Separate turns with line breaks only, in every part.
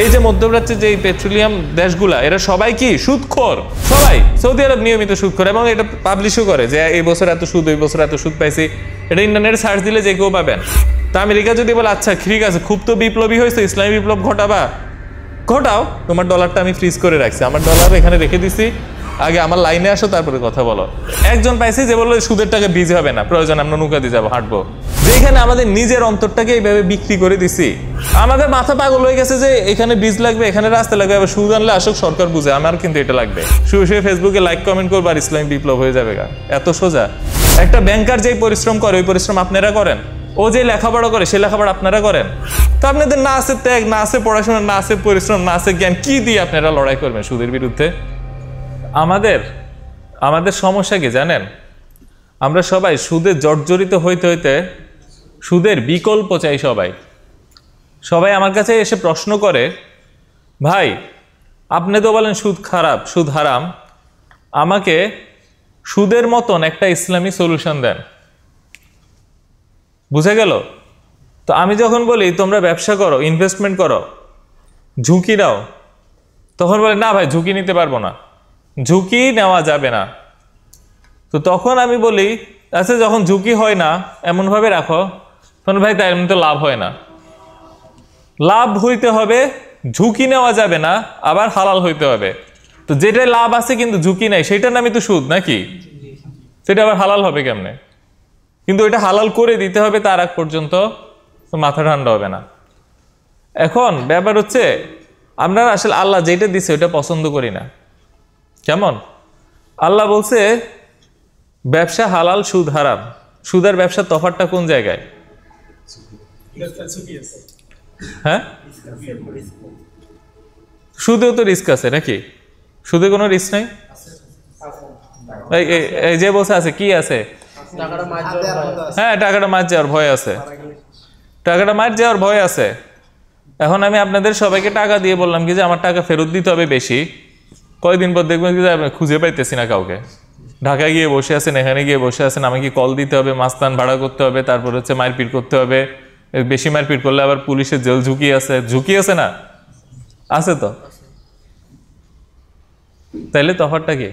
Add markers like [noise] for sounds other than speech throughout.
এই যে মধ্যপ্রাচ্যের যে পেট্রোলিয়াম দেশগুলা এরা সবাই কি সুদখোর সবাই সৌদি আরব নিয়মিত সুদখোর এবং এটা পাবলিশও করে যে এই বছর এত সুদ ওই বছর এত সুদ পাইছি এটা ইন্টারনেটে সার্চ দিলে যে কেউ পাবেন তা আমেরিকা যদি বলে আচ্ছা ঠিক আছে খুব তো বিপ্লবী হয়েছে ইসলামী বিপ্লব ঘটাবা ঘটাও তোমার ডলারটা আমি ফ্রিজ করে রাখছি আমার ডলার এখানে রেখে দিছি আগে আমার লাইনে আসো তারপরে কথা বলো একজন পাইছি যে বললো সুদের টাকা বিজি হবে না প্রয়োজন আমরা নৌকা দিয়ে যাবো হাঁটবো যেখানে আমাদের নিজের অন্তরটাকে এইভাবে বিক্রি করে দিছি আমাদের মাথা পাগল হয়ে গেছে যে এখানে বীজ লাগবে এখানে রাস্তা লাগবে আবার সুদ আনলে আসুক সরকার বুঝে আমার কিন্তু এটা লাগবে শুয়ে শুয়ে ফেসবুকে লাইক কমেন্ট করবো আর ইসলামিক বিপ্লব হয়ে যাবে গা এত সোজা একটা ব্যাংকার যেই পরিশ্রম করে ওই পরিশ্রম আপনারা করেন ও যে লেখাপড়া করে সে লেখাপড়া আপনারা করেন তো আপনাদের না আছে ত্যাগ না আছে পড়াশোনা না আছে পরিশ্রম না আছে জ্ঞান কি দিয়ে আপনারা লড়াই করবেন সুদের বিরুদ্ধে আমাদের আমাদের সমস্যা কি জানেন আমরা সবাই সুদে জর্জরিত হইতে হইতে সুদের বিকল্প চাই সবাই সবাই আমার কাছে এসে প্রশ্ন করে ভাই আপনি তো বলেন সুদ খারাপ সুদ হারাম আমাকে সুদের মতন একটা ইসলামী সলিউশন দেন বুঝে গেল তো আমি যখন বলি তোমরা ব্যবসা করো ইনভেস্টমেন্ট করো ঝুঁকি দাও তখন বলে না ভাই ঝুঁকি নিতে পারবো না ঝুঁকি নেওয়া যাবে না তো তখন আমি বলি আচ্ছা যখন ঝুঁকি হয় না এমনভাবে রাখো তখন ভাই তাই এমনি তো লাভ হয় না লাভ হইতে হবে ঝুঁকি নেওয়া যাবে না আবার হালাল হইতে হবে তো যেটাই লাভ আছে কিন্তু ঝুঁকি নাই সেটার নামই তো সুদ নাকি সেটা আবার হালাল হবে কেমনে কিন্তু এটা হালাল করে দিতে হবে তার আগ পর্যন্ত মাথা ঠান্ডা হবে না এখন ব্যাপার হচ্ছে আপনার আসলে আল্লাহ যেটা দিছে ওটা পছন্দ করি না কেমন আল্লাহ বলছে ব্যবসা হালাল সুদ হারাম সুদের ব্যবসার তফাতটা কোন জায়গায় হ্যাঁ সুদেও তো রিস্ক আছে নাকি সুদে কোনো রিস্ক নেই এই যে বসে আছে কি আছে হ্যাঁ টাকাটা মার যাওয়ার ভয় আছে টাকাটা মার যাওয়ার ভয় আছে এখন আমি আপনাদের সবাইকে টাকা দিয়ে বললাম কি যে আমার টাকা ফেরত দিতে হবে বেশি কয়েকদিন পর দেখবেন কি খুঁজে পাইতেছি না কাউকে ঢাকায় গিয়ে বসে আছেন এখানে গিয়ে বসে আছেন আমাকে কল দিতে হবে মাস্তান ভাড়া করতে হবে তারপর হচ্ছে মারপিট করতে হবে বেশি মারপিট করলে আবার পুলিশের জেল ঝুঁকি আছে ঝুঁকি আছে না আছে তো তাইলে তফারটা কি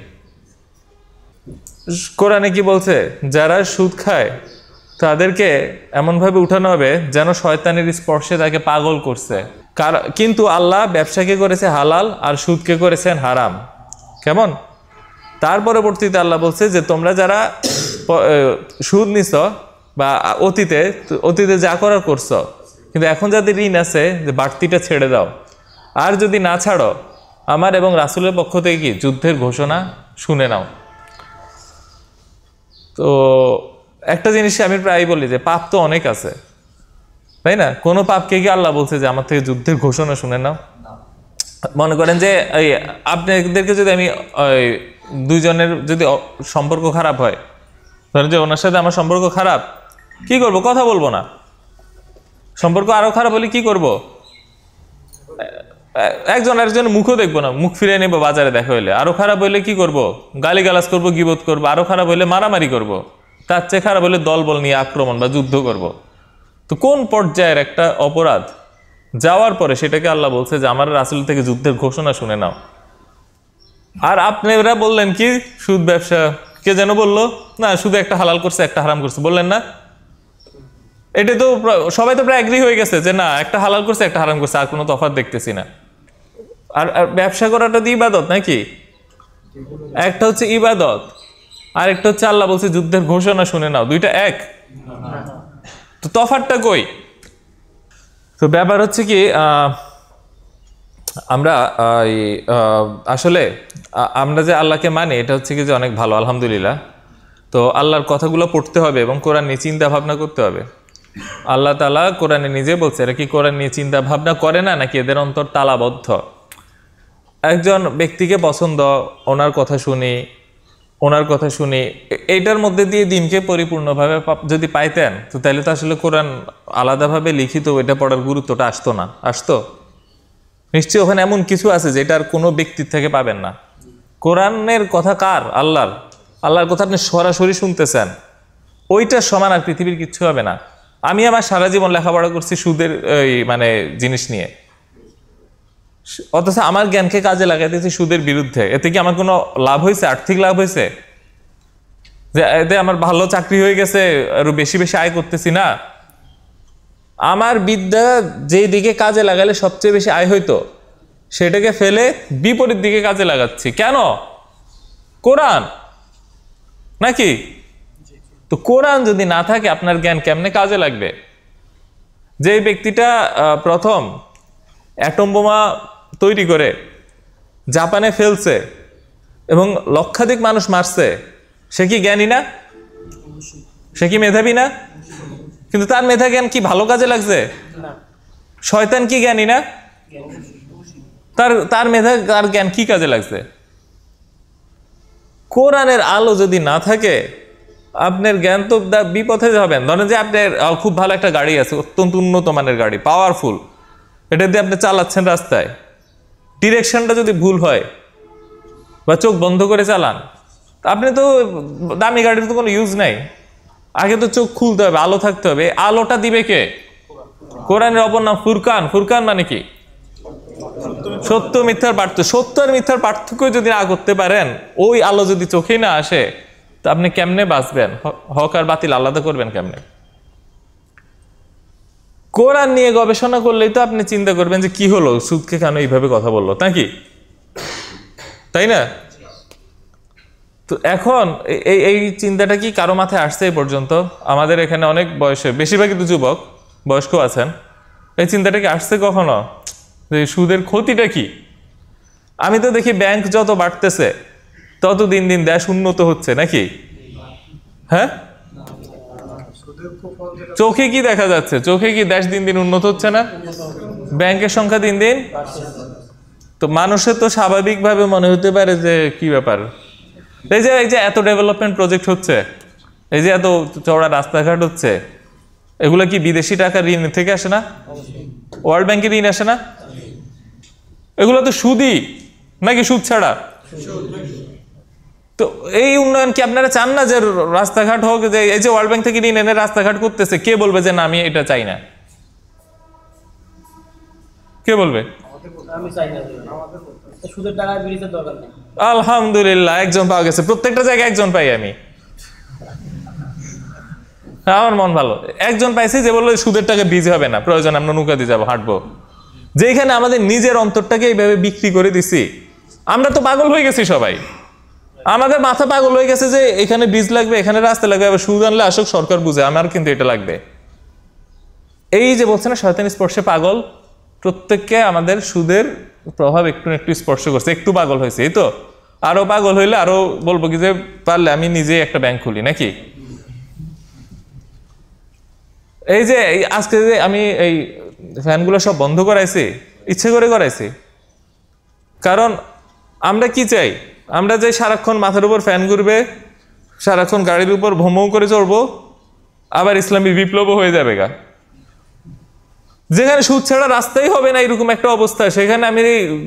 কোরআনে কি বলছে যারা সুদ খায় তাদেরকে এমনভাবে উঠানো হবে যেন শয়তানের স্পর্শে তাকে পাগল করছে কিন্তু আল্লাহ ব্যবসাকে করেছে হালাল আর সুদকে করেছেন হারাম কেমন তার পরবর্তীতে আল্লাহ বলছে যে তোমরা যারা সুদ নিছ বা অতীতে অতীতে যা করার করছো কিন্তু এখন যাদের ঋণ আছে যে বাড়তিটা ছেড়ে দাও আর যদি না ছাড়ো আমার এবং রাসুলের পক্ষ থেকে কি যুদ্ধের ঘোষণা শুনে নাও তো একটা জিনিস আমি প্রায় বলি যে পাপ তো অনেক আছে তাই না কোনো পাপকে কি আল্লাহ বলছে যে আমার থেকে যুদ্ধের ঘোষণা শুনে নাও মনে করেন যে এই আপনাদেরকে যদি আমি দুইজনের যদি সম্পর্ক খারাপ হয় ধরেন যে ওনার সাথে আমার সম্পর্ক খারাপ কি করব কথা বলবো না সম্পর্ক আরও খারাপ হলে কি করব একজন আরেকজন মুখও দেখবো না মুখ ফিরে নেবো বাজারে দেখা হলে আরও খারাপ হলে কি করব গালি গালাজ করবো গিবোধ করবো আরও খারাপ হলে মারামারি করব তার চেয়ে খারাপ হলে দলবল নিয়ে আক্রমণ বা যুদ্ধ করবো তো কোন পর্যায়ের একটা অপরাধ যাওয়ার পরে সেটাকে আল্লাহ বলছে যে আমার রাসুল থেকে যুদ্ধের ঘোষণা শুনে নাও আর আপনারা বললেন কি সুদ ব্যবসা কে যেন বলল না শুধু একটা হালাল করছে একটা হারাম করছে বললেন না এটা তো সবাই তো প্রায় এগ্রি হয়ে গেছে যে না একটা হালাল করছে একটা হারাম করছে আর কোনো তফাত দেখতেছি না আর ব্যবসা করাটা তো ইবাদত নাকি একটা হচ্ছে ইবাদত আর একটা হচ্ছে আল্লাহ বলছে যুদ্ধের ঘোষণা শুনে নাও দুইটা এক তো তফাতটা কই তো ব্যাপার হচ্ছে কি আমরা আসলে আমরা যে আল্লাহকে মানি এটা হচ্ছে কি যে অনেক ভালো আলহামদুলিল্লাহ তো আল্লাহর কথাগুলো পড়তে হবে এবং কোরআন নিয়ে চিন্তা ভাবনা করতে হবে আল্লাহ তালা কোরআনে নিজে বলছে এরা কি কোরআন নিয়ে চিন্তা ভাবনা করে না নাকি এদের অন্তর তালাবদ্ধ একজন ব্যক্তিকে পছন্দ ওনার কথা শুনি ওনার কথা শুনি এইটার মধ্যে দিয়ে দিনকে পরিপূর্ণভাবে যদি পাইতেন তো তাহলে তো আসলে কোরআন আলাদাভাবে লিখিত এটা পড়ার গুরুত্বটা আসতো না আসতো নিশ্চয়ই ওখানে এমন কিছু আছে এটা আর কোনো ব্যক্তির থেকে পাবেন না কোরআনের কথা কার আল্লাহর আল্লাহর কথা আপনি সরাসরি শুনতেছেন ওইটা সমান আর পৃথিবীর কিচ্ছু হবে না আমি আমার সারা জীবন লেখাপড়া করছি সুদের ওই মানে জিনিস নিয়ে অথচ আমার জ্ঞানকে কাজে লাগাইতেছি সুদের বিরুদ্ধে এতে কি আমার কোনো লাভ হয়েছে আর্থিক লাভ হয়েছে যে এতে আমার ভালো চাকরি হয়ে গেছে আরো বেশি বেশি আয় করতেছি না আমার বিদ্যা যেই দিকে কাজে লাগালে সবচেয়ে বেশি আয় হইতো সেটাকে ফেলে বিপরীত দিকে কাজে লাগাচ্ছি কেন কোরআন নাকি তো কোরআন যদি না থাকে আপনার জ্ঞান কেমনে কাজে লাগবে যে ব্যক্তিটা প্রথম অ্যাটম বোমা তৈরি করে জাপানে ফেলছে এবং লক্ষাধিক মানুষ মারছে সে কি জ্ঞানী না সে কি মেধাবী না কিন্তু তার মেধা জ্ঞান কি ভালো কাজে লাগছে শয়তান কি জ্ঞানী না তার তার মেধা তার জ্ঞান কি কাজে লাগছে কোরআনের আলো যদি না থাকে আপনার জ্ঞান তো বিপথে যাবেন ধরেন যে আপনার খুব ভালো একটা গাড়ি আছে অত্যন্ত উন্নত মানের গাড়ি পাওয়ারফুল এটা দিয়ে আপনি চালাচ্ছেন রাস্তায় ডিরেকশনটা যদি ভুল হয় বা চোখ বন্ধ করে চালান আপনি তো দামি গাড়ির তো কোনো ইউজ নাই আগে তো চোখ খুলতে হবে আলো থাকতে হবে আলোটা দিবে কে কোরআনের অপর নাম ফুরকান ফুরকান মানে কি সত্য মিথ্যার পার্থক্য সত্য আর মিথ্যার পার্থক্য যদি না করতে পারেন ওই আলো যদি চোখে না আসে তা আপনি কেমনে বাঁচবেন হক আর বাতিল আলাদা করবেন কেমনে কোরআন নিয়ে গবেষণা করলেই তো আপনি চিন্তা করবেন যে কি হলো সুদকে কেন এইভাবে কথা বললো নাকি তাই না তো এখন এই এই চিন্তাটা কি কারো মাথায় আসছে এই পর্যন্ত আমাদের এখানে অনেক বয়সে বেশিরভাগই তো যুবক বয়স্ক আছেন এই চিন্তাটা কি আসছে কখনো যে সুদের ক্ষতিটা কি আমি তো দেখি ব্যাংক যত বাড়তেছে তত দিন দিন দেশ উন্নত হচ্ছে নাকি হ্যাঁ চোখে কি দেখা যাচ্ছে চোখে কি দেশ দিন দিন উন্নত হচ্ছে না ব্যাংকের সংখ্যা দিন দিন তো মানুষের তো স্বাভাবিকভাবে মনে হতে পারে যে কি ব্যাপার এই যে এই যে এত ডেভেলপমেন্ট প্রজেক্ট হচ্ছে এই যে এত চওড়া রাস্তাঘাট হচ্ছে এগুলো কি বিদেশি টাকা ঋণ থেকে আসে না ওয়ার্ল্ড ব্যাংকের ঋণ আসে না এগুলো তো সুদই নাকি সুদ ছাড়া তো এই উন্নয়ন কি আপনারা চান না যে রাস্তাঘাট হোক যে এই যে ওয়ার্ল্ড ব্যাংক থেকে ঋণ এনে রাস্তাঘাট করতেছে কে বলবে যে না আমি এটা চাই না কে বলবে আলহামদুলিল্লাহ একজন পাওয়া গেছে প্রত্যেকটা জায়গায় একজন পাই আমি আমার মন ভালো একজন পাইছি যে বললো সুদের টাকা বিজি হবে না প্রয়োজন আমরা নৌকা দিয়ে যাবো হাঁটবো যেখানে আমাদের নিজের অন্তরটাকে এইভাবে বিক্রি করে দিছি আমরা তো পাগল হয়ে গেছি সবাই আমাদের মাথা পাগল হয়ে গেছে যে এখানে বীজ লাগবে এখানে রাস্তা লাগবে আবার সুদ আনলে আসুক সরকার বুঝে আমার কিন্তু এটা লাগবে এই যে বলছে না শয়তান স্পর্শে পাগল প্রত্যেককে আমাদের সুদের প্রভাব একটু একটু স্পর্শ করছে একটু পাগল হয়েছে এই তো আরও পাগল হইলে আরও বলবো কি যে পারলে আমি নিজেই একটা ব্যাংক খুলি নাকি এই যে আজকে যে আমি এই ফ্যানগুলো সব বন্ধ করাইছি ইচ্ছে করে করাইছি কারণ আমরা কি চাই আমরা যে সারাক্ষণ মাথার উপর ফ্যান ঘুরবে সারাক্ষণ গাড়ির উপর ভ্রমণ করে চড়বো আবার ইসলামী বিপ্লবও হয়ে যাবে গা যেখানে সুদ ছাড়া রাস্তাই হবে না এরকম একটা অবস্থা সেখানে আমি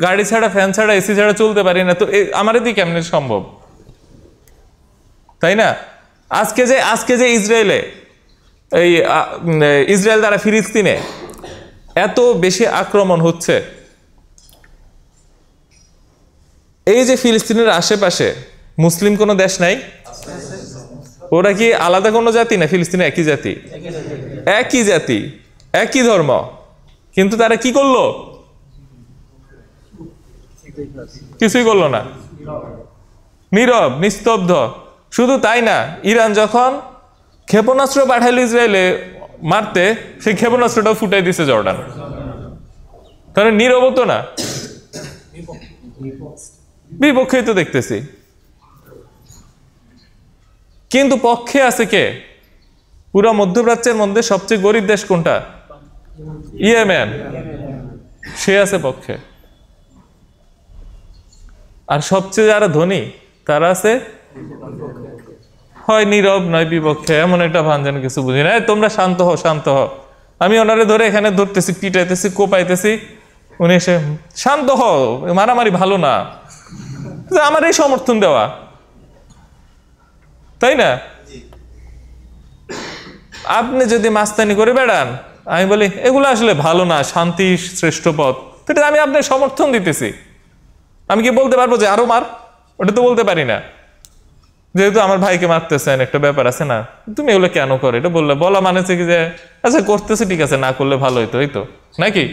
গাড়ি ছাড়া ফ্যান ছাড়া এসি ছাড়া চলতে পারি না তো আমার দিকে কেমনি সম্ভব তাই না আজকে যে আজকে যে ইসরায়েলে এই ইসরায়েল দ্বারা ফিরিস্তিনে এত বেশি আক্রমণ হচ্ছে এই যে ফিলিস্তিনের আশেপাশে মুসলিম কোনো দেশ নাই ওরা কি আলাদা কোনো জাতি না ফিলিস্তিনে একই জাতি একই জাতি একই ধর্ম কিন্তু তারা কি করলো কিছুই করলো না নীরব নিস্তব্ধ শুধু তাই না ইরান যখন ক্ষেপণাস্ত্র পাঠাইল ইসরায়েলে মারতে সেই ক্ষেপণাস্ত্রটাও ফুটাই দিছে জর্ডান তাহলে নীরবত না বিপক্ষেই তো দেখতেছি কিন্তু পক্ষে আছে কে পুরো মধ্যপ্রাচ্যের মধ্যে সবচেয়ে গরিব দেশ কোনটা ইয়েমেন সে আছে পক্ষে আর সবচেয়ে যারা ধনী তারা আছে হয় নীরব নয় বিপক্ষে এমন একটা ভান যেন কিছু বুঝি না তোমরা শান্ত হও শান্ত হও আমি ওনারে ধরে এখানে ধরতেছি পিটাইতেছি কোপাইতেছি উনি এসে শান্ত হও মারামারি ভালো না আমার এই সমর্থন দেওয়া তাই না আপনি যদি মাস্তানি করে বেড়ান আমি বলি এগুলো আসলে ভালো না শান্তি শ্রেষ্ঠ পথ সেটা আমি আপনার সমর্থন দিতেছি আমি কি বলতে পারবো যে আরো মার ওটা তো বলতে পারি না যেহেতু আমার ভাইকে মারতেছেন একটা ব্যাপার আছে না তুমি এগুলো কেন করো এটা বললে বলা মানে কি যে আচ্ছা করতেছে ঠিক আছে না করলে ভালো হইতো এই তো নাকি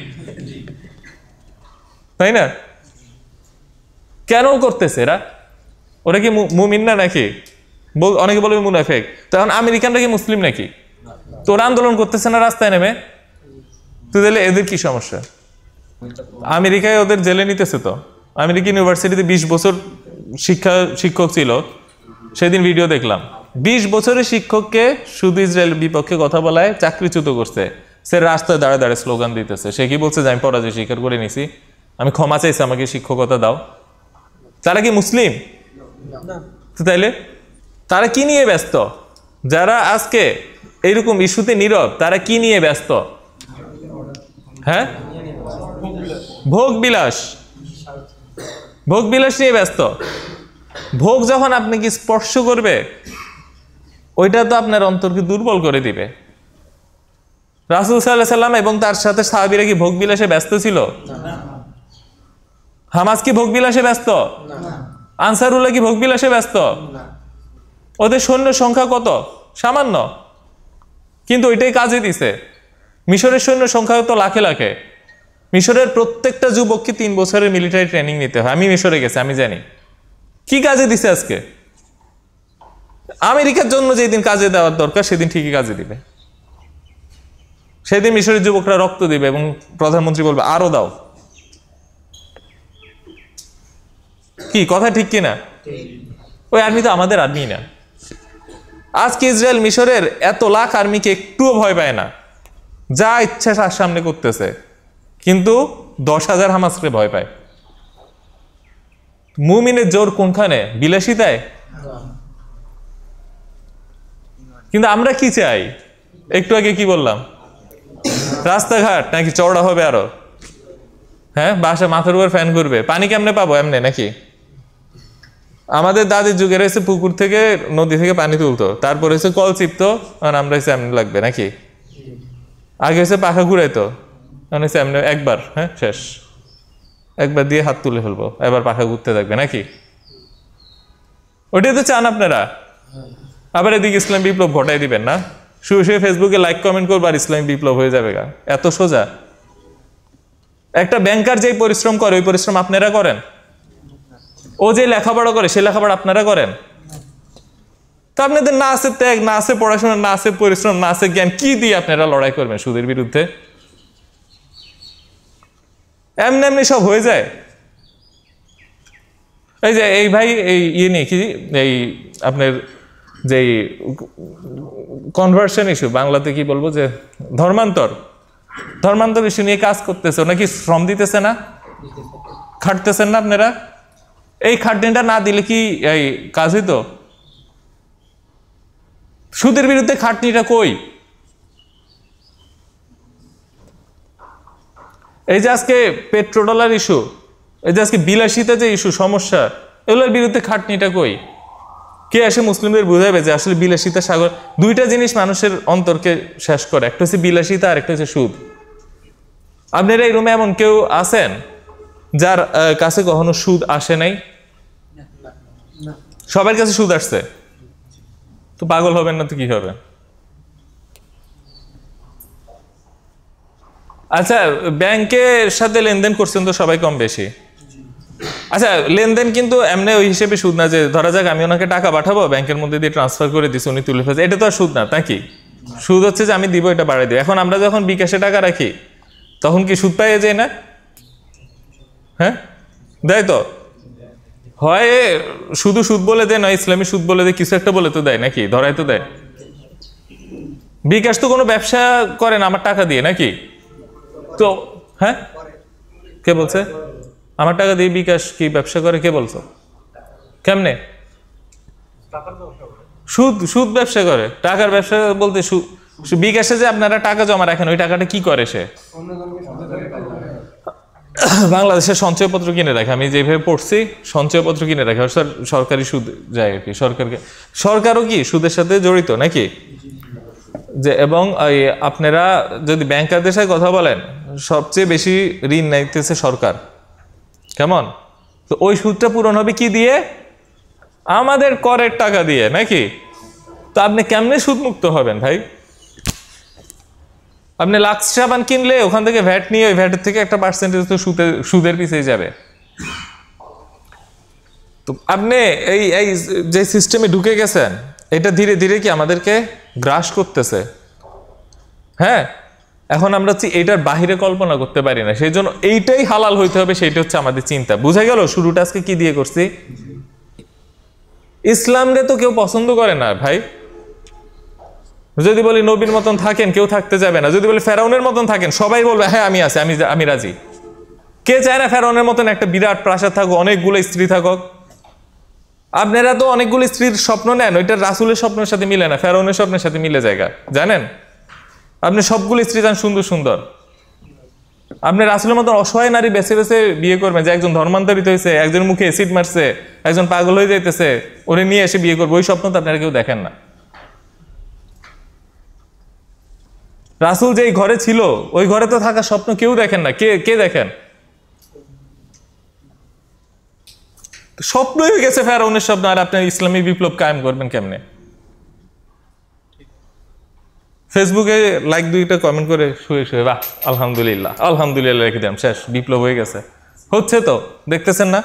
তাই না কেন করতেছে এরা ওরা কি মুমিন না নাকি অনেকে বলবে মুনাফেক তখন আমেরিকানরা কি মুসলিম নাকি তো ওরা আন্দোলন করতেছে না রাস্তায় নেমে তো তাহলে এদের কি সমস্যা আমেরিকায় ওদের জেলে নিতেছে তো আমেরিকা ইউনিভার্সিটিতে বিশ বছর শিক্ষা শিক্ষক ছিল সেদিন ভিডিও দেখলাম বিশ বছরের শিক্ষককে শুধু ইসরায়েল বিপক্ষে কথা বলায় চাকরিচ্যুত করছে সে রাস্তায় দাঁড়ায় দাঁড়ায় স্লোগান দিতেছে সে কি বলছে যে আমি পরাজয় স্বীকার করে নিছি আমি ক্ষমা চাইছি আমাকে শিক্ষকতা দাও তারা কি মুসলিম তাইলে তারা কি নিয়ে ব্যস্ত যারা আজকে এইরকম ইস্যুতে নীরব তারা কি নিয়ে ব্যস্ত হ্যাঁ ভোগ বিলাস ভোগ বিলাস নিয়ে ব্যস্ত ভোগ যখন আপনি কি স্পর্শ করবে ওইটা তো আপনার অন্তরকে দুর্বল করে দিবে রাসুল সাল্লাহ সাল্লাম এবং তার সাথে সাহাবিরা কি ভোগ বিলাসে ব্যস্ত ছিল হামাজ কি ভোগবিলাসে ব্যস্ত আনসারুল্লাহ কি ভোগবিলাসে ব্যস্ত ওদের সৈন্য সংখ্যা কত সামান্য কিন্তু ওইটাই কাজে দিছে মিশরের সৈন্য সংখ্যা তো লাখে লাখে মিশরের প্রত্যেকটা যুবককে তিন বছরের মিলিটারি ট্রেনিং নিতে হয় আমি মিশরে গেছি আমি জানি কি কাজে দিছে আজকে আমেরিকার জন্য যেদিন কাজে দেওয়ার দরকার সেদিন ঠিকই কাজে দিবে সেদিন মিশরের যুবকরা রক্ত দিবে এবং প্রধানমন্ত্রী বলবে আরও দাও কি কথা ঠিক কিনা ওই আর্মি তো আমাদের আর্মি না আজকে ইসরায়েল মিশরের এত লাখ আর্মিকে একটুও ভয় পায় না যা ইচ্ছা তার সামনে করতেছে কিন্তু দশ হাজার হামাসকে ভয় পায় মুমিনের জোর কোনখানে বিলাসিতায় কিন্তু আমরা কি চাই একটু আগে কি বললাম রাস্তাঘাট নাকি চওড়া হবে আরো হ্যাঁ বাসা মাথার উপর ফ্যান ঘুরবে পানি কেমনে পাবো এমনি নাকি আমাদের দাদির যুগে রয়েছে পুকুর থেকে নদী থেকে পানি তুলতো তারপর হচ্ছে কল চিপতো আর আমরা হচ্ছে এমনি লাগবে নাকি আগে হচ্ছে পাখা ঘুরাইতো মানে হচ্ছে এমনি একবার হ্যাঁ শেষ একবার দিয়ে হাত তুলে ফেলবো এবার পাখা ঘুরতে থাকবে নাকি ওটাই তো চান আপনারা আবার এদিকে ইসলাম বিপ্লব ঘটাই দিবেন না শুয়ে শুয়ে ফেসবুকে লাইক কমেন্ট করবো আর ইসলামিক বিপ্লব হয়ে যাবে গা এত সোজা একটা ব্যাংকার যেই পরিশ্রম করে ওই পরিশ্রম আপনারা করেন ও যে লেখাপড়া করে সে লেখাপড়া আপনারা করেন তো আপনাদের না আছে ত্যাগ না আছে পড়াশোনা না আছে পরিশ্রম না আছে জ্ঞান কি দিয়ে আপনারা লড়াই করবেন সুদের বিরুদ্ধে এমনি এমনি সব হয়ে যায় এই যে এই ভাই এই ইয়ে নিয়ে কি এই আপনার যে কনভার্সন ইস্যু বাংলাতে কি বলবো যে ধর্মান্তর ধর্মান্তর ইস্যু নিয়ে কাজ করতেছে ওনাকি শ্রম দিতেছে না খাটতেছেন না আপনারা এই খাটনিটা না দিলে কি এই কাজ হইতো সুদের বিরুদ্ধে খাটনিটা কই এই যে আজকে পেট্রোডলার ইস্যু এই যে আজকে বিলাসিতা যে ইস্যু সমস্যা এগুলোর বিরুদ্ধে খাটনিটা কই কে আসে মুসলিমদের বুঝাবে যে আসলে বিলাসিতা সাগর দুইটা জিনিস মানুষের অন্তরকে শেষ করে একটা হচ্ছে বিলাসিতা আর একটা হচ্ছে সুদ আপনারা এই রুমে এমন কেউ আছেন যার কাছে কখনো সুদ আসে নাই সবার কাছে সুদ আসছে তো পাগল হবেন না তো কি হবে আচ্ছা ব্যাংকের সাথে লেনদেন করছেন তো সবাই কম বেশি আচ্ছা লেনদেন কিন্তু এমনি ওই হিসেবে সুদ না যে ধরা যাক আমি ওনাকে টাকা পাঠাবো ব্যাংকের মধ্যে দিয়ে ট্রান্সফার করে দিচ্ছি উনি তুলে ফেলছে এটা তো আর সুদ না তা কি সুদ হচ্ছে যে আমি দিব এটা বাড়াই দিই এখন আমরা যখন বিকাশে টাকা রাখি তখন কি সুদ পাইয়ে যায় না হ্যাঁ দেয় তো হয় শুধু সুদ বলে দেয় না ইসলামী সুদ বলে দেয় কিছু একটা বলে তো দেয় নাকি ধরাই তো দেয় বিকাশ তো কোনো ব্যবসা করে না আমার টাকা দিয়ে নাকি তো হ্যাঁ কে বলছে আমার টাকা দিয়ে বিকাশ কি ব্যবসা করে কে বলছো কেমনে সুদ সুদ ব্যবসা করে টাকার ব্যবসা বলতে বিকাশে যে আপনারা টাকা জমা রাখেন ওই টাকাটা কি করে সে বাংলাদেশে সঞ্চয়পত্র কিনে রাখে আমি যেভাবে পড়ছি সঞ্চয়পত্র কিনে রাখে সরকারি সুদ যায় আর কি সরকারকে সরকারও কি সুদের সাথে জড়িত নাকি যে এবং আপনারা যদি ব্যাংকারদের সাথে কথা বলেন সবচেয়ে বেশি ঋণ নাইতেছে সরকার কেমন তো ওই সুদটা পূরণ হবে কি দিয়ে আমাদের করের টাকা দিয়ে নাকি তো আপনি কেমনে সুদমুক্ত হবেন ভাই আপনি লাক্স সাবান কিনলে ওখান থেকে ভ্যাট নিয়ে ওই ভ্যাটের থেকে একটা পার্সেন্টেজ তো সুদের সুদের পিছিয়ে যাবে তো আপনি এই এই যে সিস্টেমে ঢুকে গেছেন এটা ধীরে ধীরে কি আমাদেরকে গ্রাস করতেছে হ্যাঁ এখন আমরা হচ্ছে এটার বাহিরে কল্পনা করতে পারি না সেই জন্য এইটাই হালাল হইতে হবে সেইটা হচ্ছে আমাদের চিন্তা বুঝা গেল শুরুটা আজকে কি দিয়ে করছি ইসলামরে তো কেউ পছন্দ করে না ভাই যদি বলি নবীর মতন থাকেন কেউ থাকতে যাবে না যদি বলি ফেরাউনের মতন থাকেন সবাই বলবে হ্যাঁ আমি আছি আমি আমি রাজি কে চায় না ফেরাউনের মতন একটা বিরাট প্রাসাদ থাকুক অনেকগুলো স্ত্রী থাকুক আপনারা তো অনেকগুলো স্ত্রীর স্বপ্ন নেন ওইটা রাসুলের স্বপ্নের সাথে মিলে না ফেরাউনের স্বপ্নের সাথে মিলে জায়গা জানেন আপনি সবগুলো স্ত্রী চান সুন্দর সুন্দর আপনি রাসুলের মতন অসহায় নারী বেছে বেছে বিয়ে করবেন যে একজন ধর্মান্তরিত হয়েছে একজন মুখে অ্যাসিড মারছে একজন পাগল হয়ে যাইতেছে ওরে নিয়ে এসে বিয়ে করবো ওই স্বপ্ন তো আপনারা কেউ দেখেন না রাসুল যেই ঘরে ছিল ওই ঘরে তো থাকা স্বপ্ন কেউ দেখেন না কে কে দেখেন স্বপ্নই হয়ে গেছে অন্য স্বপ্ন আর আপনার ইসলামী বিপ্লব কায়েম করবেন কেমনে ফেসবুকে লাইক দুইটা কমেন্ট করে শুয়ে শুয়ে বাহ আলহামদুলিল্লাহ আলহামদুলিল্লাহ রেখে দিলাম শেষ বিপ্লব হয়ে গেছে হচ্ছে তো দেখতেছেন না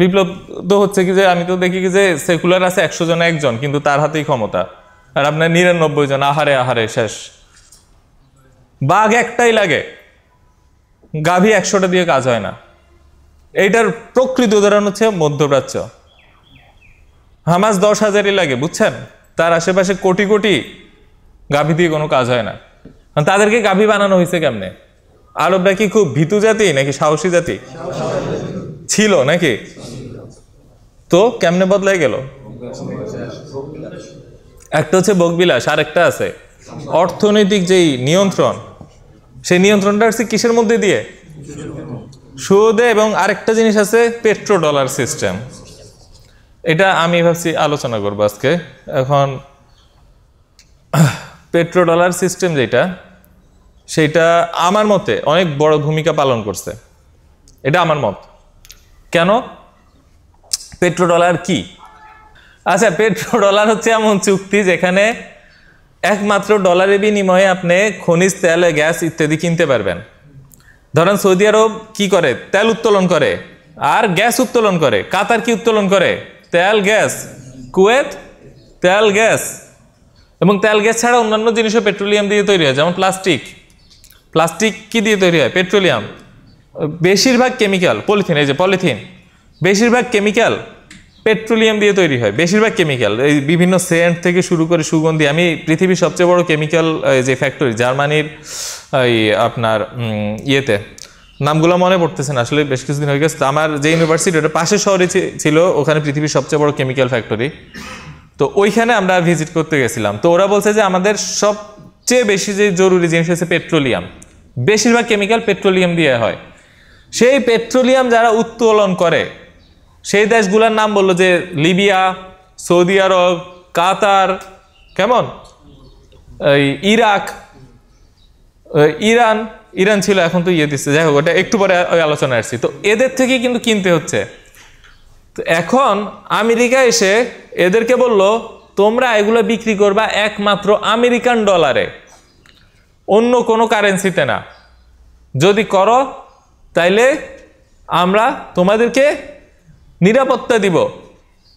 বিপ্লব তো হচ্ছে কি যে আমি তো দেখি কি যে সেকুলার আছে একশো জন একজন কিন্তু তার হাতেই ক্ষমতা আর আপনার নিরানব্বই জন আহারে আহারে শেষ বাঘ একটাই লাগে গাভী একশোটা দিয়ে কাজ হয় না এইটার প্রকৃত উদাহরণ হচ্ছে মধ্যপ্রাচ্য হামাজ দশ হাজারই লাগে বুঝছেন তার আশেপাশে কোটি কোটি গাভী দিয়ে কোনো কাজ হয় না তাদেরকে গাভী বানানো হয়েছে কেমনে আরবরা কি খুব ভীতু জাতি নাকি সাহসী জাতি ছিল নাকি তো কেমনে বদলাই গেল একটা হচ্ছে বকবিলাস আর একটা আছে অর্থনৈতিক যেই নিয়ন্ত্রণ সেই নিয়ন্ত্রণটা আসছে কিসের মধ্যে দিয়ে সুদে এবং আরেকটা জিনিস আছে পেট্রো ডলার সিস্টেম এটা আমি ভাবছি আলোচনা করবো আজকে এখন পেট্রো ডলার সিস্টেম যেটা সেইটা আমার মতে অনেক বড় ভূমিকা পালন করছে এটা আমার মত কেন পেট্রো ডলার কী আচ্ছা পেট্রো ডলার হচ্ছে এমন চুক্তি যেখানে একমাত্র ডলারের বিনিময়ে আপনি খনিজ তেল গ্যাস ইত্যাদি কিনতে পারবেন ধরেন সৌদি আরব কি করে তেল উত্তোলন করে আর গ্যাস উত্তোলন করে কাতার কি উত্তোলন করে তেল গ্যাস কুয়েত তেল গ্যাস এবং তেল গ্যাস ছাড়া অন্যান্য জিনিসও পেট্রোলিয়াম দিয়ে তৈরি হয় যেমন প্লাস্টিক প্লাস্টিক কি দিয়ে তৈরি হয় পেট্রোলিয়াম বেশিরভাগ কেমিক্যাল পলিথিন এই যে পলিথিন বেশিরভাগ কেমিক্যাল পেট্রোলিয়াম দিয়ে তৈরি হয় বেশিরভাগ কেমিক্যাল এই বিভিন্ন সেন্ট থেকে শুরু করে সুগন্ধি আমি পৃথিবীর সবচেয়ে বড় কেমিক্যাল যে ফ্যাক্টরি জার্মানির এই আপনার ইয়েতে নামগুলো মনে পড়তেছেন আসলে বেশ কিছুদিন হয়ে গেছে আমার যে ইউনিভার্সিটি ওটা পাশে শহরে ছিল ওখানে পৃথিবীর সবচেয়ে বড় কেমিক্যাল ফ্যাক্টরি তো ওইখানে আমরা ভিজিট করতে গেছিলাম তো ওরা বলছে যে আমাদের সবচেয়ে বেশি যে জরুরি জিনিস হচ্ছে পেট্রোলিয়াম বেশিরভাগ কেমিক্যাল পেট্রোলিয়াম দিয়ে হয় সেই পেট্রোলিয়াম যারা উত্তোলন করে সেই দেশগুলোর নাম বললো যে লিবিয়া সৌদি আরব কাতার কেমন ইরাক ইরান ইরান ছিল এখন তো ইয়ে দিচ্ছে যাই হোক ওটা একটু পরে ওই আলোচনা আসছি তো এদের থেকে কিন্তু কিনতে হচ্ছে তো এখন আমেরিকা এসে এদেরকে বলল তোমরা এগুলো বিক্রি করবা একমাত্র আমেরিকান ডলারে অন্য কোনো কারেন্সিতে না যদি করো তাইলে আমরা তোমাদেরকে নিরাপত্তা দিব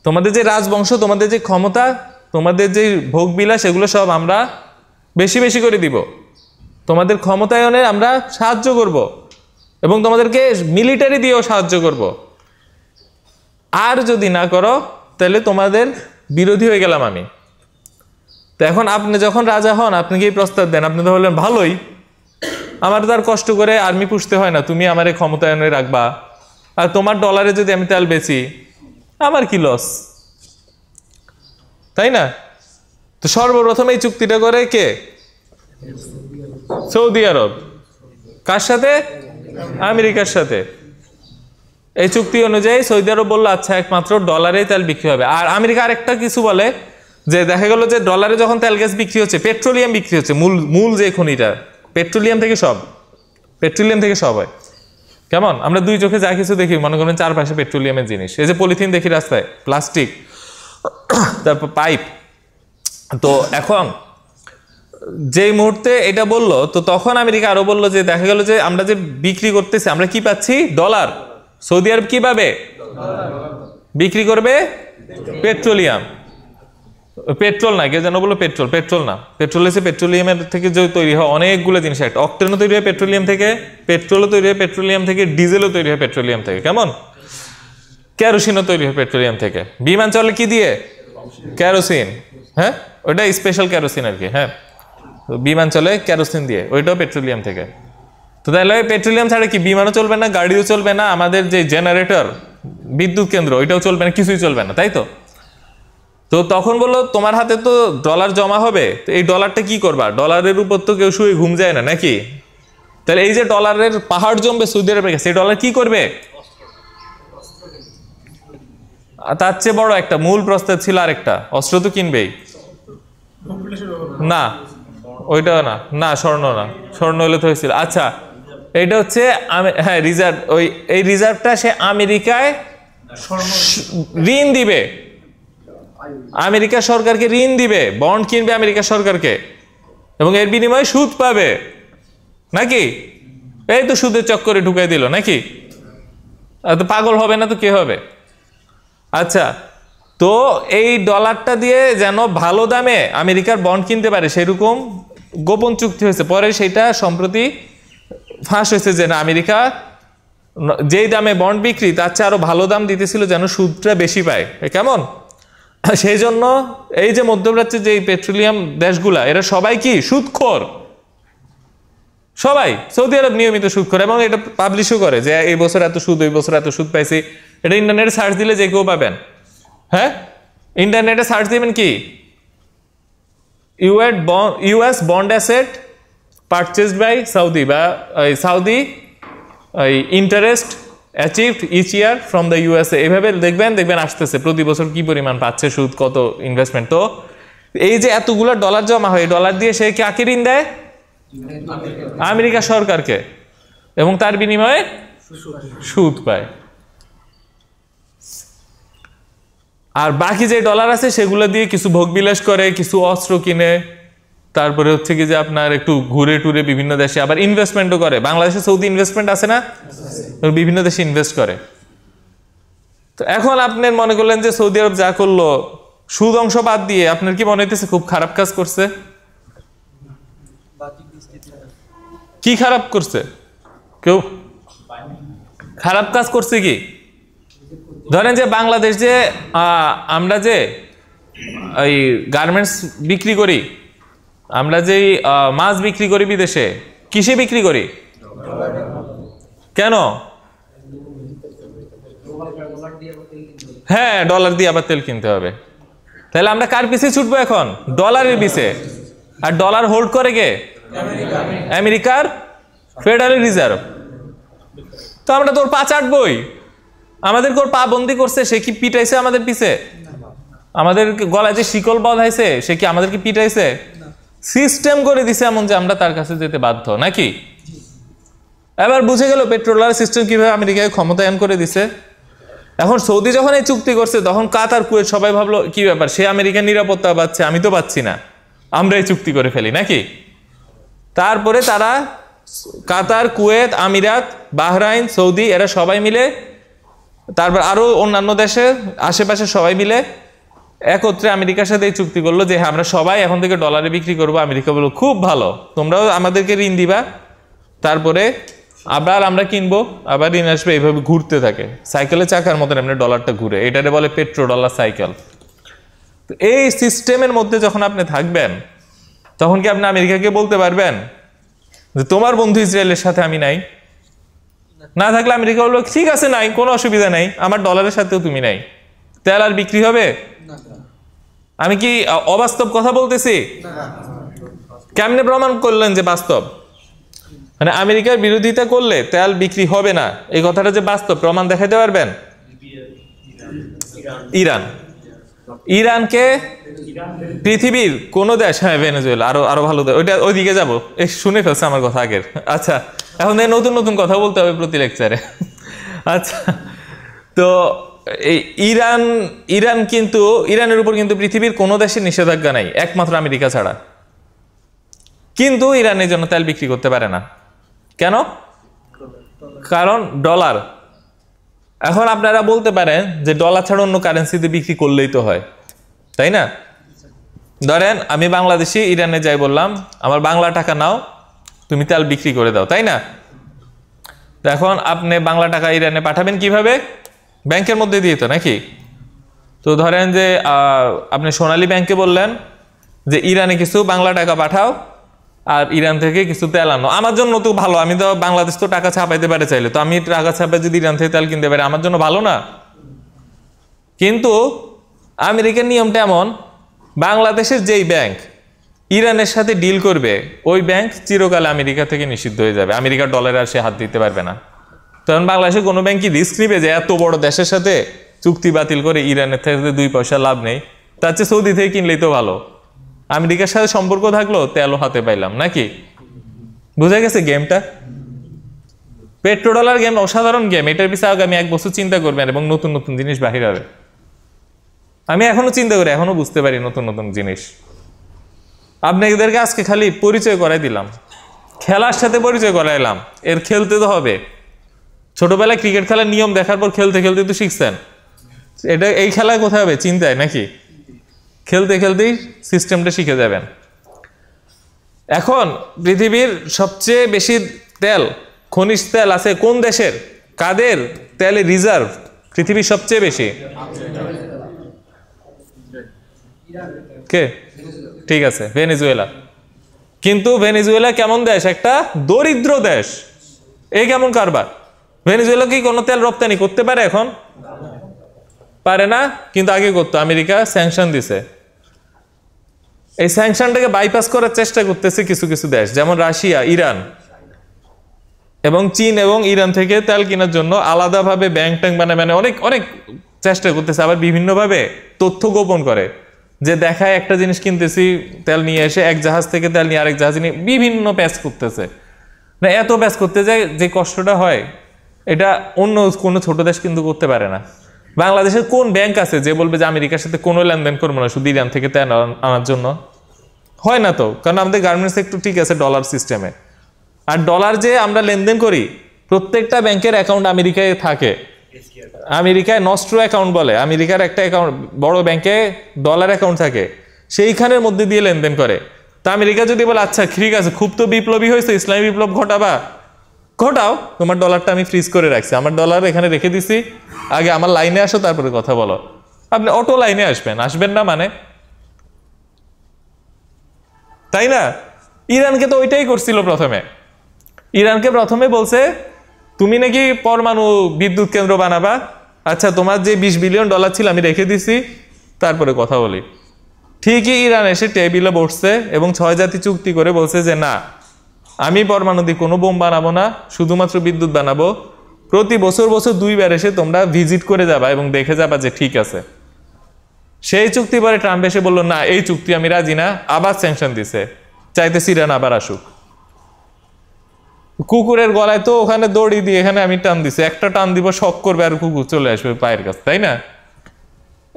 তোমাদের যে রাজবংশ তোমাদের যে ক্ষমতা তোমাদের যে ভোগবিলা সেগুলো সব আমরা বেশি বেশি করে দিব তোমাদের ক্ষমতায়নে আমরা সাহায্য করব এবং তোমাদেরকে মিলিটারি দিয়েও সাহায্য করব আর যদি না করো তাহলে তোমাদের বিরোধী হয়ে গেলাম আমি তো এখন আপনি যখন রাজা হন আপনি কি প্রস্তাব দেন আপনি তো বললেন ভালোই আমার তো আর কষ্ট করে আর্মি পুষতে হয় না তুমি আমার ক্ষমতায়নে রাখবা আর তোমার ডলারে যদি আমি তেল বেচি আমার কি লস তাই না তো সর্বপ্রথম এই চুক্তিটা করে কে সৌদি আরব কার সাথে আমেরিকার সাথে এই চুক্তি অনুযায়ী সৌদি আরব বললো আচ্ছা একমাত্র ডলারেই তেল বিক্রি হবে আর আমেরিকা আরেকটা কিছু বলে যে দেখা গেল যে ডলারে যখন তেল গ্যাস বিক্রি হচ্ছে পেট্রোলিয়াম বিক্রি হচ্ছে মূল মূল যে খনিটা পেট্রোলিয়াম থেকে সব পেট্রোলিয়াম থেকে সব হয় কেমন আমরা দুই চোখে যা কিছু দেখি মনে করেন চারপাশে পেট্রোলিয়ামের জিনিস এই যে পলিথিন দেখি রাস্তায় প্লাস্টিক তারপর পাইপ তো এখন যেই মুহূর্তে এটা বলল তো তখন আমেরিকা আরও বলল যে দেখা গেল যে আমরা যে বিক্রি করতেছি আমরা কি পাচ্ছি ডলার সৌদি আরব কী পাবে বিক্রি করবে পেট্রোলিয়াম পেট্রোল না কেউ যেন বলো পেট্রোল পেট্রোল না পেট্রোল এসে পেট্রোলিয়ামের থেকে যে তৈরি হয় অনেকগুলো জিনিস একটা অক্টেনও তৈরি হয় পেট্রোলিয়াম থেকে পেট্রোলও তৈরি হয় পেট্রোলিয়াম থেকে ডিজেলও তৈরি হয় পেট্রোলিয়াম থেকে কেমন ক্যারোসিনও তৈরি হয় পেট্রোলিয়াম থেকে বিমান চলে কি দিয়ে ক্যারোসিন হ্যাঁ ওইটা স্পেশাল ক্যারোসিন আর কি হ্যাঁ বিমান চলে ক্যারোসিন দিয়ে ওইটাও পেট্রোলিয়াম থেকে তো তাহলে পেট্রোলিয়াম ছাড়া কি বিমানও চলবে না গাড়িও চলবে না আমাদের যে জেনারেটর বিদ্যুৎ কেন্দ্র ওইটাও চলবে না কিছুই চলবে না তাই তো তো তখন বললো তোমার হাতে তো ডলার জমা হবে তো এই ডলারটা কি করবা ডলারের উপর তো কেউ শুয়ে ঘুম যায় না নাকি তাহলে এই যে ডলারের পাহাড় জমবে সৌদি আরবে কাছে এই ডলার কি করবে তার চেয়ে বড় একটা মূল প্রস্তাব ছিল আরেকটা অস্ত্র তো কিনবেই না ওইটা না না স্বর্ণ না স্বর্ণ হলে তো হয়েছিল আচ্ছা এটা হচ্ছে হ্যাঁ রিজার্ভ ওই এই রিজার্ভটা সে আমেরিকায় ঋণ দিবে আমেরিকা সরকারকে ঋণ দিবে বন্ড কিনবে আমেরিকা সরকারকে এবং এর বিনিময়ে সুদ পাবে নাকি এই তো সুদের চক্করে ঢুকাই দিল নাকি তো পাগল হবে না তো কে হবে আচ্ছা তো এই ডলারটা দিয়ে যেন ভালো দামে আমেরিকার বন্ড কিনতে পারে সেরকম গোপন চুক্তি হয়েছে পরে সেটা সম্প্রতি ফাঁস হয়েছে যে না আমেরিকা যেই দামে বন্ড বিক্রি তার চেয়ে আরও ভালো দাম দিতেছিল যেন সুদটা বেশি পায় কেমন [laughs] সেই জন্য এই যে মধ্যপ্রাচ্যের যে পেট্রোলিয়াম দেশগুলা এরা সবাই কি সুৎখর সবাই সৌদি আরব নিয়মিত সুদ করে এবং এটা পাবলিশও করে যে এই বছর এত সুদ ওই বছর এত সুদ পাইছি এটা ইন্টারনেটে সার্চ দিলে যে কেউ পাবেন হ্যাঁ ইন্টারনেটে সার্চ দিবেন কি ইউএড US bond asset purchased by Saudi বা Saudi interest achieved each year from the USA এভাবে দেখবেন দেখবেন আসতেছে প্রতি বছর কি পরিমাণ পাচ্ছে সুদ কত ইনভেস্টমেন্ট তো এই যে এতগুলো ডলার জমা হয় ডলার দিয়ে সে কাকে ঋণ দেয় আমেরিকা সরকারকে এবং তার বিনিময়ে সুদ পায় আর বাকি যে ডলার আছে সেগুলো দিয়ে কিছু ভোগ বিলাস করে কিছু অস্ত্র কিনে তারপরে হচ্ছে কি যে আপনার একটু ঘুরে টুরে বিভিন্ন দেশে আবার ইনভেস্টমেন্টও করে বাংলাদেশে সৌদি ইনভেস্টমেন্ট আছে না বিভিন্ন দেশে ইনভেস্ট করে তো এখন আপনি মনে করলেন যে সৌদি আরব যা করলো সুদ অংশ বাদ দিয়ে আপনার কি মনে হইতেছে খুব খারাপ কাজ করছে কি খারাপ করছে কেউ খারাপ কাজ করছে কি ধরেন যে বাংলাদেশ যে আমরা যে এই গার্মেন্টস বিক্রি করি আমরা যেই মাছ বিক্রি করি বিদেশে কিসে বিক্রি করি কেন হ্যাঁ ডলার দিয়ে আবার তেল কিনতে হবে তাহলে আমরা কার পিছে ছুটবো এখন ডলারের পিছে আর ডলার হোল্ড করে কে আমেরিকার ফেডারেল রিজার্ভ তো আমরা তোর পা বই আমাদের ওর পা বন্দি করছে সে কি পিটাইছে আমাদের পিছে আমাদের গলায় যে শিকল বাঁধাইছে সে কি আমাদেরকে পিটাইছে সিস্টেম করে দিছে এমন যে আমরা তার কাছে যেতে বাধ্য নাকি এবার বুঝে গেল পেট্রোলার সিস্টেম কিভাবে আমেরিকায় ক্ষমতায়ন করে দিছে এখন সৌদি যখন এই চুক্তি করছে তখন কাতার কুয়েত সবাই ভাবলো কি ব্যাপার সে আমেরিকার নিরাপত্তা পাচ্ছে আমি তো পাচ্ছি না আমরা এই চুক্তি করে ফেলি নাকি তারপরে তারা কাতার কুয়েত আমিরাত বাহরাইন সৌদি এরা সবাই মিলে তারপর আরও অন্যান্য দেশে আশেপাশে সবাই মিলে একত্রে আমেরিকার সাথে এই চুক্তি করলো যে হ্যাঁ আমরা সবাই এখন থেকে ডলারে বিক্রি করবো আমেরিকা বললো খুব ভালো তোমরাও আমাদেরকে ঋণ দিবা তারপরে আবার আমরা কিনবো আবার ঋণ আসবে এইভাবে ঘুরতে থাকে সাইকেলে চাকার মতন এমনি ডলারটা ঘুরে এটারে বলে পেট্রো ডলার সাইকেল তো এই সিস্টেমের মধ্যে যখন আপনি থাকবেন তখন কি আপনি আমেরিকাকে বলতে পারবেন যে তোমার বন্ধু ইসরায়েলের সাথে আমি নাই না থাকলে আমেরিকা বলবো ঠিক আছে নাই কোনো অসুবিধা নাই আমার ডলারের সাথেও তুমি নাই তেল আর বিক্রি হবে আমি কি অবাস্তব কথা বলতেছি কেমনে প্রমাণ করলেন যে বাস্তব মানে আমেরিকার বিরোধিতা করলে তেল বিক্রি হবে না এই কথাটা যে বাস্তব প্রমাণ দেখাতে পারবেন ইরান ইরানকে পৃথিবীর কোন দেশ হ্যাঁ ভেনেজুয়েল আরো আরো ভালো ওইটা ওইদিকে যাবো এ শুনে ফেলছে আমার কথা আগের আচ্ছা এখন নতুন নতুন কথা বলতে হবে প্রতি লেকচারে আচ্ছা তো ইরান ইরান কিন্তু ইরানের উপর কিন্তু পৃথিবীর কোনো দেশের নিষেধাজ্ঞা নাই একমাত্র আমেরিকা ছাড়া কিন্তু ইরানের জন্য তেল বিক্রি করতে পারে না কেন কারণ ডলার এখন আপনারা বলতে পারেন যে ডলার ছাড়া অন্য কারেন্সিতে বিক্রি করলেই তো হয় তাই না ধরেন আমি বাংলাদেশি ইরানে যাই বললাম আমার বাংলা টাকা নাও তুমি তেল বিক্রি করে দাও তাই না এখন আপনি বাংলা টাকা ইরানে পাঠাবেন কিভাবে ব্যাংকের মধ্যে তো নাকি তো ধরেন যে আপনি সোনালী ব্যাংকে বললেন যে ইরানে কিছু বাংলা টাকা পাঠাও আর ইরান থেকে কিছু তেল আনো আমার জন্য তো ভালো আমি তো বাংলাদেশ তো টাকা ছাপাইতে পারে চাইলে তো আমি টাকা ছাপাই যদি ইরান থেকে তেল কিনতে পারি আমার জন্য ভালো না কিন্তু আমেরিকার নিয়মটা এমন বাংলাদেশের যেই ব্যাংক ইরানের সাথে ডিল করবে ওই ব্যাংক চিরকাল আমেরিকা থেকে নিষিদ্ধ হয়ে যাবে আমেরিকার ডলারে আর সে হাত দিতে পারবে না তখন বাংলাদেশে কোনো ব্যাংকই রিস্ক নিবে যে এত বড় দেশের সাথে চুক্তি বাতিল করে ইরানের থেকে দুই পয়সা লাভ নেই তার চেয়ে সৌদি থেকে কিনলেই তো ভালো আমেরিকার সাথে সম্পর্ক থাকলো তেলও হাতে পাইলাম নাকি বুঝা গেছে গেমটা পেট্রো ডলার গেম অসাধারণ গেম এটার আগে আগামী এক বছর চিন্তা করবেন এবং নতুন নতুন জিনিস বাহির হবে আমি এখনো চিন্তা করি এখনো বুঝতে পারি নতুন নতুন জিনিস আপনাদেরকে আজকে খালি পরিচয় করাই দিলাম খেলার সাথে পরিচয় করাইলাম এর খেলতে তো হবে ছোটবেলায় ক্রিকেট খেলার নিয়ম দেখার পর খেলতে খেলতে তো শিখছেন এটা এই খেলা কোথায় হবে চিন্তায় নাকি খেলতে খেলতেই সিস্টেমটা শিখে যাবেন এখন পৃথিবীর সবচেয়ে বেশি তেল খনিজ তেল আছে কোন দেশের কাদের তেলের রিজার্ভ পৃথিবীর সবচেয়ে বেশি কে ঠিক আছে ভেনেজুয়েলা কিন্তু ভেনেজুয়েলা কেমন দেশ একটা দরিদ্র দেশ এই কেমন কারবার ভেনিজুয়েলা কি কোনো তেল রপ্তানি করতে পারে এখন পারে না কিন্তু আগে করতো আমেরিকা স্যাংশন দিছে এই স্যাংশনটাকে বাইপাস করার চেষ্টা করতেছে কিছু কিছু দেশ যেমন রাশিয়া ইরান এবং চীন এবং ইরান থেকে তেল কেনার জন্য আলাদাভাবে ব্যাংক ট্যাঙ্ক বানায় মানে অনেক অনেক চেষ্টা করতেছে আবার বিভিন্নভাবে তথ্য গোপন করে যে দেখায় একটা জিনিস কিনতেছি তেল নিয়ে এসে এক জাহাজ থেকে তেল নিয়ে আরেক জাহাজ নিয়ে বিভিন্ন প্যাচ করতেছে না মানে এত প্যাচ করতে যায় যে কষ্টটা হয় এটা অন্য কোনো ছোট দেশ কিন্তু করতে পারে না বাংলাদেশের কোন ব্যাংক আছে যে বলবে যে আমেরিকার সাথে কোনো লেনদেন করবো না শুধু ইরান থেকে তেল আনার জন্য হয় না তো কারণ আমাদের গার্মেন্টস একটু ঠিক আছে ডলার সিস্টেমে আর ডলার যে আমরা লেনদেন করি প্রত্যেকটা ব্যাংকের অ্যাকাউন্ট আমেরিকায় থাকে আমেরিকায় নস্ট্রো অ্যাকাউন্ট বলে আমেরিকার একটা অ্যাকাউন্ট বড় ব্যাংকে ডলার অ্যাকাউন্ট থাকে সেইখানের মধ্যে দিয়ে লেনদেন করে তা আমেরিকা যদি বলে আচ্ছা ঠিক আছে খুব তো বিপ্লবী হয়েছে ইসলামী বিপ্লব ঘটাবা ঘটাও তোমার ডলারটা আমি ফ্রিজ করে রাখছি আমার ডলার এখানে রেখে দিছি আগে আমার লাইনে আসো তারপরে কথা বলো আপনি অটো লাইনে আসবেন আসবেন না মানে তাই না ইরানকে তো ওইটাই করছিল প্রথমে ইরানকে প্রথমে বলছে তুমি নাকি পরমাণু বিদ্যুৎ কেন্দ্র বানাবা আচ্ছা তোমার যে বিশ বিলিয়ন ডলার ছিল আমি রেখে দিছি তারপরে কথা বলি ঠিকই ইরান এসে টেবিলে বসছে এবং ছয় জাতি চুক্তি করে বলছে যে না আমি পরমাণু দিয়ে কোনো বোম বানাবো না শুধুমাত্র বিদ্যুৎ বানাবো প্রতি বছর বছর দুইবার এসে তোমরা ভিজিট করে যাবা এবং দেখে যাবা যে ঠিক আছে সেই চুক্তি পরে ট্রাম্প এসে বললো না এই চুক্তি আমি রাজি না আবার স্যাংশন দিছে চাইতে সিরান আবার আসুক কুকুরের গলায় তো ওখানে দড়ি দিয়ে এখানে আমি টান দিছি একটা টান দিব শখ করবে আর কুকুর চলে আসবে পায়ের কাছে তাই না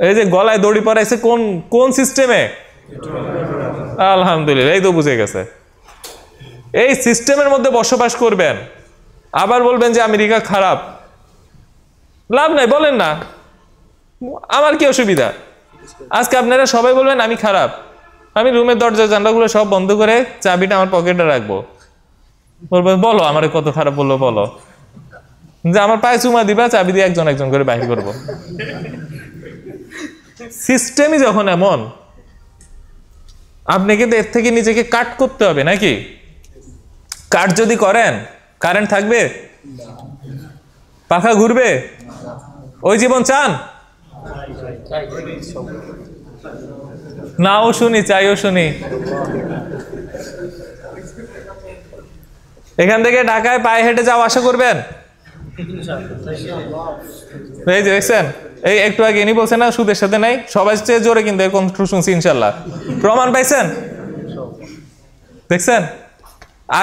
এই যে গলায় দড়ি পরাইছে কোন কোন সিস্টেমে আলহামদুলিল্লাহ এই তো বুঝে গেছে এই সিস্টেমের মধ্যে বসবাস করবেন আবার বলবেন যে আমেরিকা খারাপ লাভ নাই বলেন না আমার কি অসুবিধা আজকে আপনারা সবাই বলবেন আমি খারাপ আমি রুমের দরজা জানলাগুলো সব বন্ধ করে চাবিটা আমার পকেটে রাখবো বলবো বলো আমার কত খারাপ বললো বলো যে আমার পায়ে চুমা দিবা চাবি দিয়ে একজন একজন করে বাহির করব সিস্টেমই যখন এমন আপনাকে এর থেকে নিজেকে কাট করতে হবে নাকি কাট যদি করেন কারেন্ট থাকবে পাখা ঘুরবে ওই জীবন চান নাও শুনি চাইও শুনি এখান থেকে ঢাকায় পায়ে হেঁটে যাও আশা করবেন এই যে দেখছেন এই একটু আগে ইনি বলছেন না সুদের সাথে নাই সবাই চেয়ে জোরে কিন্তু এখন শুনছি ইনশাল্লাহ প্রমাণ পাইছেন দেখছেন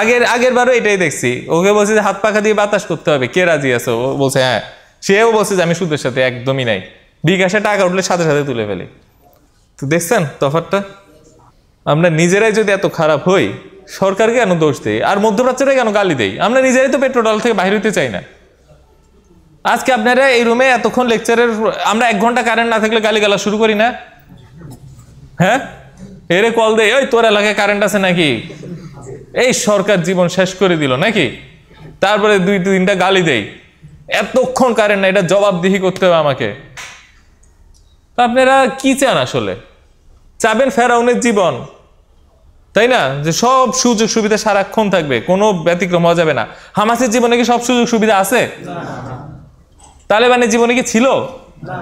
আগের আগের বারও এটাই দেখছি ওকে বলছে যে হাত পাখা দিয়ে বাতাস করতে হবে কে রাজি আছে ও বলছে হ্যাঁ সেও বলছে যে আমি সুদের সাথে একদমই নাই বিকাশে টাকা উঠলে সাথে সাথে তুলে ফেলি তো দেখছেন তফাতটা আমরা নিজেরাই যদি এত খারাপ হই সরকারকে কেন দোষ দেই আর মধ্যপ্রাচ্যটাই কেন গালি দেই আমরা নিজেরাই তো পেট্রোডল থেকে বাহির হতে চাই না আজকে আপনারা এই রুমে এতক্ষণ লেকচারের আমরা এক ঘন্টা কারেন্ট না থাকলে গালি গালা শুরু করি না হ্যাঁ এরে কল দেয় ওই তোর এলাকায় কারেন্ট আছে নাকি এই সরকার জীবন শেষ করে দিল নাকি তারপরে দুই তিনটা গালি দেই এতক্ষণ কারেন না এটা জবাবদিহি করতে হবে আমাকে আপনারা কি চান আসলে চাবেন ফেরাউনের জীবন তাই না যে সব সুযোগ সুবিধা সারাক্ষণ থাকবে কোনো ব্যতিক্রম হওয়া যাবে না হামাসের জীবনে কি সব সুযোগ সুবিধা আছে তালেবানের জীবনে কি ছিল না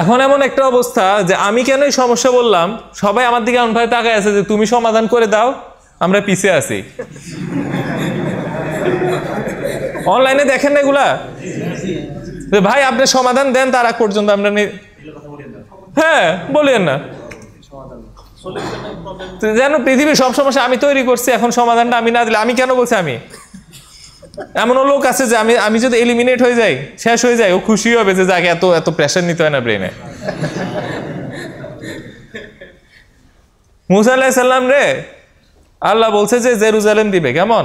এখন এমন একটা অবস্থা যে আমি কেন এই সমস্যা বললাম সবাই আমার দিকে এমনভাবে তাকায় আছে যে তুমি সমাধান করে দাও আমরা পিছিয়ে আছি অনলাইনে দেখেন না এগুলা ভাই আপনি সমাধান দেন তার আগ পর্যন্ত আমরা হ্যাঁ বলেন না যেন পৃথিবীর সব সমস্যা আমি তৈরি করছি এখন সমাধানটা আমি না দিলে আমি কেন বলছি আমি এমনও লোক আছে যে আমি আমি যদি এলিমিনেট হয়ে যাই শেষ হয়ে যায় ও খুশি হবে যে যাকে এত এত প্রেশার নিতে হয় না ব্রেনে মুসা রে আল্লাহ বলছে যে জেরুজালেম দিবে কেমন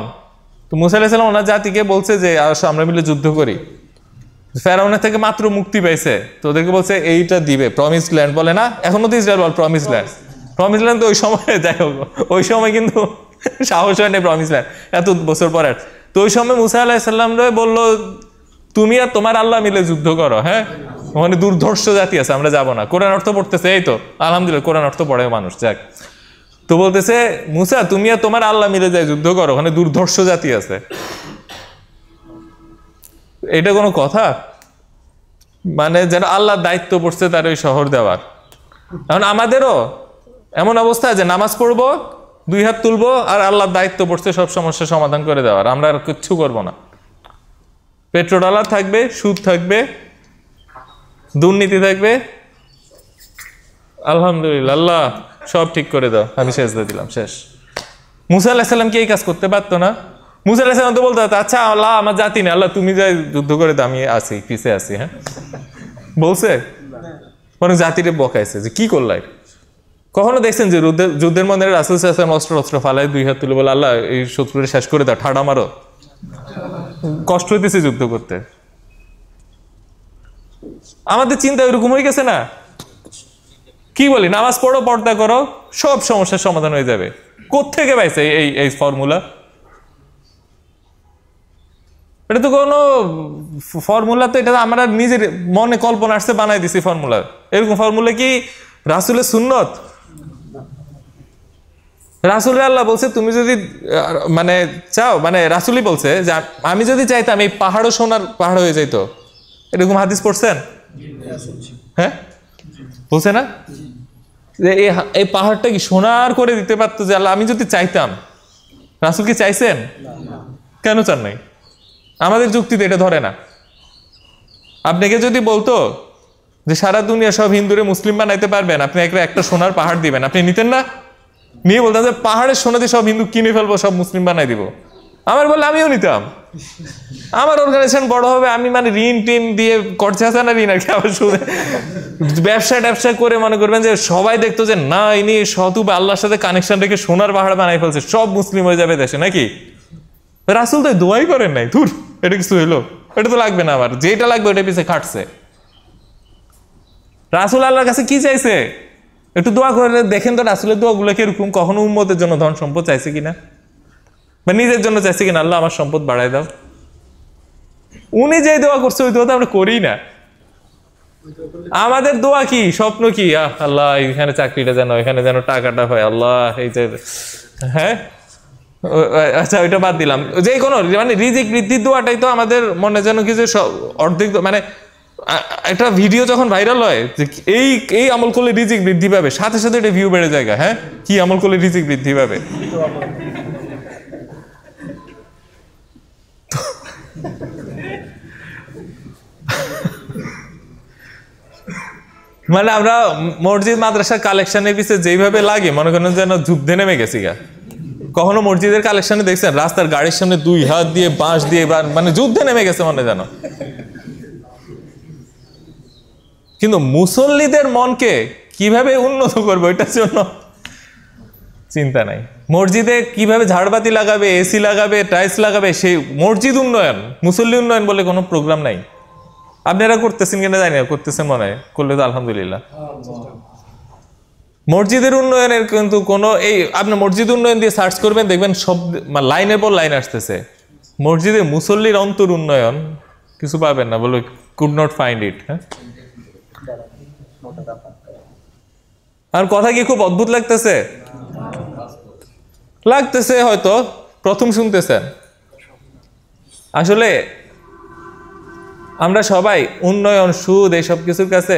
তো মুসা ওনার জাতিকে বলছে যে আমরা মিলে যুদ্ধ করি ফেরাউনের থেকে মাত্র মুক্তি পাইছে তো ওদেরকে বলছে এইটা দিবে প্রমিস ল্যান্ড বলে না এখনো তো ইসরায়েল বল প্রমিস ল্যান্ড প্রমিস ল্যান্ড তো ওই সময় যাই হোক ওই সময় কিন্তু সাহস হয় হয়নি প্রমিস ল্যান্ড এত বছর পর তো ওই সময় মুসা আলাহিসাল্লামরা বললো তুমি আর তোমার আল্লাহ মিলে যুদ্ধ করো হ্যাঁ ওখানে দুর্ধর্ষ জাতি আছে আমরা যাব না কোরআন অর্থ পড়তেছে এই তো আলহামদুলিল্লাহ কোরআন অর্থ পড়ে মানুষ যাক তো বলতেছে মুসা তুমি আর তোমার আল্লাহ মিলে যায় যুদ্ধ করো ওখানে দুর্ধর্ষ জাতি আছে এটা কোনো কথা মানে যারা আল্লাহর দায়িত্ব পড়ছে তার ওই শহর দেওয়ার এখন আমাদেরও এমন অবস্থা যে নামাজ পড়বো দুই হাত তুলবো আর আল্লাহর দায়িত্ব পড়ছে সব সমস্যা সমাধান করে দেওয়ার আমরা আর কিচ্ছু করবো না পেট্রোডলার থাকবে সুদ থাকবে দুর্নীতি থাকবে আলহামদুলিল্লাহ আল্লাহ সব ঠিক করে দাও আমি শেষ দিয়ে দিলাম শেষ মুসা আল্লাহ কি এই কাজ করতে পারতো না মুসা আল্লাহ তো বলতে পারতো আচ্ছা আল্লাহ আমার জাতি না আল্লাহ তুমি যাই যুদ্ধ করে দাও আমি আছি পিছিয়ে আছি হ্যাঁ বলছে মানে জাতিরে বকাইছে যে কি করলা এটা কখনো দেখছেন যে যুদ্ধের মধ্যে রাসুল সাহসাম অস্ত্র অস্ত্র ফালাই দুই হাত তুলে বলে আল্লাহ এই শত্রুরে শেষ করে দাও ঠাডা মারো কষ্ট হইতেছে যুদ্ধ করতে আমাদের চিন্তা ওইরকম হয়ে গেছে না কি বলি নামাজ পড়ো পর্দা করো সব সমস্যার সমাধান হয়ে যাবে কোথেকে পাইছে এই এই ফর্মুলা এটা তো কোনো ফর্মুলা তো এটা আমরা নিজের মনে কল্পনা আসছে বানাই দিছি ফর্মুলা এরকম ফর্মুলা কি রাসুলের সুন্নত রাসুল আল্লাহ বলছে তুমি যদি মানে চাও মানে রাসুলই বলছে যে আমি যদি চাইতাম এই পাহাড়ও সোনার পাহাড় হয়ে যাইতো এরকম হাদিস পড়ছেন হ্যাঁ বলছে না যে এই পাহাড়টা কি সোনার করে দিতে পারতো যে আল্লাহ আমি যদি চাইতাম রাসুল কি চাইছেন কেন চান নাই আমাদের যুক্তিতে এটা ধরে না আপনাকে যদি বলতো যে সারা দুনিয়া সব হিন্দুরে মুসলিম বানাইতে পারবেন আপনি একটা সোনার পাহাড় দিবেন আপনি নিতেন না নিয়ে বলতাম যে পাহাড়ের দিয়ে সব হিন্দু কিনে ফেলবো সব মুসলিম বানাই দিব আমার বললে আমিও নিতাম আমার অর্গানাইজেশন বড় হবে আমি মানে ঋণ টিন দিয়ে করছে আসে না ঋণ আর কি আমার শুনে ব্যবসা ট্যাবসা করে মনে করবেন যে সবাই দেখতো যে না ইনি সতু বা আল্লাহর সাথে কানেকশন রেখে সোনার পাহাড় বানাই ফেলছে সব মুসলিম হয়ে যাবে দেশে নাকি রাসুল তো দোয়াই করেন নাই ধুর এটা কিছু হইলো এটা তো লাগবে না আমার যেটা লাগবে ওটা পিছিয়ে খাটছে রাসুল আল্লাহর কাছে কি চাইছে একটু দোয়া করে দেখেন তো রাসুলের দোয়াগুলো কিরকম কখনো উম্মতের জন্য ধন সম্পদ চাইছে কিনা বা নিজের জন্য চাইছে কিনা আল্লাহ আমার সম্পদ বাড়াই দাও উনি যে দোয়া করছে ওই দোয়া তো আমরা করি না আমাদের দোয়া কি স্বপ্ন কি আহ আল্লাহ এখানে চাকরিটা যেন এখানে যেন টাকাটা হয় আল্লাহ এই যে হ্যাঁ আচ্ছা ওইটা বাদ দিলাম যে কোনো মানে রিজিক বৃদ্ধির দোয়াটাই তো আমাদের মনে যেন কিছু অর্ধেক মানে একটা ভিডিও যখন ভাইরাল হয় যে এই এই আমল করলে রিজিক বৃদ্ধি পাবে সাথে সাথে এটা ভিউ বেড়ে যায় হ্যাঁ কি আমল করলে রিজিক বৃদ্ধি পাবে [laughs] মানে আমরা মসজিদ মাদ্রাসার কালেকশনের পিছিয়ে যেইভাবে লাগে মনে করেন যেন যুদ্ধে নেমে গেছি গা কখনো মসজিদের কালেকশনে দেখছেন রাস্তার গাড়ির সামনে দুই হাত দিয়ে বাঁশ দিয়ে মানে যুদ্ধে নেমে গেছে মনে জানো কিন্তু মুসল্লিদের মনকে কিভাবে উন্নত করবো এটার জন্য চিন্তা নাই মসজিদে কিভাবে ঝাড়বাতি লাগাবে এসি লাগাবে টাইলস লাগাবে সেই মসজিদ উন্নয়ন মুসল্লি উন্নয়ন বলে কোনো প্রোগ্রাম নাই আপনারা করতেছেন কিনা জানি না করতেছেন মনে হয় করলে তো আলহামদুলিল্লাহ মসজিদের উন্নয়নের কিন্তু কোনো এই আপনি মসজিদ উন্নয়ন দিয়ে সার্চ করবেন দেখবেন সব লাইনের পর লাইন আসতেছে মসজিদে মুসল্লির অন্তর উন্নয়ন কিছু পাবেন না বলে কুড নট ফাইন্ড ইট হ্যাঁ আর কথা কি খুব অদ্ভুত লাগতেছে লাগতেছে হয়তো প্রথম শুনতেছেন আসলে আমরা সবাই উন্নয়ন সুদ এইসব কিছুর কাছে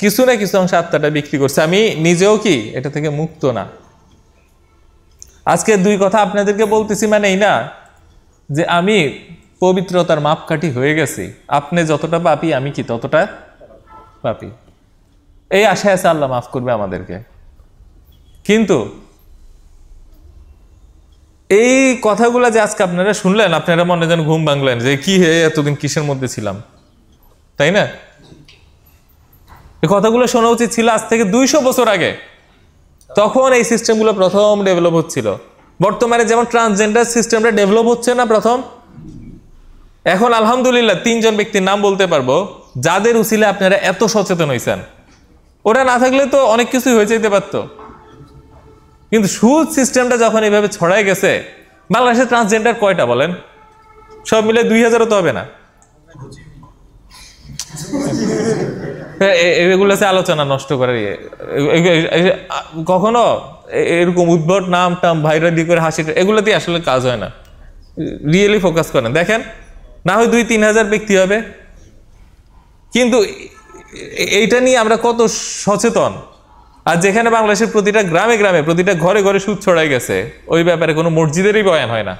কিছু না কিছু অংশ আত্মাটা বিক্রি করছে আমি নিজেও কি এটা থেকে মুক্ত না আজকে দুই কথা আপনাদেরকে বলতেছি মানে এই না যে আমি পবিত্রতার মাপকাঠি হয়ে গেছি আপনি যতটা পাপি আমি কি ততটা পাপি এই আশায় আছে আল্লাহ মাফ করবে আমাদেরকে কিন্তু এই কথাগুলো যে আজকে আপনারা শুনলেন আপনারা মনে যেন ঘুম ভাঙলেন যে কি হে এতদিন কিসের মধ্যে ছিলাম তাই না এই কথাগুলো শোনা উচিত ছিল আজ থেকে দুইশো বছর আগে তখন এই সিস্টেমগুলো প্রথম ডেভেলপ হচ্ছিল বর্তমানে যেমন ট্রান্সজেন্ডার সিস্টেমটা ডেভেলপ হচ্ছে না প্রথম এখন আলহামদুলিল্লাহ তিনজন ব্যক্তির নাম বলতে পারবো যাদের উচিলে আপনারা এত সচেতন হয়েছেন ওরা না থাকলে তো অনেক কিছুই হয়ে যেতে পারতো কিন্তু সুদ সিস্টেমটা যখন এইভাবে ছড়াই গেছে বাংলাদেশে ট্রান্সজেন্ডার কয়টা বলেন সব মিলে দুই হাজারও তো হবে না এগুলো হচ্ছে আলোচনা নষ্ট করার ইয়ে কখনো এরকম উদ্ভট নাম টাম ভাইরা দিয়ে করে হাসি এগুলোতেই আসলে কাজ হয় না রিয়েলি ফোকাস করেন দেখেন না হয় দুই তিন হাজার ব্যক্তি হবে কিন্তু এইটা নিয়ে আমরা কত সচেতন আর যেখানে বাংলাদেশের প্রতিটা গ্রামে গ্রামে প্রতিটা ঘরে ঘরে সুদ ছড়াই গেছে ওই ব্যাপারে কোনো মসজিদেরই বয়ান হয় না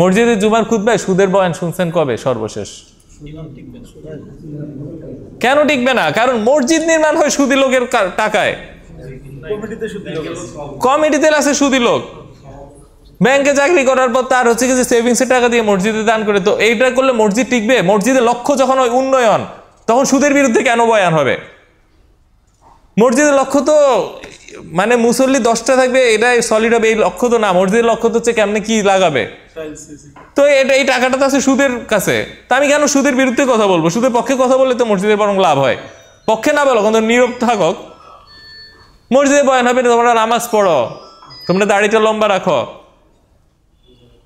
মসজিদের জুমার খুদ্ায় সুদের বয়ান শুনছেন কবে সর্বশেষ কেন টিকবে না কারণ মসজিদ নির্মাণ হয় সুদী লোকের টাকায় কমিটিতে আছে সুদী লোক ব্যাংকে চাকরি করার পর তার হচ্ছে কি যে সেভিংসের টাকা দিয়ে মসজিদে দান করে তো এইটা করলে মসজিদ টিকবে মসজিদের লক্ষ্য যখন ওই উন্নয়ন তখন সুদের বিরুদ্ধে কেন বয়ান হবে মসজিদের লক্ষ্য তো মানে মুসল্লি দশটা থাকবে এটা সলিড হবে এই লক্ষ্য তো না মসজিদের লক্ষ্য তো হচ্ছে কেমনে কি লাগাবে তো এটা এই টাকাটা তো আছে সুদের কাছে তা আমি কেন সুদের বিরুদ্ধে কথা বলবো সুদের পক্ষে কথা বললে তো মসজিদের বরং লাভ হয় পক্ষে না বলো কিন্তু নীরব থাকক মসজিদে বয়ান হবে তোমরা নামাজ পড়ো তোমরা দাড়িটা লম্বা রাখো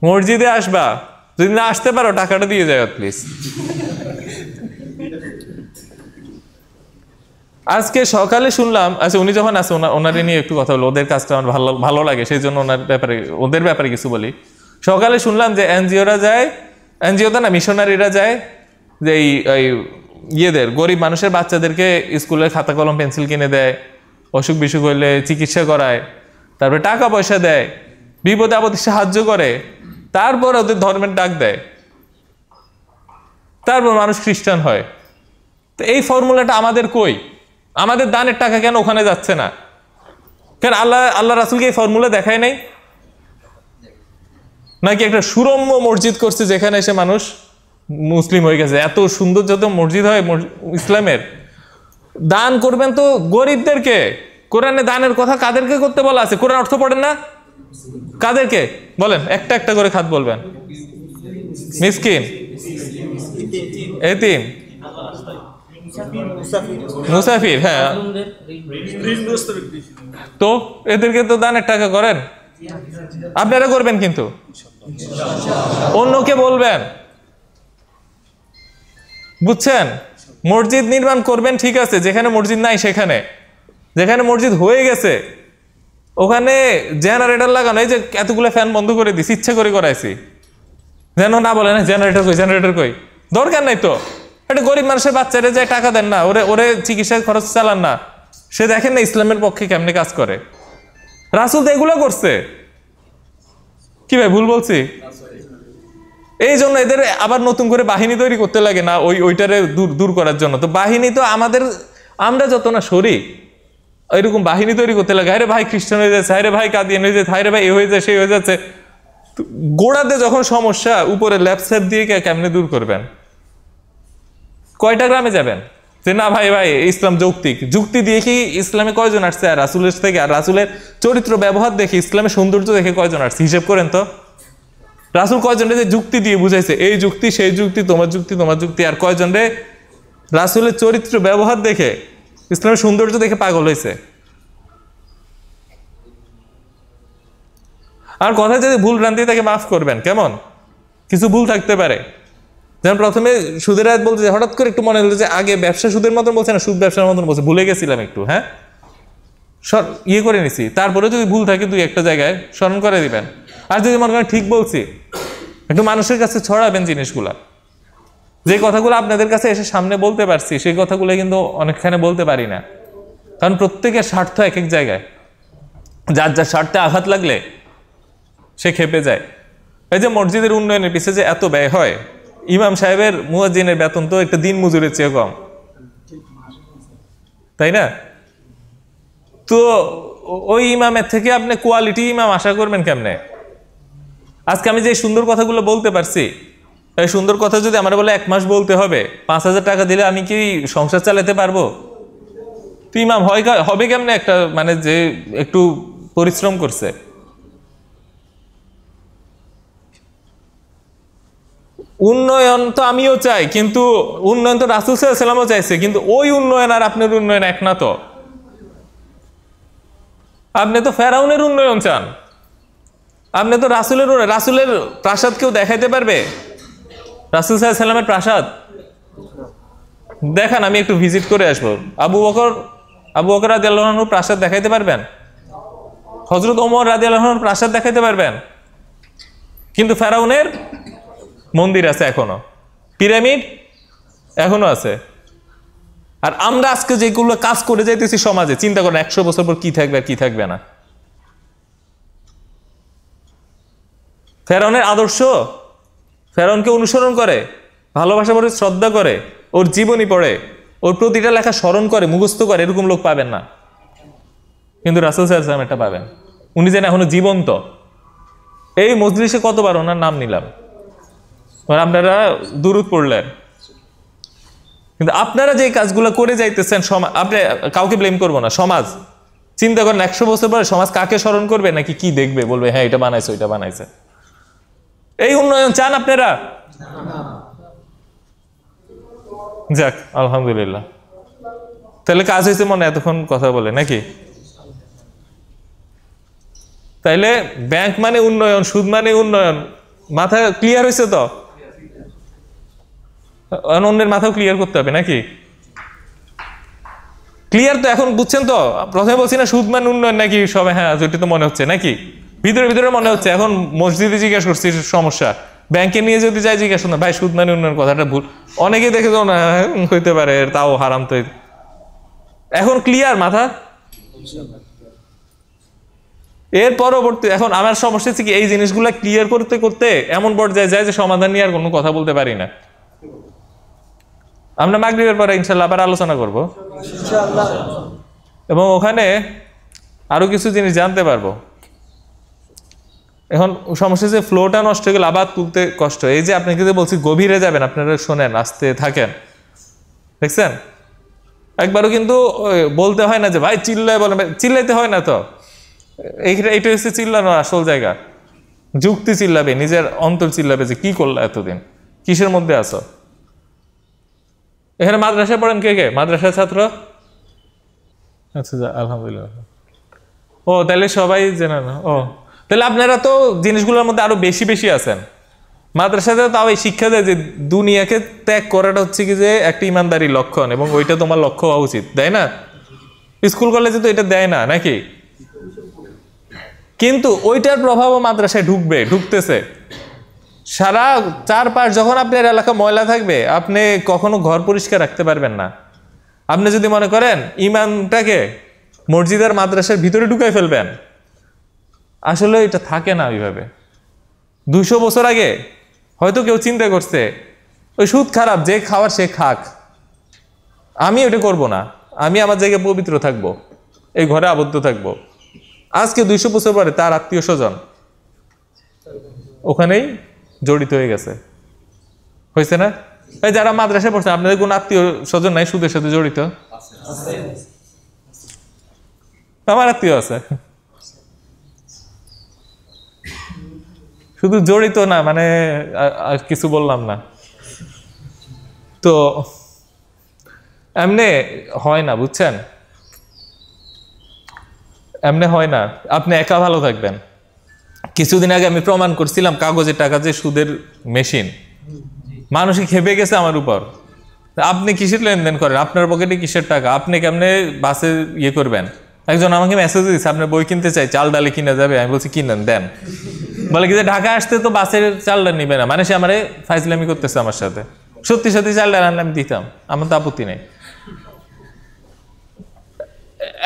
মসজিদে আসবা যদি না আসতে পারো টাকাটা দিয়ে যাও প্লিজ আজকে সকালে শুনলাম আচ্ছা উনি যখন আছে ওনারে নিয়ে একটু কথা বলো ওদের কাজটা আমার ভালো ভালো লাগে সেই জন্য ওনার ব্যাপারে ওদের ব্যাপারে কিছু বলি সকালে শুনলাম যে এনজিওরা যায় এনজিওতে না মিশনারিরা যায় যে এই ইয়েদের গরিব মানুষের বাচ্চাদেরকে স্কুলে খাতা কলম পেন্সিল কিনে দেয় অসুখ বিসুখ হইলে চিকিৎসা করায় তারপরে টাকা পয়সা দেয় বিপদে আপদে সাহায্য করে তারপর ওদের ধর্মের ডাক দেয় তারপর মানুষ খ্রিস্টান হয় তো এই ফর্মুলাটা আমাদের কই আমাদের দানের টাকা কেন ওখানে যাচ্ছে না কেন আল্লাহ আল্লাহ রাসুলকে এই ফর্মুলা দেখায় নাই নাকি একটা সুরম্য মসজিদ করছে যেখানে এসে মানুষ মুসলিম হয়ে গেছে এত সুন্দর যত মসজিদ হয় ইসলামের দান করবেন তো গরিবদেরকে কোরআনে দানের কথা কাদেরকে করতে বলা আছে কোরআন অর্থ পড়েন না কাদেরকে বলেন একটা একটা করে খাত বলবেন মিসকিন এতিম মুসাফির হ্যাঁ তো এদেরকে তো দান টাকা করেন আপনারা করবেন কিন্তু অন্যকে বলবেন বুঝছেন মসজিদ নির্মাণ করবেন ঠিক আছে যেখানে মসজিদ নাই সেখানে যেখানে মসজিদ হয়ে গেছে ওখানে জেনারেটর লাগানো এই যে এতগুলো ফ্যান বন্ধ করে দিছি ইচ্ছে করে করাইছি যেন না বলে না জেনারেটর কই জেনারেটর কই দরকার নাই তো একটা গরিব মানুষের বাচ্চারে যে টাকা দেন না ওরে ওরে চিকিৎসার খরচ চালান না সে দেখেন না ইসলামের পক্ষে কেমনে কাজ করে রাসুল তো এগুলো করছে কি ভাই ভুল বলছি এই জন্য এদের আবার নতুন করে বাহিনী তৈরি করতে লাগে না ওই ওইটারে দূর দূর করার জন্য তো বাহিনী তো আমাদের আমরা যত না শরিক এরকম বাহিনী তৈরি করতে লাগে হ্যাঁ ভাই খ্রিস্টান হয়ে যাচ্ছে হ্যাঁ ভাই কাদিয়ান হয়ে যাচ্ছে হ্যাঁ ভাই এ হয়ে যায় সে হয়ে যাচ্ছে গোড়াতে যখন সমস্যা উপরে ল্যাপস্যাপ দিয়ে কেমনে দূর করবেন কয়টা গ্রামে যাবেন যে না ভাই ভাই ইসলাম যৌক্তিক যুক্তি দিয়ে কি ইসলামে কয়জন আসছে আর রাসুলের থেকে আর রাসুলের চরিত্র ব্যবহার দেখে ইসলামের সৌন্দর্য দেখে কয়জন আসছে হিসেব করেন তো রাসুল কয়জন রে যে যুক্তি দিয়ে বুঝাইছে এই যুক্তি সেই যুক্তি তোমার যুক্তি তোমার যুক্তি আর কয়জন রে রাসুলের চরিত্র ব্যবহার দেখে ইসলামের সৌন্দর্য দেখে পাগল হয়েছে আর কথা যদি ভুল ভ্রান্তি তাকে মাফ করবেন কেমন কিছু ভুল থাকতে পারে যেমন প্রথমে সুদের আয়াত বলতে হঠাৎ করে একটু মনে হলো যে আগে ব্যবসা সুদের মতন বলছে না সুদ ব্যবসার মতন বলছে ভুলে গেছিলাম একটু হ্যাঁ সর ইয়ে করে নিছি তারপরে যদি ভুল থাকে দুই একটা জায়গায় স্মরণ করে দিবেন আর যদি মনে করেন ঠিক বলছি একটু মানুষের কাছে ছড়াবেন জিনিসগুলা যে কথাগুলো আপনাদের কাছে এসে সামনে বলতে পারছি সেই কথাগুলো কিন্তু অনেকখানে বলতে পারি না কারণ প্রত্যেকের স্বার্থ এক এক জায়গায় যার যার স্বার্থে আঘাত লাগলে সে খেপে যায় এই যে মসজিদের উন্নয়নের পিছিয়ে যে এত ব্যয় হয় ইমাম সাহেবের মুয়াজিনের বেতন তো একটা দিন মজুরের চেয়ে কম তাই না তো ওই ইমামের থেকে আপনি কোয়ালিটি ইমাম আশা করবেন কেমনে আজকে আমি যে সুন্দর কথাগুলো বলতে পারছি তাই সুন্দর কথা যদি আমার বলে এক মাস বলতে হবে পাঁচ হাজার টাকা দিলে আমি কি সংসার চালাতে পারবো তুই ইমাম হয় হবে কেমনে একটা মানে যে একটু পরিশ্রম করছে উন্নয়ন তো আমিও চাই কিন্তু উন্নয়ন তো রাসুল সাল্লামও চাইছে কিন্তু ওই উন্নয়ন আর আপনার উন্নয়ন এক না তো আপনি তো ফেরাউনের উন্নয়ন চান আপনি তো রাসুলের রাসুলের প্রাসাদ কেউ দেখাইতে পারবে রাসুল সাহেব সাল্লামের প্রাসাদ দেখান আমি একটু ভিজিট করে আসবো আবু বকর আবু বকর রাজি আল্লাহন প্রাসাদ দেখাইতে পারবেন হজরত ওমর রাজি আল্লাহন প্রাসাদ দেখাইতে পারবেন কিন্তু ফেরাউনের মন্দির আছে এখনো পিরামিড এখনো আছে আর আমরা আজকে যেগুলো কাজ করে যাইতেছি সমাজে চিন্তা করেন একশো বছর পর কি থাকবে আর কি থাকবে না ফেরাউনের আদর্শ ফেরনকে অনুসরণ করে ভালোবাসা পড়ে শ্রদ্ধা করে ওর জীবনী পড়ে ওর প্রতিটা লেখা স্মরণ করে মুখস্থ করে এরকম লোক পাবেন না কিন্তু রাসুল সাহেব এটা পাবেন উনি যেন এখনো জীবন্ত এই মজলিসে কতবার ওনার নাম নিলাম আপনারা দূরত পড়লেন কিন্তু আপনারা যে কাজগুলো করে যাইতেছেন আপনি কাউকে ব্লেম করবো না সমাজ চিন্তা করেন একশো বছর পরে সমাজ কাকে স্মরণ করবে নাকি কি দেখবে বলবে হ্যাঁ এটা বানাইছে ওইটা বানাইছে এই উন্নয়ন চান আপনারা যাক আলহামদুলিল্লাহ তাহলে কাজ হয়েছে মনে এতক্ষণ কথা বলে নাকি তাইলে ব্যাংক মানে উন্নয়ন সুদ মানে উন্নয়ন মাথা ক্লিয়ার হয়েছে তো অন্যের মাথাও ক্লিয়ার করতে হবে নাকি ক্লিয়ার তো এখন বুঝছেন তো প্রথমে বলছি না সুদ মানে উন্নয়ন নাকি সবাই হ্যাঁ যেটি তো মনে হচ্ছে নাকি ভিতরে ভিতরে মনে হচ্ছে এখন মসজিদে জিজ্ঞেস করছি সমস্যা ব্যাংকে নিয়ে যদি যাই জিজ্ঞেস না ভাই সুদ মানে উন্নয়ন কথাটা ভুল অনেকেই দেখে যাও না হইতে পারে তাও হারাম তো এখন ক্লিয়ার মাথা এর পরবর্তী এখন আমার সমস্যা হচ্ছে কি এই জিনিসগুলো ক্লিয়ার করতে করতে এমন পর্যায়ে যায় যে সমাধান নিয়ে আর কোনো কথা বলতে পারি না আমরা মাগরীবের পরে ইনশাল্লাহ আবার আলোচনা করবো এবং ওখানে আরো কিছু জিনিস জানতে পারবো এখন সমস্যা যে ফ্লোটা নষ্ট হয়ে গেলে আবার তুলতে কষ্ট এই যে আপনাকে যে বলছি গভীরে যাবেন আপনারা শোনেন আসতে থাকেন দেখছেন একবারও কিন্তু বলতে হয় না যে ভাই চিল্লায় বলেন চিল্লাইতে হয় না তো এইটা হচ্ছে চিল্লানো আসল জায়গা যুক্তি চিল্লাবে নিজের অন্তর চিল্লাবে যে কি করলো এতদিন কিসের মধ্যে আছো এখানে মাদ্রাসা পড়েন কে কে মাদ্রাসা ছাত্র আচ্ছা আলহামদুলিল্লাহ ও তাহলে সবাই জেনে না ও তাহলে আপনারা তো জিনিসগুলোর মধ্যে আরও বেশি বেশি আছেন মাদ্রাসাতে তাও এই শিক্ষা দেয় যে দুনিয়াকে ত্যাগ করাটা হচ্ছে কি যে একটা ইমানদারি লক্ষণ এবং ওইটা তোমার লক্ষ্য হওয়া উচিত তাই না স্কুল কলেজে তো এটা দেয় না নাকি কিন্তু ওইটার প্রভাবও মাদ্রাসায় ঢুকবে ঢুকতেছে সারা চারপাশ যখন আপনার এলাকা ময়লা থাকবে আপনি কখনো ঘর পরিষ্কার রাখতে পারবেন না আপনি যদি মনে করেন ইমানটাকে মসজিদের মাদ্রাসার ভিতরে ঢুকাই ফেলবেন আসলে এটা থাকে না ওইভাবে দুইশো বছর আগে হয়তো কেউ চিন্তা করছে ওই সুদ খারাপ যে খাওয়ার সে খাক আমি ওটা করব না আমি আমার জায়গায় পবিত্র থাকব। এই ঘরে আবদ্ধ থাকব। আজকে দুইশো বছর পরে তার আত্মীয় স্বজন ওখানেই জড়িত হয়ে গেছে হয়েছে না এই যারা মাদ্রাসায় পড়ছে আপনাদের কোন আত্মীয় স্বজন নাই সুদের সাথে জড়িত আমার আত্মীয় আছে শুধু জড়িত না মানে কিছু বললাম না তো এমনে হয় না বুঝছেন এমনে হয় না আপনি একা ভালো থাকবেন কিছুদিন আগে আমি প্রমাণ করছিলাম কাগজে টাকা যে সুদের মেশিন মানুষই খেপে গেছে আমার উপর আপনি কিসের লেনদেন করেন আপনার পকেটে কিসের টাকা আপনি কেমনে বাসে ইয়ে করবেন একজন আমাকে মেসেজ দিয়েছে আপনার বই কিনতে চাই চাল ডালে কিনে যাবে আমি বলছি কিনেন দেন বলে কি যে ঢাকা আসতে তো বাসের চালটা নিবে না মানে সে আমার ফাইজলামি করতেছে আমার সাথে সত্যি সত্যি চালটা রান্না আমি দিতাম আমার তো আপত্তি নেই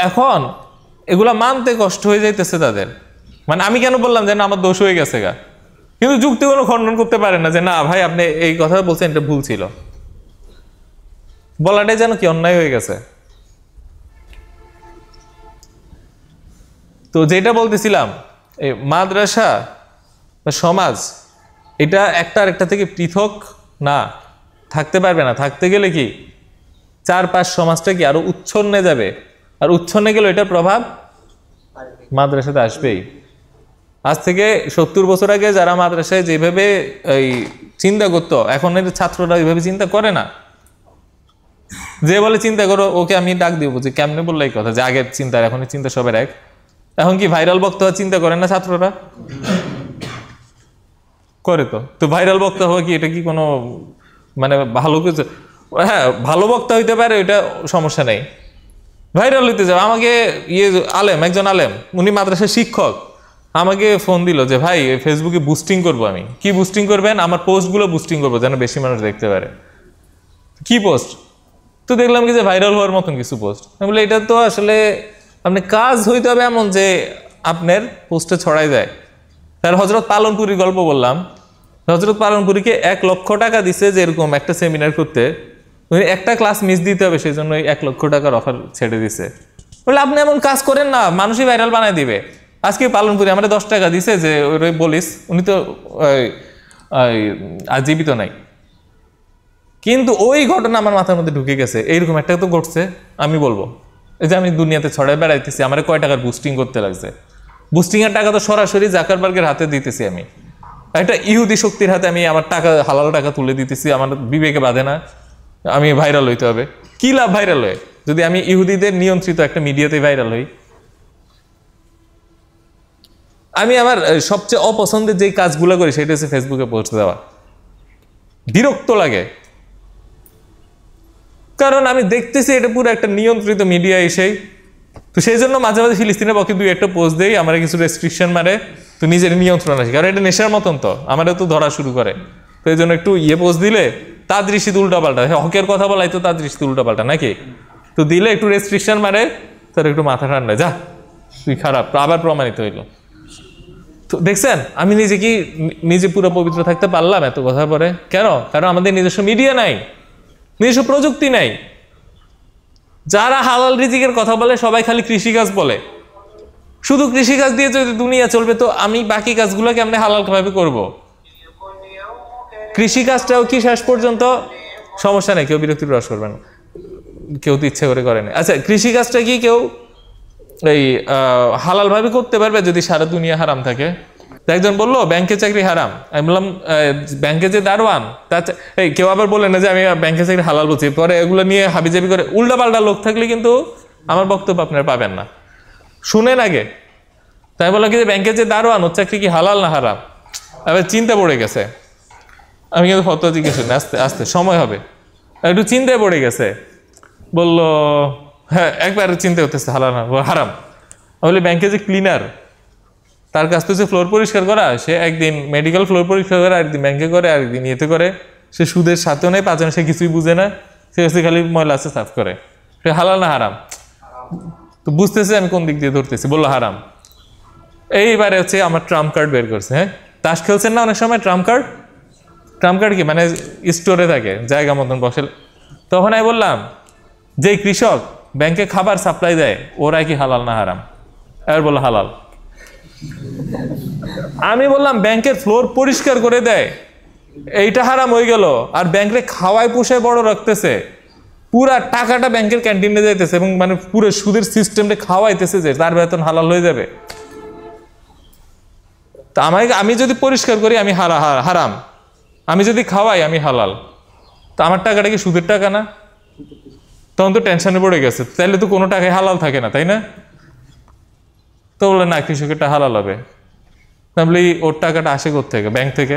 এখন এগুলা মানতে কষ্ট হয়ে যাইতেছে তাদের মানে আমি কেন বললাম যে না আমার দোষ হয়ে গেছে গা কিন্তু যুক্তি কোনো খণ্ডন করতে পারে না যে না ভাই আপনি এই কথা বলছেন এটা ভুল ছিল বলাটাই যেন কি অন্যায় হয়ে গেছে তো যেটা বলতেছিলাম এই মাদ্রাসা সমাজ এটা একটা আরেকটা থেকে পৃথক না থাকতে পারবে না থাকতে গেলে কি চার পাঁচ সমাজটা কি আরও উচ্ছন্নে যাবে আর উচ্ছন্নে গেলে এটা প্রভাব মাদ্রাসাতে আসবেই আজ থেকে সত্তর বছর আগে যারা মাদ্রাসায় যেভাবে এই চিন্তা করতো এখন এর ছাত্ররা এইভাবে চিন্তা করে না যে বলে চিন্তা করো ওকে আমি ডাক দিব যে কেমনে বললো এই কথা যে আগের চিন্তা এখন চিন্তা সবের এক এখন কি ভাইরাল বক্তব্য চিন্তা করে না ছাত্ররা করে তো তো ভাইরাল বক্তা হওয়া কি এটা কি কোনো মানে ভালো কিছু হ্যাঁ ভালো বক্তা হইতে পারে এটা সমস্যা নেই ভাইরাল হইতে যাবে আমাকে ইয়ে আলেম একজন আলেম উনি মাদ্রাসার শিক্ষক আমাকে ফোন দিল যে ভাই ফেসবুকে বুস্টিং করব আমি কি বুস্টিং করবেন আমার পোস্টগুলো বুস্টিং করবো যেন বেশি মানুষ দেখতে পারে কি পোস্ট তো দেখলাম কি যে ভাইরাল হওয়ার মতন কিছু পোস্ট আমি বলি এটা তো আসলে আপনি কাজ হইতে হবে এমন যে আপনার পোস্টে ছড়াই যায় তার হজরত পালনপুরির গল্প বললাম হজরত পালনপুরিকে এক লক্ষ টাকা দিছে যে এরকম একটা সেমিনার করতে উনি একটা ক্লাস মিস দিতে হবে সেই জন্য এক লক্ষ টাকার অফার ছেড়ে দিছে বলে আপনি এমন কাজ করেন না মানুষই ভাইরাল বানায় দিবে আজকে পালনপুরি আমরা দশ টাকা দিছে যে ওই বলিস উনি তো আর জীবিত নাই কিন্তু ওই ঘটনা আমার মাথার মধ্যে ঢুকে গেছে এইরকম একটা তো ঘটছে আমি বলবো এই যে আমি দুনিয়াতে ছড়ায় বেড়াইতেছি আমার কয় টাকার বুস্টিং করতে লাগছে বুস্টিংয়ের টাকা তো সরাসরি জাকারবার্গের হাতে দিতেছি আমি একটা ইহুদি শক্তির হাতে আমি আমার টাকা হালাল টাকা তুলে দিতেছি আমার বিবেকে বাঁধে না আমি ভাইরাল হইতে হবে কি লাভ ভাইরাল হয় যদি আমি ইহুদিদের নিয়ন্ত্রিত একটা মিডিয়াতে ভাইরাল হই আমি আমার সবচেয়ে অপছন্দের যে কাজগুলো করি সেটা হচ্ছে ফেসবুকে পোস্ট দেওয়া বিরক্ত লাগে কারণ আমি দেখতেছি এটা পুরো একটা নিয়ন্ত্রিত মিডিয়া এসেই তো সেই জন্য মাঝে মাঝে ফিলিস্তিনের পক্ষে দুই একটা পোস্ট দেই আমার কিছু রেস্ট্রিকশন মারে তো নিজের নিয়ন্ত্রণ আসে কারণ এটা নেশার মতন তো আমারও তো ধরা শুরু করে তো এই জন্য একটু ইয়ে পোস্ট দিলে তার দৃষ্টিতে উল্টাপাল্টা হকের কথা বলাই তো তার দৃষ্টিতে উল্টাপাল্টা নাকি তো দিলে একটু রেস্ট্রিকশন মারে তার একটু মাথা ঠান্ডা যা তুই খারাপ আবার প্রমাণিত হইল তো দেখছেন আমি নিজে কি নিজে পুরো পবিত্র থাকতে পারলাম এত কথার পরে কেন কারণ আমাদের নিজস্ব মিডিয়া নাই নিজস্ব প্রযুক্তি নাই যারা হালাল রিজিকের কথা বলে সবাই খালি কৃষিকাজ বলে শুধু কৃষিকাজ দিয়ে যদি দুনিয়া চলবে তো আমি বাকি কাজগুলোকে আমরা হালালভাবে করব। কৃষিকাজটাও কি শেষ পর্যন্ত সমস্যা নেই কেউ বিরক্তি প্রকাশ করবেন কেউ তো ইচ্ছে করে করেনি আচ্ছা কৃষিকাজটা কি কেউ এই হালালভাবে করতে পারবে যদি সারা দুনিয়া হারাম থাকে একজন বললো ব্যাংকে চাকরি হারাম আমি বললাম ব্যাংকে যে দারোয়ান তা এই কেউ আবার বলে না যে আমি ব্যাংকে চাকরি হালাল বলছি পরে এগুলো নিয়ে হাবিজাবি করে উল্টাপাল্টা লোক থাকলে কিন্তু আমার বক্তব্য আপনারা পাবেন না শুনেন আগে তাই বললাম কি যে ব্যাংকে যে দারোয়ান ওর চাকরি কি হালাল না হারাম এবার চিন্তা পড়ে গেছে আমি কিন্তু ফটো জিজ্ঞেস করি আস্তে আস্তে সময় হবে একটু চিন্তায় পড়ে গেছে বলল হ্যাঁ একবার চিন্তা করতেছে হালাল হারাম আমি বলি ব্যাংকে যে ক্লিনার তার কাজ তো হচ্ছে ফ্লোর পরিষ্কার করা সে একদিন মেডিকেল ফ্লোর পরিষ্কার করে আরেকদিন ব্যাংকে করে আরেকদিন ইয়েতে করে সে সুদের সাথেও নেই পাঁচজন সে কিছুই বুঝে না সে হচ্ছে খালি ময়লা আছে সাফ করে সে হালাল না হারাম তো বুঝতেছে আমি কোন দিক দিয়ে ধরতেছি বললো হারাম এইবারে হচ্ছে আমার ট্রাম্প কার্ড বের করছে হ্যাঁ তাস খেলছেন না অনেক সময় ট্রাম্প কার্ড ট্রাম্প কার্ড কি মানে স্টোরে থাকে জায়গা মতন বসে তখন আমি বললাম যে কৃষক ব্যাংকে খাবার সাপ্লাই দেয় ওরাই কি হালাল না হারাম এবার বললো হালাল আমি বললাম ব্যাংকের ফ্লোর পরিষ্কার করে দেয় এইটা হারাম হয়ে গেল আর ব্যাংকে খাওয়ায় পোষায় বড় রাখতেছে পুরা টাকাটা ব্যাংকের ক্যান্টিনে যাইতেছে এবং মানে পুরো সুদের সিস্টেমটা খাওয়াইতেছে যে তার বেতন হালাল হয়ে যাবে তা আমাকে আমি যদি পরিষ্কার করি আমি হারা হারাম আমি যদি খাওয়াই আমি হালাল তা আমার টাকাটা কি সুদের টাকা না তখন তো টেনশনে পড়ে গেছে তাহলে তো কোনো টাকায় হালাল থাকে না তাই না তো বললেন না কৃষকের কৃষকেরটা হালাল হবে তাহলে ওর টাকাটা আসে থেকে ব্যাংক থেকে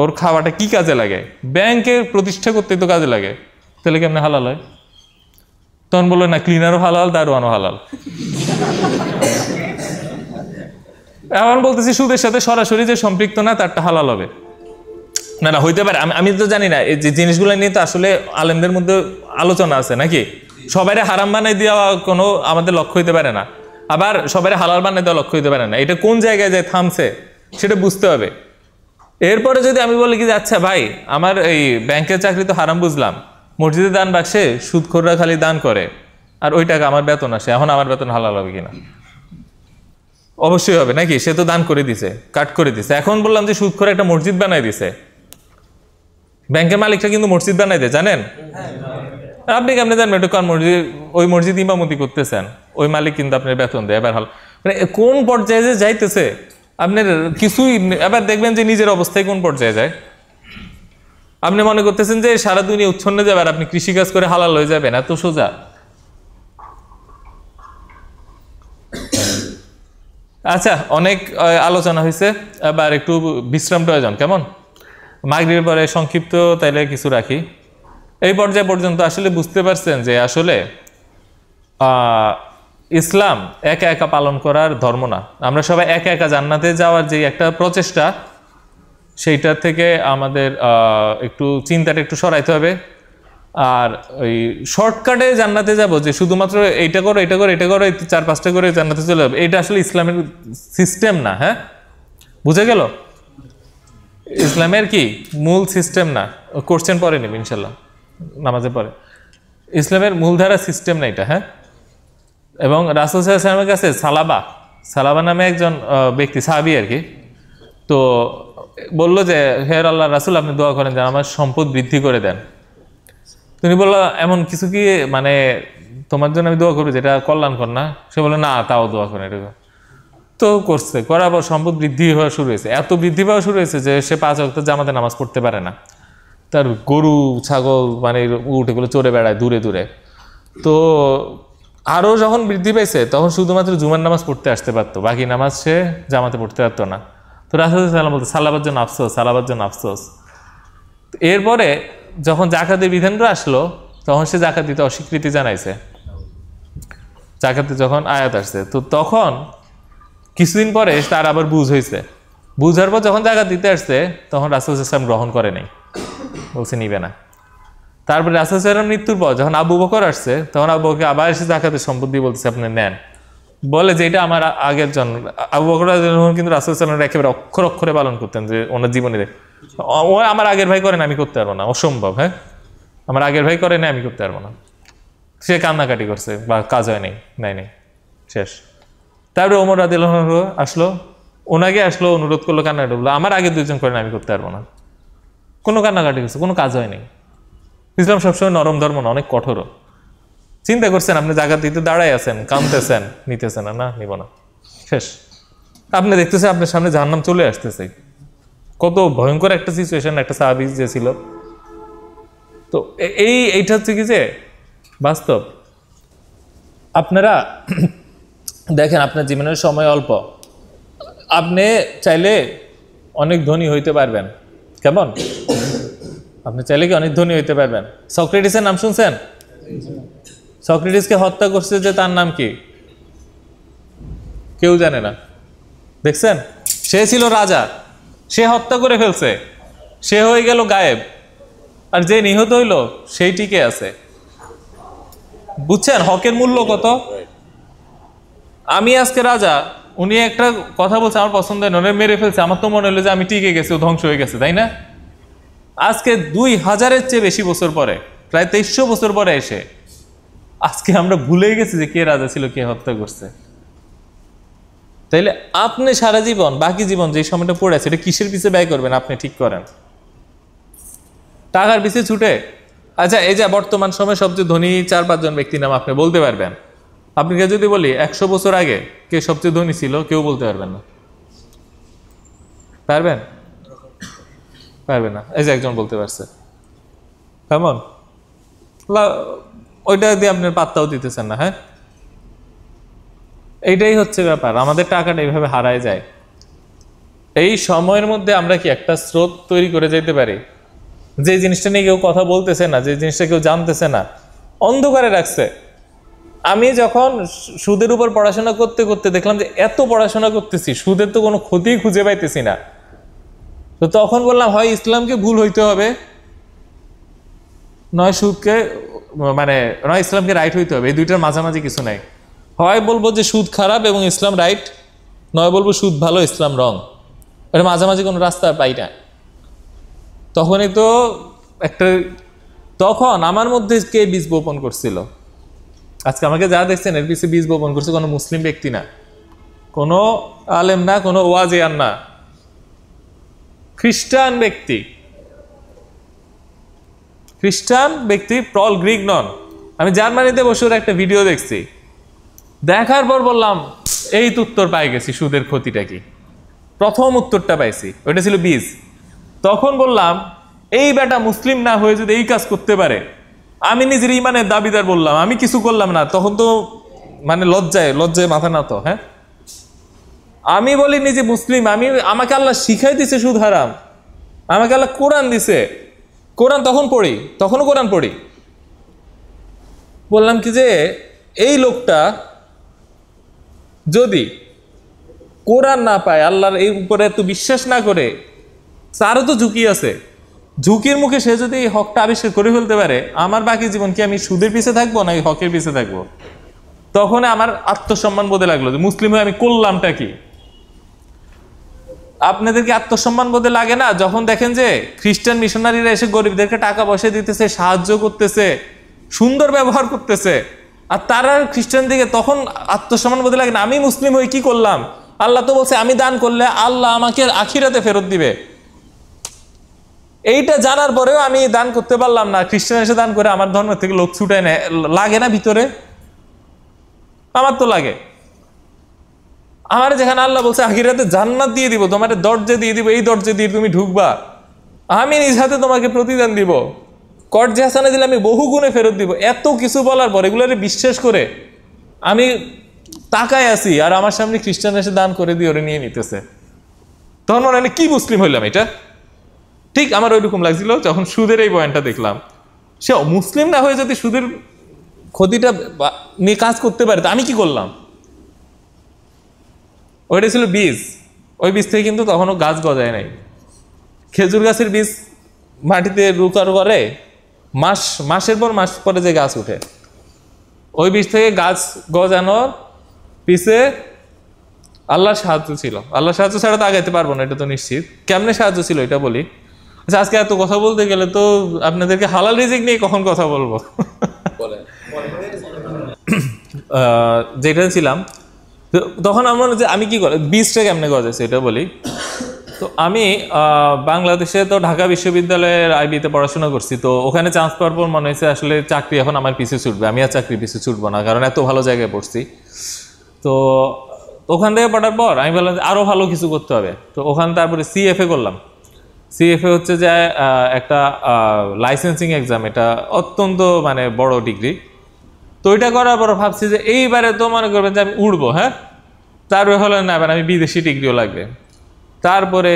ওর খাওয়াটা কি কাজে লাগে ব্যাংকের প্রতিষ্ঠা করতে তো কাজে লাগে তাহলে কেমন হালাল হয় তখন বললো না ক্লিনারও হালাল দারোয়ানও হালাল এমন বলতেছি সুদের সাথে সরাসরি যে সম্পৃক্ত না তারটা হালাল হবে না না হইতে পারে আমি আমি তো জানি না এই যে জিনিসগুলো নিয়ে তো আসলে আলেমদের মধ্যে আলোচনা আছে নাকি সবাই হারাম বানাই দেওয়া কোনো আমাদের লক্ষ্য হইতে পারে না আবার সবাই হালাল বানিয়ে দেওয়া লক্ষ্য দিতে পারে না এটা কোন জায়গায় যায় থামছে সেটা বুঝতে হবে এরপরে যদি আমি বলি কি আচ্ছা ভাই আমার এই ব্যাংকের চাকরি তো হারাম বুঝলাম মসজিদে দান বাক্সে সুদখোররা খালি দান করে আর ওই টাকা আমার বেতন আসে এখন আমার বেতন হালাল হবে কিনা অবশ্যই হবে নাকি সে তো দান করে দিছে কাট করে দিছে এখন বললাম যে সুদ করে একটা মসজিদ বানাই দিছে ব্যাংকের মালিকটা কিন্তু মসজিদ বানাই দেয় জানেন আপনি কেমনি জানবেন একটু কোন মসজিদ ওই মসজিদ ইমামতি করতেছেন ওই মালিক কিন্তু আপনার বেতন দেয় এবার হল মানে কোন পর্যায়ে যে যাইতেছে আপনার কিছুই এবার দেখবেন যে নিজের অবস্থায় কোন পর্যায়ে যায় আপনি মনে করতেছেন যে সারা দুনিয়া উচ্ছন্ন যাবে আর আপনি কৃষিকাজ করে হালাল হয়ে যাবেন এত সোজা আচ্ছা অনেক আলোচনা হয়েছে এবার একটু বিশ্রাম প্রয়োজন কেমন মাগরির পরে সংক্ষিপ্ত তাইলে কিছু রাখি এই পর্যায় পর্যন্ত আসলে বুঝতে পারছেন যে আসলে ইসলাম একা একা পালন করার ধর্ম না আমরা সবাই একা একা জান্নাতে যাওয়ার যে একটা প্রচেষ্টা সেইটার থেকে আমাদের একটু চিন্তাটা একটু সরাইতে হবে আর ওই শর্টকাটে জান্নাতে যাব যে শুধুমাত্র এইটা করো এটা করো এটা করো চার পাঁচটা করে জান্নাতে চলে যাবে এটা আসলে ইসলামের সিস্টেম না হ্যাঁ বুঝে গেল ইসলামের কি মূল সিস্টেম না কোশ্চেন পরে নেব ইনশাল্লাহ নামাজে পড়ে ইসলামের মূলধারা সিস্টেম না এটা হ্যাঁ এবং রাসুল সাল্লামের কাছে সালাবা সালাবা নামে একজন ব্যক্তি সাহাবি আর কি তো বললো যে হের আল্লাহ রাসুল আপনি দোয়া করেন যেন আমার সম্পদ বৃদ্ধি করে দেন তুমি বললো এমন কিছু কি মানে তোমার জন্য আমি দোয়া করবো যেটা কল্যাণকর না সে বললো না তাও দোয়া করেন এরকম তো করছে করার পর সম্পদ বৃদ্ধি হওয়া শুরু হয়েছে এত বৃদ্ধি পাওয়া শুরু হয়েছে যে সে পাঁচ অক্ত জামাতে নামাজ পড়তে পারে না তার গরু ছাগল মানে উঠেগুলো চড়ে বেড়ায় দূরে দূরে তো আরও যখন বৃদ্ধি পেয়েছে তখন শুধুমাত্র জুমার নামাজ পড়তে আসতে পারতো বাকি নামাজ সে জামাতে পড়তে পারতো না তো সাল্লাম বলতো সালাবার জন্য আফসোস সালাবার জন্য আফসোস এরপরে যখন জাকাতের বিধানটা আসলো তখন সে জাকাত দিতে অস্বীকৃতি জানাইছে জাকাতে যখন আয়াত আসছে তো তখন কিছুদিন পরে তার আবার বুঝ হয়েছে বুঝার পর যখন জাকাত দিতে আসছে তখন রাসুল ইসলাম গ্রহণ করে নাই বলছে নিবে না তারপরে রাসুলাম মৃত্যুর পর যখন আবু বকর আসছে তখন আবু বকর আবার এসে জাকাতে সম্পদ দিয়ে বলতেছে আপনি নেন বলে যে এটা আমার আগের জন্ম আবু বকর কিন্তু রাসুলামের একেবারে অক্ষর অক্ষরে পালন করতেন যে ওনার জীবনে ও আমার আগের ভাই করেন আমি করতে পারবো না অসম্ভব হ্যাঁ আমার আগের ভাই করেন আমি করতে পারবো না সে কান্নাকাটি করছে বা কাজ হয় নাই নাই নাই শেষ তারপরে ওমর আদিল আসলো ওনাকে আসলো অনুরোধ করলো কান্নাকাটি বললো আমার আগে দুজন করেন আমি করতে পারবো না কোনো কান্নাকাটি করছে কোনো কাজ হয়নি ইসলাম সবসময় নরম ধর্ম না অনেক কঠোরও চিন্তা করছেন আপনি জায়গা দিতে দাঁড়াই আছেন কামতেছেন নিতেছেন না নিব না শেষ আপনি দেখতেছেন আপনার সামনে নাম চলে আসতেছে কত ভয়ঙ্কর একটা সিচুয়েশন একটা সার্ভিস যে ছিল তো এই এইটা হচ্ছে কি যে বাস্তব আপনারা দেখেন আপনার জীবনের সময় অল্প আপনি চাইলে অনেক ধনী হইতে পারবেন কেমন আপনি চাইলে কি অনেক ধনী হইতে পারবেন সক্রেটিসের নাম শুনছেন সক্রেটিসকে হত্যা করছে যে তার নাম কি কেউ জানে না দেখছেন সে ছিল রাজা সে হত্যা করে ফেলছে সে হয়ে গেল গায়েব আর যে নিহত হইল সেই টিকে আছে বুঝছেন হকের মূল্য কত আমি আজকে রাজা উনি একটা কথা বলছে আমার পছন্দ নয় মেরে ফেলছে আমার তো মনে হলো যে আমি টিকে গেছি ও ধ্বংস হয়ে গেছে তাই না আজকে দুই হাজারের চেয়ে বেশি বছর পরে প্রায় তেইশশো বছর পরে এসে আজকে আমরা ভুলে গেছি যে কে রাজা ছিল কে হত্যা করছে তাইলে আপনি সারা জীবন বাকি জীবন যে সময়টা পড়ে আছে এটা কিসের পিছিয়ে ব্যয় করবেন আপনি ঠিক করেন টাকার পিছিয়ে ছুটে আচ্ছা এই যে বর্তমান সময়ে সবচেয়ে ধনী চার পাঁচজন ব্যক্তির নাম আপনি বলতে পারবেন আপনাকে যদি বলি একশো বছর আগে কে সবচেয়ে ধনী ছিল কেউ বলতে পারবেন না পারবেন পারবে না এই যে একজন বলতে পারছে কেমন ওইটা দিয়ে আপনি পাত্তাও দিতেছেন না হ্যাঁ এইটাই হচ্ছে ব্যাপার আমাদের টাকাটা এইভাবে হারায় যায় এই সময়ের মধ্যে আমরা কি একটা স্রোত তৈরি করে যেতে পারি যে জিনিসটা নিয়ে কেউ কথা বলতেছে না যে জিনিসটা কেউ জানতেছে না অন্ধকারে রাখছে আমি যখন সুদের উপর পড়াশোনা করতে করতে দেখলাম যে এত পড়াশোনা করতেছি সুদের তো কোনো ক্ষতি খুঁজে পাইতেছি না তো তখন বললাম হয় ইসলামকে ভুল হইতে হবে নয় সুদকে মানে নয় ইসলামকে রাইট হইতে হবে এই দুইটার মাঝামাঝি কিছু নাই হয় বলবো যে সুদ খারাপ এবং ইসলাম রাইট নয় বলবো সুদ ভালো ইসলাম রং এটা মাঝামাঝি কোনো রাস্তা পাই না তখনই তো একটা তখন আমার মধ্যে কে বীজ বপন করছিল আজকে আমাকে যা দেখছেন এর পিছিয়ে বীজ বপন করছে কোনো মুসলিম ব্যক্তি না কোনো আলেম না কোনো ওয়াজিয়ান না খ্রিস্টান ব্যক্তি খ্রিস্টান ব্যক্তি প্রল গ্রিক নন আমি জার্মানিতে বসে ওর একটা ভিডিও দেখছি দেখার পর বললাম এই তো উত্তর পাই গেছি সুদের ক্ষতিটা কি প্রথম উত্তরটা পাইছি ওইটা ছিল বীজ তখন বললাম এই বেটা মুসলিম না হয়ে যদি এই কাজ করতে পারে আমি নিজের ইমানের দাবিদার বললাম আমি কিছু করলাম না তখন তো মানে লজ্জায় লজ্জায় মাথা না তো হ্যাঁ আমি বলি নিজে মুসলিম আমি আমাকে আল্লাহ শিখাই দিছে সুদ হারাম আমাকে আল্লাহ কোরআন দিছে কোরআন তখন পড়ি তখনও কোরআন পড়ি বললাম কি যে এই লোকটা যদি কোরআন না পায় আল্লাহর এই উপরে এত বিশ্বাস না করে তারও তো ঝুঁকি আছে ঝুঁকির মুখে সে যদি এই হকটা আবিষ্কার করে ফেলতে পারে আমার বাকি জীবন কি আমি সুদের পিছিয়ে থাকবো না এই হকের পিছিয়ে থাকবো তখন আমার আত্মসম্মান বোধে লাগলো যে মুসলিম হয়ে আমি করলামটা কি আপনাদেরকে আত্মসম্মান বোধে লাগে না যখন দেখেন যে খ্রিস্টান মিশনারিরা এসে গরিবদেরকে টাকা পয়সা দিতেছে সাহায্য করতেছে সুন্দর ব্যবহার করতেছে আর তারা খ্রিস্টান দিকে তখন আত্মসম্মান বোধে লাগে না আমি মুসলিম হয়ে কি করলাম আল্লাহ তো বলছে আমি দান করলে আল্লাহ আমাকে আখিরাতে ফেরত দিবে এইটা জানার পরেও আমি দান করতে পারলাম না খ্রিস্টান এসে দান করে আমার ধর্ম থেকে লোক ছুটে নেয় লাগে না ভিতরে আমার তো লাগে আমার যেখানে আল্লাহ বলছে আখিরাতে জান্নাত দিয়ে দিব তোমার দরজা দিয়ে দিব এই দরজা দিয়ে তুমি ঢুকবা আমি নিজ হাতে তোমাকে প্রতিদান দিব কর্জ হাসানে দিলে আমি বহু গুণে ফেরত দিব এত কিছু বলার পর এগুলো বিশ্বাস করে আমি তাকায় আছি আর আমার সামনে খ্রিস্টান এসে দান করে দিয়ে ওরে নিয়ে নিতেছে তখন মনে হয় কি মুসলিম হইলাম এটা ঠিক আমার ওইরকম লাগছিল যখন সুদের এই বয়ানটা দেখলাম সে মুসলিম না হয়ে যদি সুদের ক্ষতিটা নিয়ে কাজ করতে পারে আমি কি করলাম ওইটা ছিল বীজ ওই বীজ থেকে কিন্তু তখনও গাছ গজায় নাই খেজুর গাছের বীজ মাটিতে রুকার করে মাস মাসের পর মাস পরে যে গাছ উঠে ওই বীজ থেকে গাছ গজানোর পিছে আল্লাহর সাহায্য ছিল আল্লাহর সাহায্য ছাড়া তো আগাইতে পারবো না এটা তো নিশ্চিত কেমনে সাহায্য ছিল এটা বলি আচ্ছা আজকে এত কথা বলতে গেলে তো আপনাদেরকে হালাল রিজিক নিয়ে কখন কথা বলবো যেটা ছিলাম তখন আমার যে আমি কি করে বীজটা কেমনে গজে এটা বলি তো আমি বাংলাদেশে তো ঢাকা বিশ্ববিদ্যালয়ের আইবিতে পড়াশোনা করছি তো ওখানে চান্স পাওয়ার পর মনে হয়েছে আসলে চাকরি এখন আমার পিছু ছুটবে আমি আর চাকরি পিছু ছুটবো না কারণ এত ভালো জায়গায় পড়ছি তো ওখান থেকে পড়ার পর আমি বললাম যে আরও ভালো কিছু করতে হবে তো ওখান তারপরে সিএফএ করলাম সিএফএ হচ্ছে যে একটা লাইসেন্সিং এক্সাম এটা অত্যন্ত মানে বড় ডিগ্রি তো ওইটা করার পর ভাবছি যে এইবারে তো মনে করবেন যে আমি উঠবো হ্যাঁ তারপরে হলো না এবার আমি বিদেশি ডিগ্রিও লাগবে তারপরে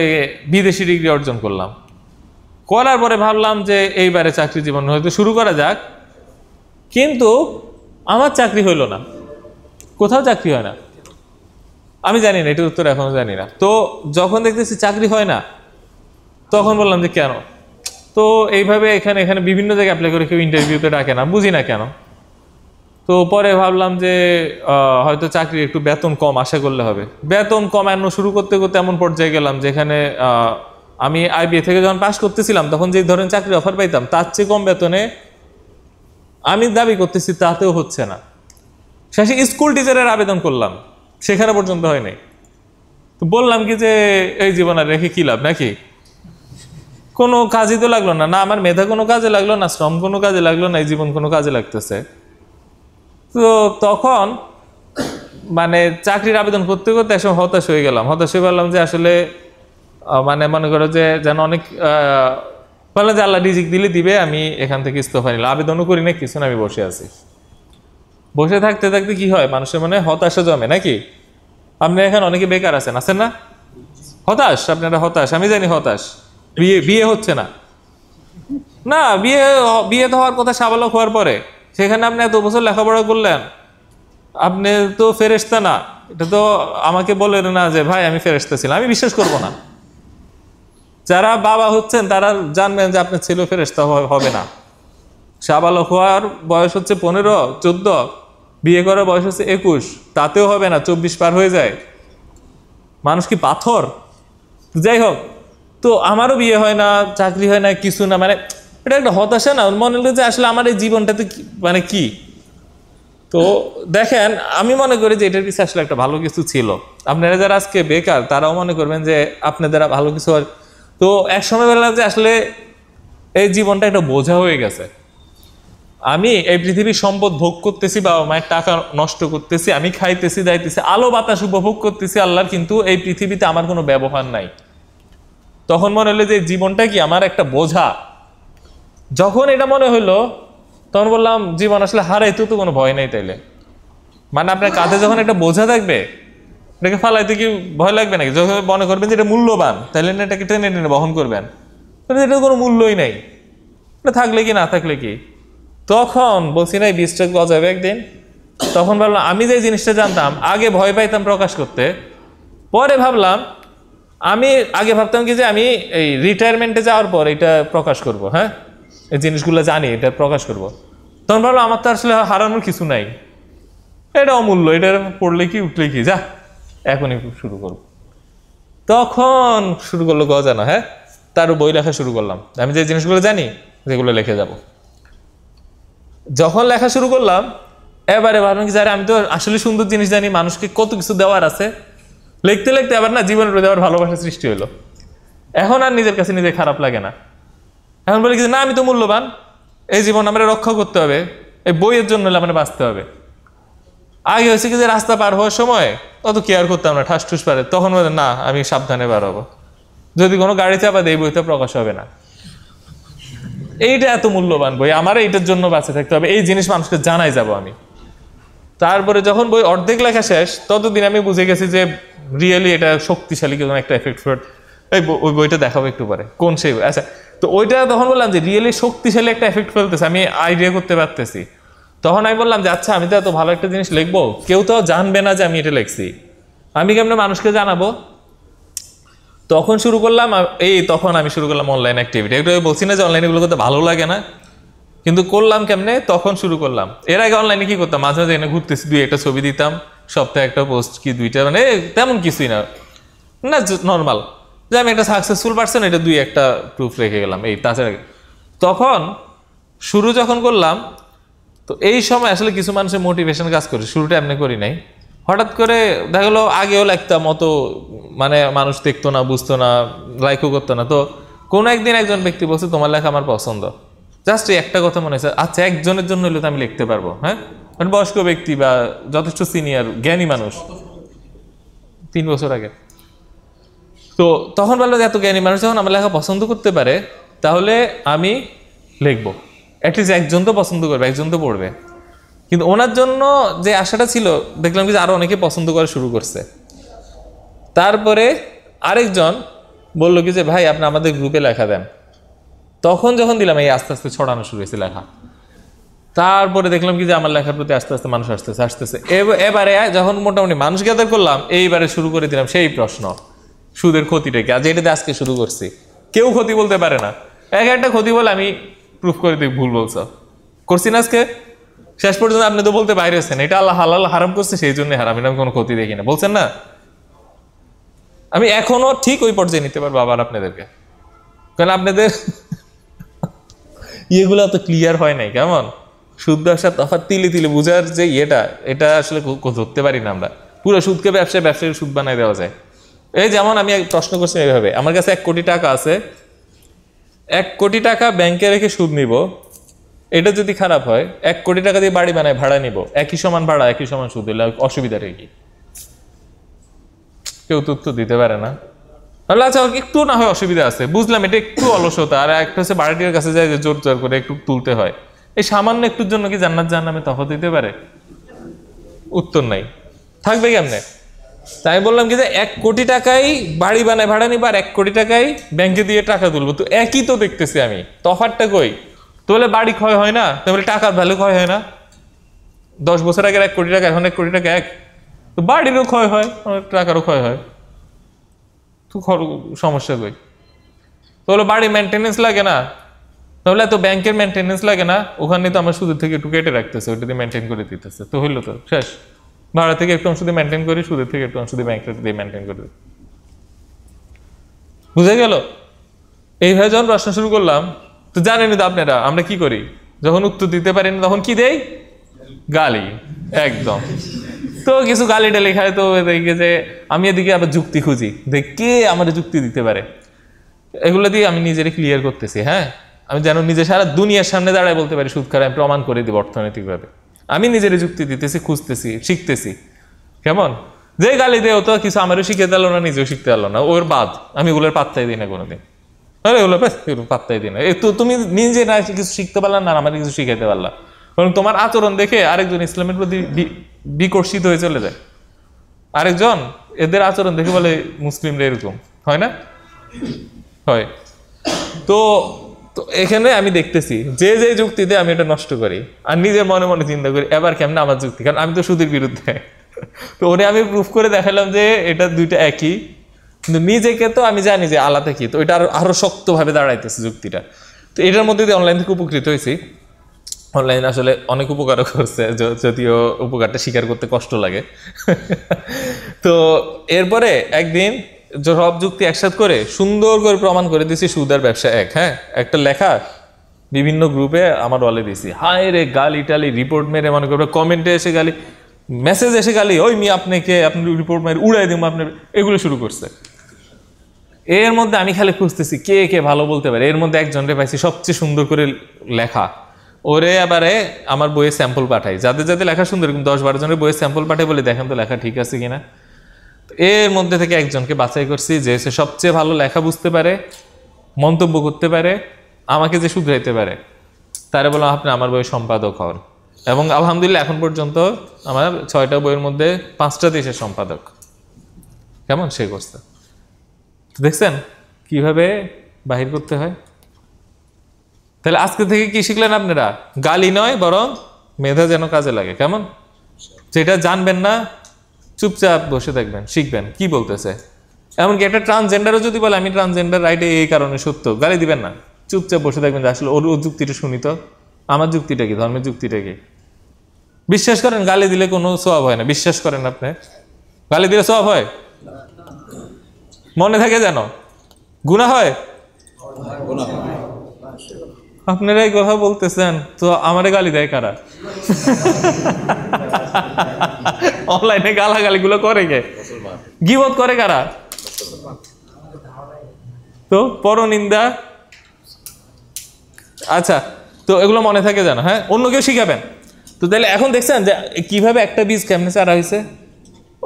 বিদেশি ডিগ্রি অর্জন করলাম করার পরে ভাবলাম যে এইবারে চাকরি জীবন হয়তো শুরু করা যাক কিন্তু আমার চাকরি হইল না কোথাও চাকরি হয় না আমি জানি না এটার উত্তর এখনও জানি না তো যখন দেখতেছি চাকরি হয় না তখন বললাম যে কেন তো এইভাবে এখানে এখানে বিভিন্ন জায়গায় অ্যাপ্লাই করে কেউ ইন্টারভিউতে ডাকে না বুঝি না কেন তো পরে ভাবলাম যে হয়তো চাকরি একটু বেতন কম আশা করলে হবে বেতন কমানো শুরু করতে করতে এমন পর্যায়ে গেলাম যেখানে আমি আইবিএ থেকে যখন পাশ করতেছিলাম তখন যে ধরনের চাকরির অফার পাইতাম তার চেয়ে কম বেতনে আমি দাবি করতেছি তাতেও হচ্ছে না শেষে স্কুল টিচারের আবেদন করলাম সেখানে পর্যন্ত হয় নাই তো বললাম কি যে এই জীবন আর রেখে কী লাভ নাকি কোনো কাজই তো লাগলো না না আমার মেধা কোনো কাজে লাগলো না শ্রম কোনো কাজে লাগলো না এই জীবন কোনো কাজে লাগতেছে তো তখন মানে চাকরির আবেদন করতে করতে এসব হতাশ হয়ে গেলাম হতাশ হয়ে গেলাম যে আসলে মানে মনে করো যে যেন অনেক বললাম যে আল্লাহ রিজিক দিলে দিবে আমি এখান থেকে ইস্তফা নিলাম আবেদনও করি না কিছু না আমি বসে আছি বসে থাকতে থাকতে কি হয় মানুষের মনে হতাশা জমে নাকি আপনি এখানে অনেকে বেকার আছেন আছেন না হতাশ আপনারা হতাশ আমি জানি হতাশ বিয়ে বিয়ে হচ্ছে না না বিয়ে বিয়ে তো হওয়ার কথা সাবালক হওয়ার পরে সেখানে আপনি এত বছর লেখাপড়া করলেন আপনি তো ফেরেস্তা না এটা তো আমাকে বলেন না যে ভাই আমি ফেরেস্তা ছিলাম আমি বিশ্বাস করব না যারা বাবা হচ্ছেন তারা জানবেন যে আপনার ছেলে ফেরেস্তা হবে না সাবালক হওয়ার বয়স হচ্ছে পনেরো চোদ্দ বিয়ে করার বয়স হচ্ছে একুশ তাতেও হবে না চব্বিশ পার হয়ে যায় মানুষ কি পাথর যাই হোক তো আমারও বিয়ে হয় না চাকরি হয় না কিছু না মানে এটা একটা হতাশা না মনে হলো যে আসলে আমার এই জীবনটাতে মানে কি তো দেখেন আমি মনে করি যে এটার পিছিয়ে আসলে একটা ভালো কিছু ছিল আপনারা যারা আজকে বেকার তারাও মনে করবেন যে আপনাদের ভালো কিছু হয় তো এক সময় বেলা যে আসলে এই জীবনটা একটা বোঝা হয়ে গেছে আমি এই পৃথিবীর সম্পদ ভোগ করতেছি বাবা মায়ের টাকা নষ্ট করতেছি আমি খাইতেছি দাইতেছি আলো বাতাস উপভোগ করতেছি আল্লাহর কিন্তু এই পৃথিবীতে আমার কোনো ব্যবহার নাই তখন মনে হলো যে জীবনটা কি আমার একটা বোঝা যখন এটা মনে হইলো তখন বললাম জীবন আসলে হারাইতে তো কোনো ভয় নেই তাইলে মানে আপনার কাঁধে যখন একটা বোঝা থাকবে এটাকে ফালাইতে কি ভয় লাগবে নাকি যখন মনে করবেন যে এটা মূল্যবান তাহলে না এটাকে টেনে টেনে বহন করবেন মানে এটা কোনো মূল্যই নাই এটা থাকলে কি না থাকলে কি তখন বলছি না এই গজ হবে একদিন তখন ভাবলাম আমি যে জিনিসটা জানতাম আগে ভয় পাইতাম প্রকাশ করতে পরে ভাবলাম আমি আগে ভাবতাম কি যে আমি এই রিটায়ারমেন্টে যাওয়ার পর এটা প্রকাশ করব হ্যাঁ এই জিনিসগুলো জানি এটা প্রকাশ করব। তখন ভাবলাম আমার তো আসলে হারানোর কিছু নাই এটা অমূল্য এটা পড়লে কি উঠলে কি যা এখনই শুরু করব। তখন শুরু করলো গজানো হ্যাঁ তার বই লেখা শুরু করলাম আমি যে জিনিসগুলো জানি যেগুলো লিখে যাব যখন লেখা শুরু করলাম এবারে ভাবলাম কি যারে আমি তো আসলে সুন্দর জিনিস জানি মানুষকে কত কিছু দেওয়ার আছে লিখতে লিখতে আবার না জীবনের প্রতি আবার ভালোবাসা সৃষ্টি হলো এখন আর নিজের কাছে নিজে খারাপ লাগে না এখন বলে কিছু না আমি তো মূল্যবান এই জীবন আমরা রক্ষা করতে হবে এই বইয়ের জন্য আমরা বাঁচতে হবে আগে হয়েছে কি যে রাস্তা পার হওয়ার সময় তত কেয়ার করতাম না ঠাস ঠুস পারে তখন বলে না আমি সাবধানে বার হবো যদি কোনো গাড়ি চাপা দেয় বইতে প্রকাশ হবে না এইটা এত মূল্যবান বই আমার এইটার জন্য বাঁচে থাকতে হবে এই জিনিস মানুষকে জানাই যাব আমি তারপরে যখন বই অর্ধেক লেখা শেষ ততদিন আমি বুঝে গেছি যে রিয়েলি এটা শক্তিশালী কোনো একটা এফেক্ট এই ওই বইটা দেখাবো একটু পরে কোন সেই আচ্ছা তো ওইটা তখন বললাম যে রিয়েলি শক্তিশালী একটা এফেক্ট ফেলতেছে আমি আইডিয়া করতে পারতেছি তখন আমি বললাম যে আচ্ছা আমি তো এত ভালো একটা জিনিস লিখবো কেউ তো জানবে না যে আমি এটা লিখছি আমি কেমনে মানুষকে জানাবো তখন শুরু করলাম এই তখন আমি শুরু করলাম অনলাইন অ্যাক্টিভিটি একটু বলছি না যে অনলাইন এগুলো করতে ভালো লাগে না কিন্তু করলাম কেমনে তখন শুরু করলাম এর আগে অনলাইনে কী করতাম মাঝে মাঝে এনে ঘুরতেছি দুই একটা ছবি দিতাম সপ্তাহে একটা পোস্ট কি দুইটা মানে তেমন কিছুই না না নর্মাল যে আমি একটা সাকসেসফুল পারসন এটা দুই একটা প্রুফ রেখে গেলাম এই তাছাড়া তখন শুরু যখন করলাম তো এই সময় আসলে কিছু মানুষের মোটিভেশন কাজ করে শুরুটা এমনি করি নাই হঠাৎ করে দেখা গেলো আগেও লাগতাম অত মানে মানুষ দেখতো না বুঝতো না লাইকও করতো না তো কোনো একদিন একজন ব্যক্তি বলছে তোমার লেখা আমার পছন্দ জাস্ট একটা কথা মনে হয়েছে আচ্ছা একজনের জন্য হলে তো আমি লিখতে পারবো হ্যাঁ মানে বয়স্ক ব্যক্তি বা যথেষ্ট সিনিয়র জ্ঞানী মানুষ তিন বছর আগে তো তখন বললো যে এত জ্ঞানী মানুষ যখন আমার লেখা পছন্দ করতে পারে তাহলে আমি লিখবো অ্যাটলিস্ট একজন তো পছন্দ করবে একজন তো পড়বে কিন্তু ওনার জন্য যে আশাটা ছিল দেখলাম কি আরও অনেকে পছন্দ করা শুরু করছে তারপরে আরেকজন বললো কি যে ভাই আপনি আমাদের গ্রুপে লেখা দেন তখন যখন দিলাম এই আস্তে আস্তে ছড়ানো শুরু হয়েছে লেখা তারপরে দেখলাম কি যে আমার লেখার প্রতি আস্তে আস্তে মানুষ আসতেছে আসতেছে এবারে যখন মোটামুটি মানুষ গ্যাদার করলাম এইবারে শুরু করে দিলাম সেই প্রশ্ন সুদের ক্ষতিটা আচ্ছা, কি আজ এটাতে আজকে শুরু করছি কেউ ক্ষতি বলতে পারে না এক একটা ক্ষতি বলে আমি প্রুফ করে দিই ভুল বলছ করছি না আজকে শেষ পর্যন্ত আপনি তো বলতে বাইরেছেন এটা আল্লাহ হালাল হারাম করছে সেই জন্য হারাম এটা আমি কোনো ক্ষতি দেখি না বলছেন না আমি এখনো ঠিক ওই পর্যায়ে নিতে পারবো আবার আপনাদেরকে কারণ আপনাদের [laughs] ইয়েগুলো তো ক্লিয়ার হয় নাই কেমন সুদ ব্যবসা তফাৎ তিলে তিলে বুঝার যে ইয়েটা এটা আসলে ধরতে পারি না আমরা পুরো সুদকে ব্যবসায় ব্যবসায় সুদ বানায় দেওয়া যায় এই যেমন আমি প্রশ্ন করছি এইভাবে আমার কাছে এক কোটি টাকা আছে এক কোটি টাকা ব্যাংকে রেখে সুদ নিব এটা যদি খারাপ হয় এক কোটি টাকা দিয়ে বাড়ি বানায় ভাড়া নিব একই সমান ভাড়া একই সমান সুদ হলে অসুবিধাটা কি কেউ তথ্য দিতে পারে না তাহলে আচ্ছা একটু না হয় অসুবিধা আছে বুঝলাম এটা একটু অলসতা আর একটা হচ্ছে বাড়িটির কাছে যায় যে জোর জোর করে একটু তুলতে হয় এই সামান্য একটুর জন্য কি জান্নাত জান্নামে তফাত দিতে পারে উত্তর নাই থাকবে কেমনে তাই বললাম কি যে এক কোটি টাকাই বাড়ি বানায় ভাড়া নিবা আর এক কোটি টাকাই ব্যাংকে দিয়ে টাকা তুলবো তো একই তো দেখতেছি আমি তফারটা কই তাহলে বাড়ি ক্ষয় হয় না তো বলে টাকার ভ্যালু ক্ষয় হয় না দশ বছর আগের এক কোটি টাকা এখন এক কোটি টাকা এক তো বাড়িরও ক্ষয় হয় অনেক টাকারও ক্ষয় হয় তো খর সমস্যা কই তো বলে বাড়ি মেনটেনেন্স লাগে না তাহলে তো ব্যাংকের মেনটেনেন্স লাগে না ওখানে তো আমার সুদের থেকে একটু কেটে রাখতেছে ওটা দিয়ে মেনটেন করে দিতেছে তো হইলো তো শেষ ভাড়া থেকে একটু অংশ দিয়ে মেনটেন করি সুদের থেকে একটু অংশ দিয়ে ব্যাংক দিয়ে মেনটেন করি বুঝে গেল এইভাবে যখন প্রশ্ন শুরু করলাম তো জানেনি তো আপনারা আমরা কি করি যখন উত্তর দিতে পারি না তখন কি দেই গালি একদম তো কিছু গালিটা লেখায় তো দেখি যে আমি এদিকে আবার যুক্তি খুঁজি দেখ কে আমার যুক্তি দিতে পারে এগুলো দিয়ে আমি নিজেরে ক্লিয়ার করতেছি হ্যাঁ আমি যেন নিজে সারা দুনিয়ার সামনে দাঁড়ায় বলতে পারি সুদ খারাপ প্রমাণ করে দিব অর্থনৈতিকভাবে আমি নিজের যুক্তি দিতেছি খুঁজতেছি শিখতেছি কেমন যে গালি দেয় তো কিছু আমারও শিখে দিল না নিজেও শিখতে পারলো না ওর বাদ আমি ওগুলোর পাত্তাই দিই না কোনোদিন আরে ওগুলো পাত্তাই দিই না তো তুমি নিজে না কিছু শিখতে পারলাম না আমার কিছু শিখাইতে পারলাম কারণ তোমার আচরণ দেখে আরেকজন ইসলামের প্রতি বিকর্ষিত হয়ে চলে যায় আরেকজন এদের আচরণ দেখে বলে মুসলিমরা এরকম হয় না হয় তো তো এখানে আমি দেখতেছি যে যে যুক্তিতে আমি এটা নষ্ট করি আর নিজের মনে মনে চিন্তা করি এবার কেমন আমার যুক্তি কারণ আমি তো সুদের বিরুদ্ধে [laughs] তো ওরে আমি প্রুফ করে দেখালাম যে এটা দুইটা একই কিন্তু নিজেকে তো আমি জানি যে আলাদা কি তো এটা আরও আরও শক্তভাবে দাঁড়াইতেছে যুক্তিটা তো এটার মধ্যে দিয়ে অনলাইন থেকে উপকৃত হয়েছি অনলাইন আসলে অনেক উপকারও করছে যদিও উপকারটা স্বীকার করতে কষ্ট লাগে [laughs] তো এরপরে একদিন সব যুক্তি একসাথ করে সুন্দর করে প্রমাণ করে দিছি সুদের ব্যবসা এক হ্যাঁ একটা লেখা বিভিন্ন গ্রুপে আমার বলে দিছি হায় রে গালি টালি রিপোর্ট মেরে মনে করবে কমেন্টে এসে গালি মেসেজ এসে গালি ওই মি আপনাকে আপনি রিপোর্ট মেরে উড়াই দিব আপনার এগুলো শুরু করছে এর মধ্যে আমি খালি খুঁজতেছি কে কে ভালো বলতে পারে এর মধ্যে একজনরে পাইছি সবচেয়ে সুন্দর করে লেখা ওরে আবারে আমার বইয়ের স্যাম্পল পাঠাই যাদের যাদের লেখা সুন্দর দশ বারো জনের বইয়ের স্যাম্পল পাঠাই বলে দেখেন তো লেখা ঠিক আছে কিনা এর মধ্যে থেকে একজনকে বাছাই করছি যে সে সবচেয়ে ভালো লেখা বুঝতে পারে মন্তব্য করতে পারে আমাকে যে শুধরাইতে পারে তারা বললাম আপনি আমার বই সম্পাদক হন এবং আলহামদুলিল্লাহ এখন পর্যন্ত আমার ছয়টা বইয়ের মধ্যে পাঁচটা দেশের সম্পাদক কেমন সে করছে দেখছেন কিভাবে বাহির করতে হয় তাহলে আজকে থেকে কি শিখলেন আপনারা গালি নয় বরং মেধা যেন কাজে লাগে কেমন যেটা জানবেন না চুপচাপ বসে থাকবেন শিখবেন কি বলতেছে এমনকি একটা ট্রান্সজেন্ডারও যদি বলে আমি ট্রান্সজেন্ডার রাইটে এই কারণে সত্য গালি দিবেন না চুপচাপ বসে থাকবেন যে আসলে ওর যুক্তিটা শুনি তো আমার যুক্তিটা কি ধর্মের যুক্তিটা কি বিশ্বাস করেন গালি দিলে কোনো স্বভাব হয় না বিশ্বাস করেন আপনি গালি দিলে স্বভাব হয় মনে থাকে যেন গুণা হয় আপনারা এই কথা বলতেছেন তো আমারে গালি দেয় কারা অনলাইনে গুলো করে কে গিবত করে কারা তো পরনিন্দা আচ্ছা তো এগুলো মনে থাকে জানো হ্যাঁ অন্য কেউ শিখাবেন তো তাহলে এখন দেখছেন যে কীভাবে একটা বীজ কেমনে চারা হয়েছে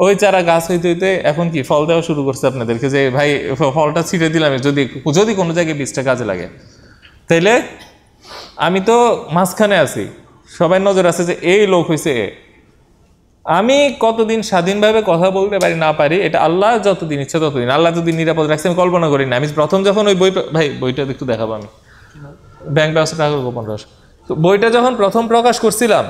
ওই চারা গাছ হইতে হইতে এখন কি ফল দেওয়া শুরু করছে আপনাদেরকে যে ভাই ফলটা ছিঁড়ে দিলাম যদি যদি কোনো জায়গায় বীজটা কাজে লাগে তাইলে আমি তো মাঝখানে আছি সবাই নজর আছে যে এই লোক হয়েছে আমি কতদিন স্বাধীনভাবে কথা বলতে পারি না পারি এটা আল্লাহ যতদিন ইচ্ছা ততদিন আল্লাহ যদি নিরাপদ রাখছে আমি কল্পনা করি না আমি প্রথম যখন ওই বই ভাই বইটা একটু দেখাবো আমি ব্যাংক ব্যবস্থা টাকা গোপন রস তো বইটা যখন প্রথম প্রকাশ করছিলাম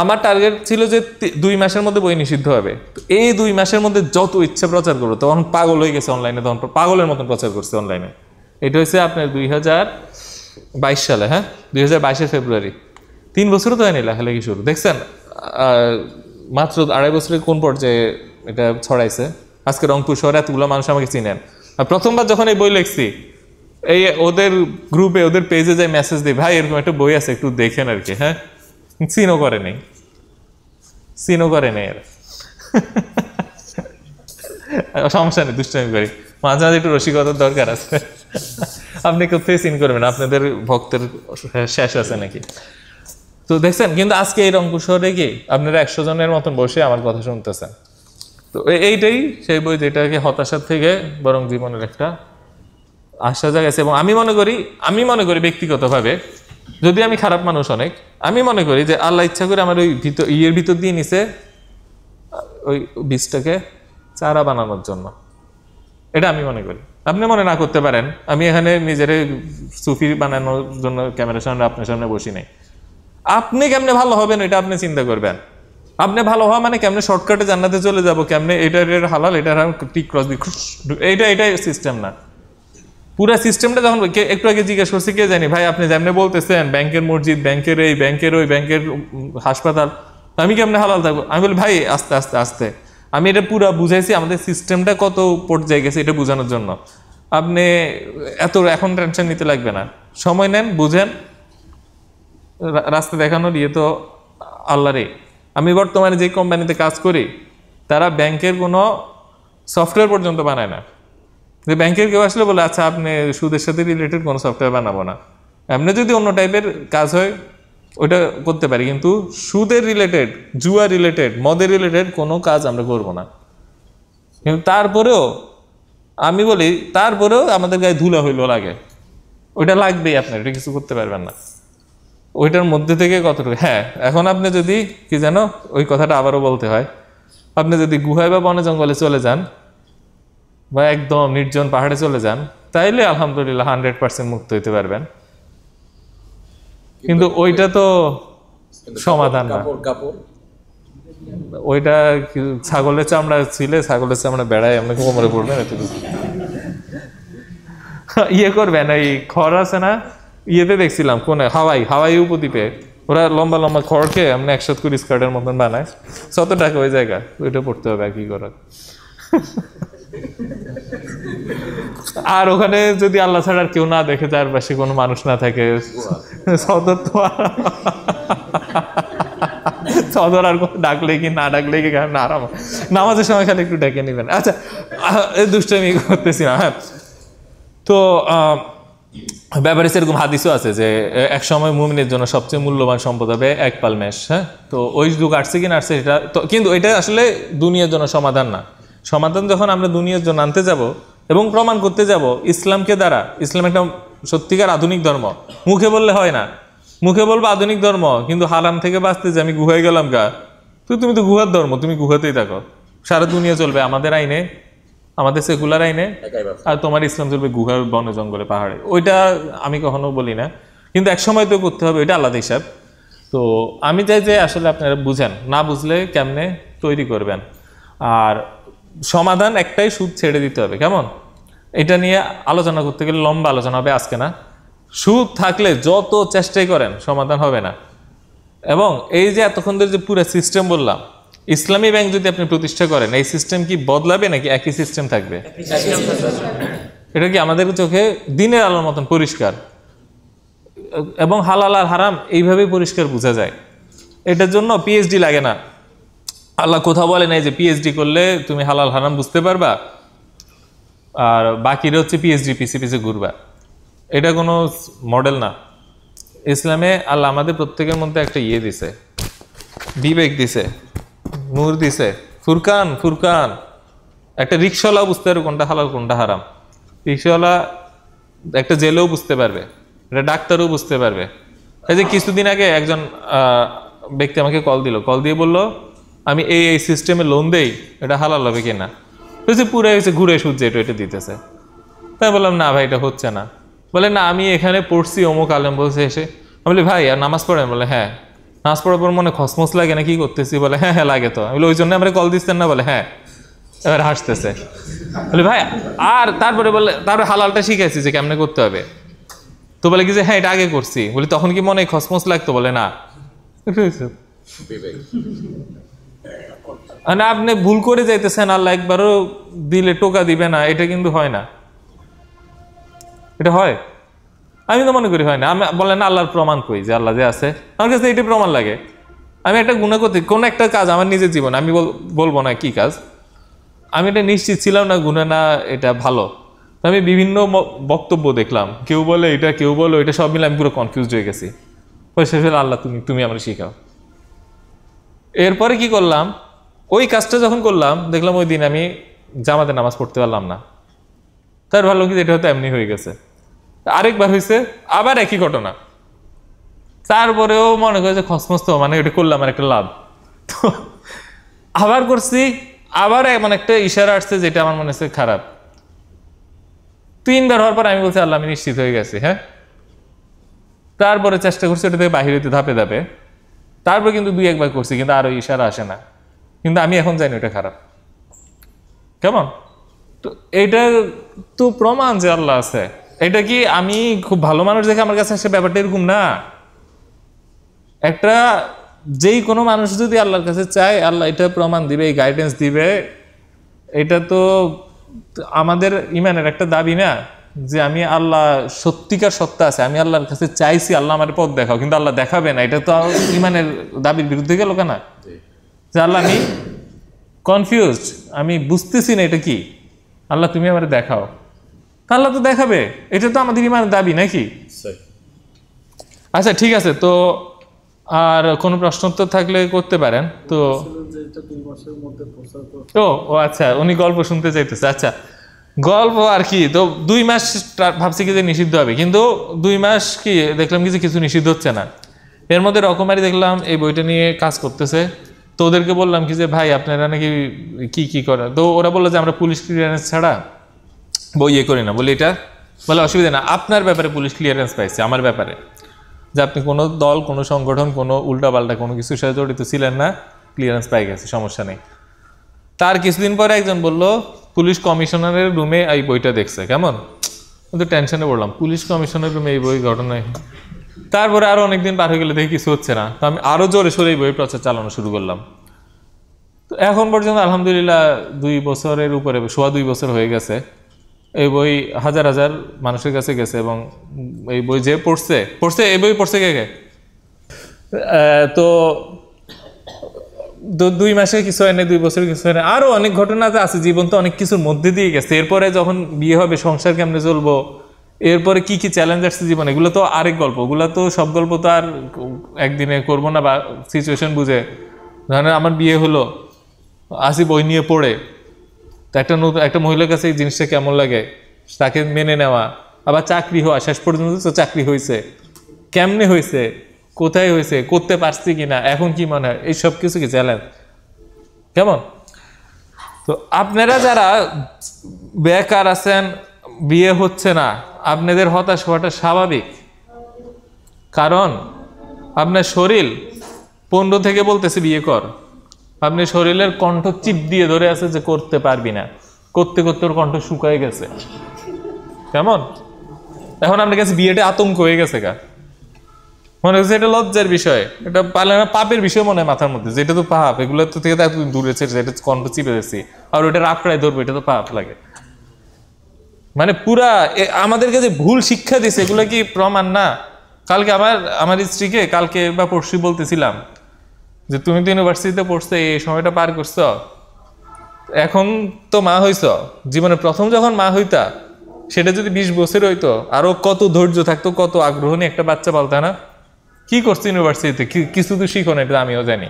আমার টার্গেট ছিল যে দুই মাসের মধ্যে বই নিষিদ্ধ হবে তো এই দুই মাসের মধ্যে যত ইচ্ছা প্রচার করবো তখন পাগল হয়ে গেছে অনলাইনে তখন পাগলের মতন প্রচার করছে অনলাইনে এটা হয়েছে আপনার দুই হাজার বাইশ সালে হ্যাঁ দুই হাজার বাইশে ফেব্রুয়ারি তিন বছরও তো হয়নি লেখালেখি শুরু দেখছেন মাত্র আড়াই বছরের কোন পর্যায়ে এটা ছড়াইছে আজকে রংপুর শহরে এতগুলো মানুষ আমাকে চিনেন আর প্রথমবার যখন এই বই লিখছি এই ওদের গ্রুপে ওদের পেজে যাই মেসেজ দিই ভাই এরকম একটা বই আছে একটু দেখেন আর কি হ্যাঁ চিনও করে নেই চিনও করে নেই আর সমস্যা নেই দুষ্টামি করি মাঝে মাঝে একটু রসিকতার দরকার আছে আপনি কোথায় সিন করবেন আপনাদের ভক্তের শেষ আছে নাকি তো দেখছেন কিন্তু আজকে এই রংপুর শহরে গিয়ে আপনারা একশো জনের মতন বসে আমার কথা শুনতেছেন তো এইটাই সেই বই যেটাকে হতাশার থেকে বরং জীবনের একটা আশা গেছে এবং আমি মনে করি আমি মনে করি ব্যক্তিগতভাবে যদি আমি খারাপ মানুষ অনেক আমি মনে করি যে আল্লাহ ইচ্ছা করে আমার ওই ভিতর ইয়ের ভিতর দিয়ে নিছে ওই বীজটাকে চারা বানানোর জন্য এটা আমি মনে করি আপনি মনে না করতে পারেন আমি এখানে নিজেরে সুফি বানানোর জন্য ক্যামেরার সামনে আপনার সামনে বসি নাই আপনি কেমনে ভালো হবেন এটা আপনি চিন্তা করবেন আপনি ভালো হওয়া মানে কেমনে শর্টকাটে জান্নাতে চলে যাব কেমনে এটা হালাল এটা টিক ক্রস দিয়ে এইটা এটাই সিস্টেম না পুরা সিস্টেমটা যখন একটু আগে জিজ্ঞেস করছি কে জানি ভাই আপনি যেমনি বলতেছেন ব্যাংকের মসজিদ ব্যাংকের এই ব্যাংকের ওই ব্যাংকের হাসপাতাল আমি কেমনে হালাল থাকবো আমি বলি ভাই আস্তে আস্তে আস্তে আমি এটা পুরা বুঝাইছি আমাদের সিস্টেমটা কত পর্যায়ে গেছে এটা বোঝানোর জন্য আপনি এত এখন টেনশন নিতে লাগবে না সময় নেন বুঝেন রাস্তা দেখানোর ইয়ে তো আল্লাহরে আমি বর্তমানে যে কোম্পানিতে কাজ করি তারা ব্যাংকের কোনো সফটওয়্যার পর্যন্ত বানায় না যে ব্যাংকের কেউ আসলে বলে আচ্ছা আপনি সুদের সাথে রিলেটেড কোনো সফটওয়্যার বানাবো না এমনি যদি অন্য টাইপের কাজ হয় ওইটা করতে পারি কিন্তু সুদের রিলেটেড জুয়া রিলেটেড মদের রিলেটেড কোনো কাজ আমরা করব না কিন্তু তারপরেও আমি বলি তারপরেও আমাদের গায়ে ধুলা হইলো লাগে ওইটা লাগবেই আপনার এটা কিছু করতে পারবেন না ওইটার মধ্যে থেকে কতটুকু হ্যাঁ এখন আপনি যদি কি জানো ওই কথাটা আবারও বলতে হয় আপনি যদি গুহায় বা বনে জঙ্গলে চলে যান বা একদম নির্জন পাহাড়ে চলে যান তাইলে আলহামদুলিল্লাহ হান্ড্রেড পার্সেন্ট মুক্ত হইতে পারবেন কিন্তু ওইটা তো সমাধান না ওইটা ছাগলের চামড়া ছিলে ছাগলের চামড়া বেড়ায় আপনাকে কোমরে পড়বেন ইয়ে করবেন ওই খড় আছে না ইয়েতে দেখছিলাম কোনে হাওয়াই হাওয়াই উপদ্বীপে ওরা লম্বা লম্বা খড়কে আমি একসাথ করে স্কার্টের মতন বানায় শত টাকা ওই জায়গা ওইটা পড়তে হবে কি করার আর ওখানে যদি আল্লাহ ছাড়া আর কেউ না দেখে তার পাশে কোনো মানুষ না থাকে সদর তো সদর আর ডাকলে কি না ডাকলে কি না আরাম নামাজের সময় খালি একটু ডেকে নেবেন আচ্ছা দুষ্টমি করতেছি না হ্যাঁ তো ব্যাপারে সেরকম হাদিসও আছে যে এক সময় মুমিনের জন্য সবচেয়ে মূল্যবান সম্পদ হবে এক পাল ম্যাশ হ্যাঁ তো ওই যুগ আসছে কি না আসছে সেটা তো কিন্তু এটা আসলে দুনিয়ার জন্য সমাধান না সমাধান যখন আমরা দুনিয়ার জন্য আনতে যাব এবং প্রমাণ করতে যাব ইসলামকে দ্বারা ইসলাম একটা সত্যিকার আধুনিক ধর্ম মুখে বললে হয় না মুখে বলবো আধুনিক ধর্ম কিন্তু হারাম থেকে বাঁচতে যে আমি গুহায় গেলাম গা তো তুমি তো গুহার ধর্ম তুমি গুহাতেই থাকো সারা দুনিয়া চলবে আমাদের আইনে আমাদের সেকুলার আইনে আর তোমার ইসলাম চলবে গুহা বন জঙ্গলে পাহাড়ে ওইটা আমি কখনো বলি না কিন্তু এক সময় তো করতে হবে ওইটা আলাদা হিসাব তো আমি চাই যে আসলে আপনারা বুঝেন না বুঝলে কেমনে তৈরি করবেন আর সমাধান একটাই সুদ ছেড়ে দিতে হবে কেমন এটা নিয়ে আলোচনা করতে গেলে লম্বা আলোচনা হবে আজকে না সুদ থাকলে যত চেষ্টাই করেন সমাধান হবে না এবং এই যে এতক্ষণ ধরে যে পুরো সিস্টেম বললাম ইসলামী ব্যাংক যদি আপনি প্রতিষ্ঠা করেন এই সিস্টেম কি বদলাবে নাকি একই সিস্টেম থাকবে এটা কি আমাদের চোখে দিনের আলোর মতন পরিষ্কার এবং হালাল আর হারাম এইভাবেই পরিষ্কার বোঝা যায় এটার জন্য পিএইচডি লাগে না আল্লাহ কোথাও বলে নাই যে পিএইচডি করলে তুমি হালাল হারাম বুঝতে পারবা আর বাকিরা হচ্ছে পিএইচডি পিছিয়ে পিছিয়ে ঘুরবা এটা কোনো মডেল না ইসলামে আল্লাহ আমাদের প্রত্যেকের মধ্যে একটা ইয়ে দিছে বিবেক দিছে নূর দিছে ফুরকান ফুরকান একটা রিক্সাওয়ালা বুঝতে পারবে কোনটা হালাল কোনটা হারাম রিক্সাওয়ালা একটা জেলেও বুঝতে পারবে একটা ডাক্তারও বুঝতে পারবে এই যে কিছুদিন আগে একজন ব্যক্তি আমাকে কল দিল কল দিয়ে বলল আমি এই এই সিস্টেমে লোন দেই এটা হালাল হবে কিনা বলছে পুরো হয়েছে ঘুরে সূর্যে এটা এটা দিতেছে তাই বললাম না ভাই এটা হচ্ছে না বলে না আমি এখানে পড়ছি অমুক আলম বলছে এসে আমি বলি ভাই আর নামাজ পড়েন বলে হ্যাঁ নাচ পড়ার পর মনে খসমস লাগে না কি করতেছি বলে হ্যাঁ হ্যাঁ লাগে তো বলে ওই জন্য আমরা কল দিচ্ছেন না বলে হ্যাঁ এবার হাসতেছে বলে ভাই আর তারপরে বলে তারপরে হালালটা শিখেছি যে কেমনে করতে হবে তো বলে কি যে হ্যাঁ এটা আগে করছি বলি তখন কি মনে খসমস লাগতো বলে না মানে আপনি ভুল করে যাইতেছেন আল্লাহ একবারও দিলে টোকা দিবে না এটা কিন্তু হয় না এটা হয় আমি তো মনে করি হয় না আমি বলেন আল্লাহর প্রমাণ কই যে আল্লাহ যে আছে আমার কাছে এটি প্রমাণ লাগে আমি একটা গুণা করতে কোনো একটা কাজ আমার নিজের জীবন আমি বলবো না কি কাজ আমি এটা নিশ্চিত ছিলাম না গুণা না এটা ভালো আমি বিভিন্ন বক্তব্য দেখলাম কেউ বলে এটা কেউ বলে এটা সব মিলে আমি পুরো কনফিউজ হয়ে গেছি ওই শেষে আল্লাহ তুমি তুমি আমার শিখাও এরপরে কি করলাম ওই কাজটা যখন করলাম দেখলাম ওই দিন আমি জামাতে নামাজ পড়তে পারলাম না তার ভালো কিন্তু এটা হয়তো এমনি হয়ে গেছে আরেকবার হয়েছে আবার একই ঘটনা তারপরেও মনে করে যে খসমস্ত মানে এটা করলাম আর একটা লাভ তো আবার করছি আবার এমন একটা ইশারা আসছে যেটা আমার মনে হচ্ছে খারাপ তিনবার হওয়ার পর আমি বলছি আল্লাহ আমি নিশ্চিত হয়ে গেছি হ্যাঁ তারপরে চেষ্টা করছি ওটা থেকে বাহির হইতে ধাপে ধাপে তারপর কিন্তু দুই একবার করছি কিন্তু আরও ইশারা আসে না কিন্তু আমি এখন জানি ওটা খারাপ কেমন তো এটা তো প্রমাণ যে আল্লাহ আছে এটা কি আমি খুব ভালো মানুষ দেখে আমার কাছে সে ব্যাপারটা এরকম না একটা যেই কোনো মানুষ যদি আল্লাহর কাছে চায় আল্লাহ এটা প্রমাণ দিবে এই গাইডেন্স দিবে এটা তো আমাদের ইমানের একটা দাবি না যে আমি আল্লাহ সত্যিকার সত্তা আছে আমি আল্লাহর কাছে চাইছি আল্লাহ আমার পথ দেখাও কিন্তু আল্লাহ দেখাবে না এটা তো ইমানের দাবির বিরুদ্ধে গেল কেনা যে আল্লাহ আমি কনফিউজড আমি বুঝতেছি না এটা কি আল্লাহ তুমি আমার দেখাও আল্লাহ তো দেখাবে এটা তো আমাদের ইমানের দাবি নাকি আচ্ছা ঠিক আছে তো আর কোনো প্রশ্ন উত্তর থাকলে করতে পারেন তো ও ও আচ্ছা উনি গল্প শুনতে চাইতেছে আচ্ছা গল্প আর কি তো দুই মাস ভাবছি কি যে নিষিদ্ধ হবে কিন্তু দুই মাস কি দেখলাম কিছু কিছু নিষিদ্ধ হচ্ছে না এর মধ্যে রকমারি দেখলাম এই বইটা নিয়ে কাজ করতেছে তো ওদেরকে বললাম কি যে ভাই আপনারা নাকি কি কি করে তো ওরা বললো যে আমরা পুলিশ ক্লিয়ারেন্স ছাড়া বই ইয়ে করি না বলি এটা বলে অসুবিধা না আপনার ব্যাপারে পুলিশ ক্লিয়ারেন্স পাইছে আমার ব্যাপারে যে আপনি কোনো দল কোনো সংগঠন কোনো উল্টাপাল্টা কোনো কিছুর সাথে জড়িত ছিলেন না ক্লিয়ারেন্স পাই গেছে সমস্যা নেই তার কিছুদিন পরে একজন বলল পুলিশ কমিশনারের রুমে এই বইটা দেখছে কেমন কিন্তু টেনশনে পড়লাম পুলিশ কমিশনের রুমে এই বই ঘটনায় তারপরে আরও অনেকদিন পার হয়ে গেলে দেখি কিছু হচ্ছে না তো আমি আরও জোরে সরে এই বই প্রচার চালানো শুরু করলাম তো এখন পর্যন্ত আলহামদুলিল্লাহ দুই বছরের উপরে সোয়া দুই বছর হয়ে গেছে এই বই হাজার হাজার মানুষের কাছে গেছে এবং এই বই যে পড়ছে পড়ছে এই বই পড়ছে কে কে তো দুই মাসে কিছু হয় না দুই বছর কিছু হয় না আরও অনেক তো আছে জীবন তো অনেক কিছুর মধ্যে দিয়ে গেছে এরপরে যখন বিয়ে হবে সংসার কেমনে চলবো এরপরে কি কি চ্যালেঞ্জ আসছে জীবনে এগুলো তো আরেক গল্প ওগুলো তো সব গল্প তো আর একদিনে করবো না বা সিচুয়েশন বুঝে ধরেন আমার বিয়ে হলো আসি বই নিয়ে পড়ে তো একটা নতুন একটা মহিলার কাছে এই জিনিসটা কেমন লাগে তাকে মেনে নেওয়া আবার চাকরি হওয়া শেষ পর্যন্ত তো চাকরি হয়েছে কেমনে হয়েছে কোথায় হয়েছে করতে পারছি কি না এখন কি মনে হয় এই সব কিছু কি চ্যালেঞ্জ কেমন তো আপনারা যারা বেকার আছেন বিয়ে হচ্ছে না আপনাদের হতাশ হওয়াটা স্বাভাবিক কারণ আপনার শরীর পনেরো থেকে বলতেছে বিয়ে কর আপনি শরীরের কণ্ঠ চিপ দিয়ে ধরে আছে যে করতে পারবি না করতে করতে ওর কণ্ঠ শুকায় গেছে কেমন এখন আপনার কাছে বিয়েটা আতঙ্ক হয়ে গেছে গা মনে হচ্ছে এটা লজ্জার বিষয় এটা পারলে না পাপের বিষয় মনে হয় মাথার মধ্যে যেটা তো পাপ এগুলো তো থেকে এতদিন দূরে ছেড়ে এটা কণ্ঠ চিপে গেছি আর ওটা আঁকড়ায় ধরবো এটা তো পাপ লাগে মানে পুরা আমাদেরকে যে ভুল শিক্ষা দিছে এগুলো কি প্রমাণ না কালকে আমার আমার স্ত্রীকে কালকে বা পরশু বলতেছিলাম যে তুমি তো ইউনিভার্সিটিতে পড়ছো এই সময়টা পার করছ এখন তো মা হইছ জীবনে প্রথম যখন মা হইতা সেটা যদি বিশ বছর হইতো আরও কত ধৈর্য থাকতো কত আগ্রহ নিয়ে একটা বাচ্চা পালতা না কি করছে ইউনিভার্সিটিতে কিছু তো শিখো না এটা আমিও জানি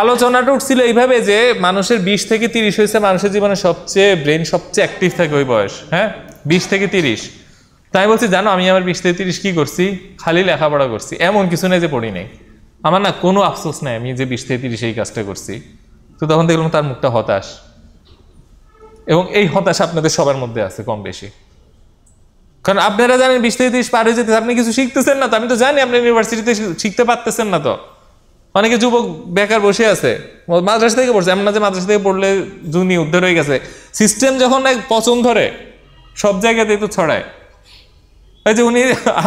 আলোচনাটা উঠছিল এইভাবে যে মানুষের বিশ থেকে তিরিশ হয়েছে মানুষের জীবনে সবচেয়ে ব্রেন সবচেয়ে অ্যাক্টিভ থাকে ওই বয়স হ্যাঁ বিশ থেকে তিরিশ তাই বলছি জানো আমি আমার বিশ তেত্রিশ কী করছি খালি লেখাপড়া করছি এমন কিছু নেই যে পড়ি নাই আমার না কোনো আফসোস নাই আমি যে বিশ তেত্রিশ এই কাজটা করছি তো তখন দেখলাম তার মুখটা হতাশ এবং এই হতাশা আপনাদের সবার মধ্যে আছে কম বেশি কারণ আপনারা জানেন বিশ তেত্রিশ পার হয়ে যেতে আপনি কিছু শিখতেছেন না তো আমি তো জানি আপনি ইউনিভার্সিটিতে শিখতে পারতেছেন না তো অনেকে যুবক বেকার বসে আছে মাদ্রাসা থেকে পড়ছে এমন না যে মাদ্রাসা থেকে পড়লে জুনি উদ্ধার হয়ে গেছে সিস্টেম যখন এক পচন ধরে সব জায়গাতেই তো ছড়ায় এই যে উনি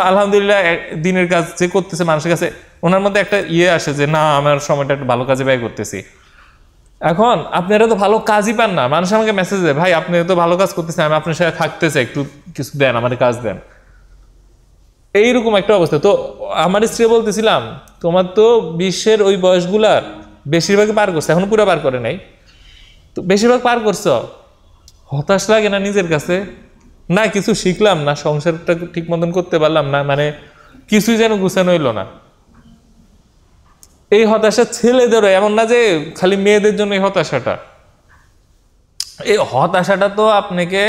আলহামদুলিল্লাহ দিনের কাজ যে করতেছে মানুষের কাছে ওনার মধ্যে একটা ইয়ে আসে যে না আমার সময়টা একটা ভালো কাজে ব্যয় করতেছি এখন আপনারা তো ভালো কাজই পান না মানুষ আমাকে মেসেজ দেয় ভাই আপনি তো ভালো কাজ করতেছেন আমি আপনার সাথে থাকতে চাই একটু কিছু দেন আমার কাজ দেন এইরকম একটা অবস্থা তো আমার স্ত্রী বলতেছিলাম তোমার তো বিশ্বের ওই বয়সগুলার বেশিরভাগই পার করছে এখন পুরো পার করে নাই তো বেশিরভাগ পার করছ হতাশ লাগে না নিজের কাছে না কিছু শিখলাম না সংসারটা ঠিক মতন করতে পারলাম না মানে কিছুই যেন গুছানো হইল না এই হতাশা ছেলেদেরও এমন না যে খালি মেয়েদের জন্য এই হতাশাটা এই হতাশাটা তো আপনাকে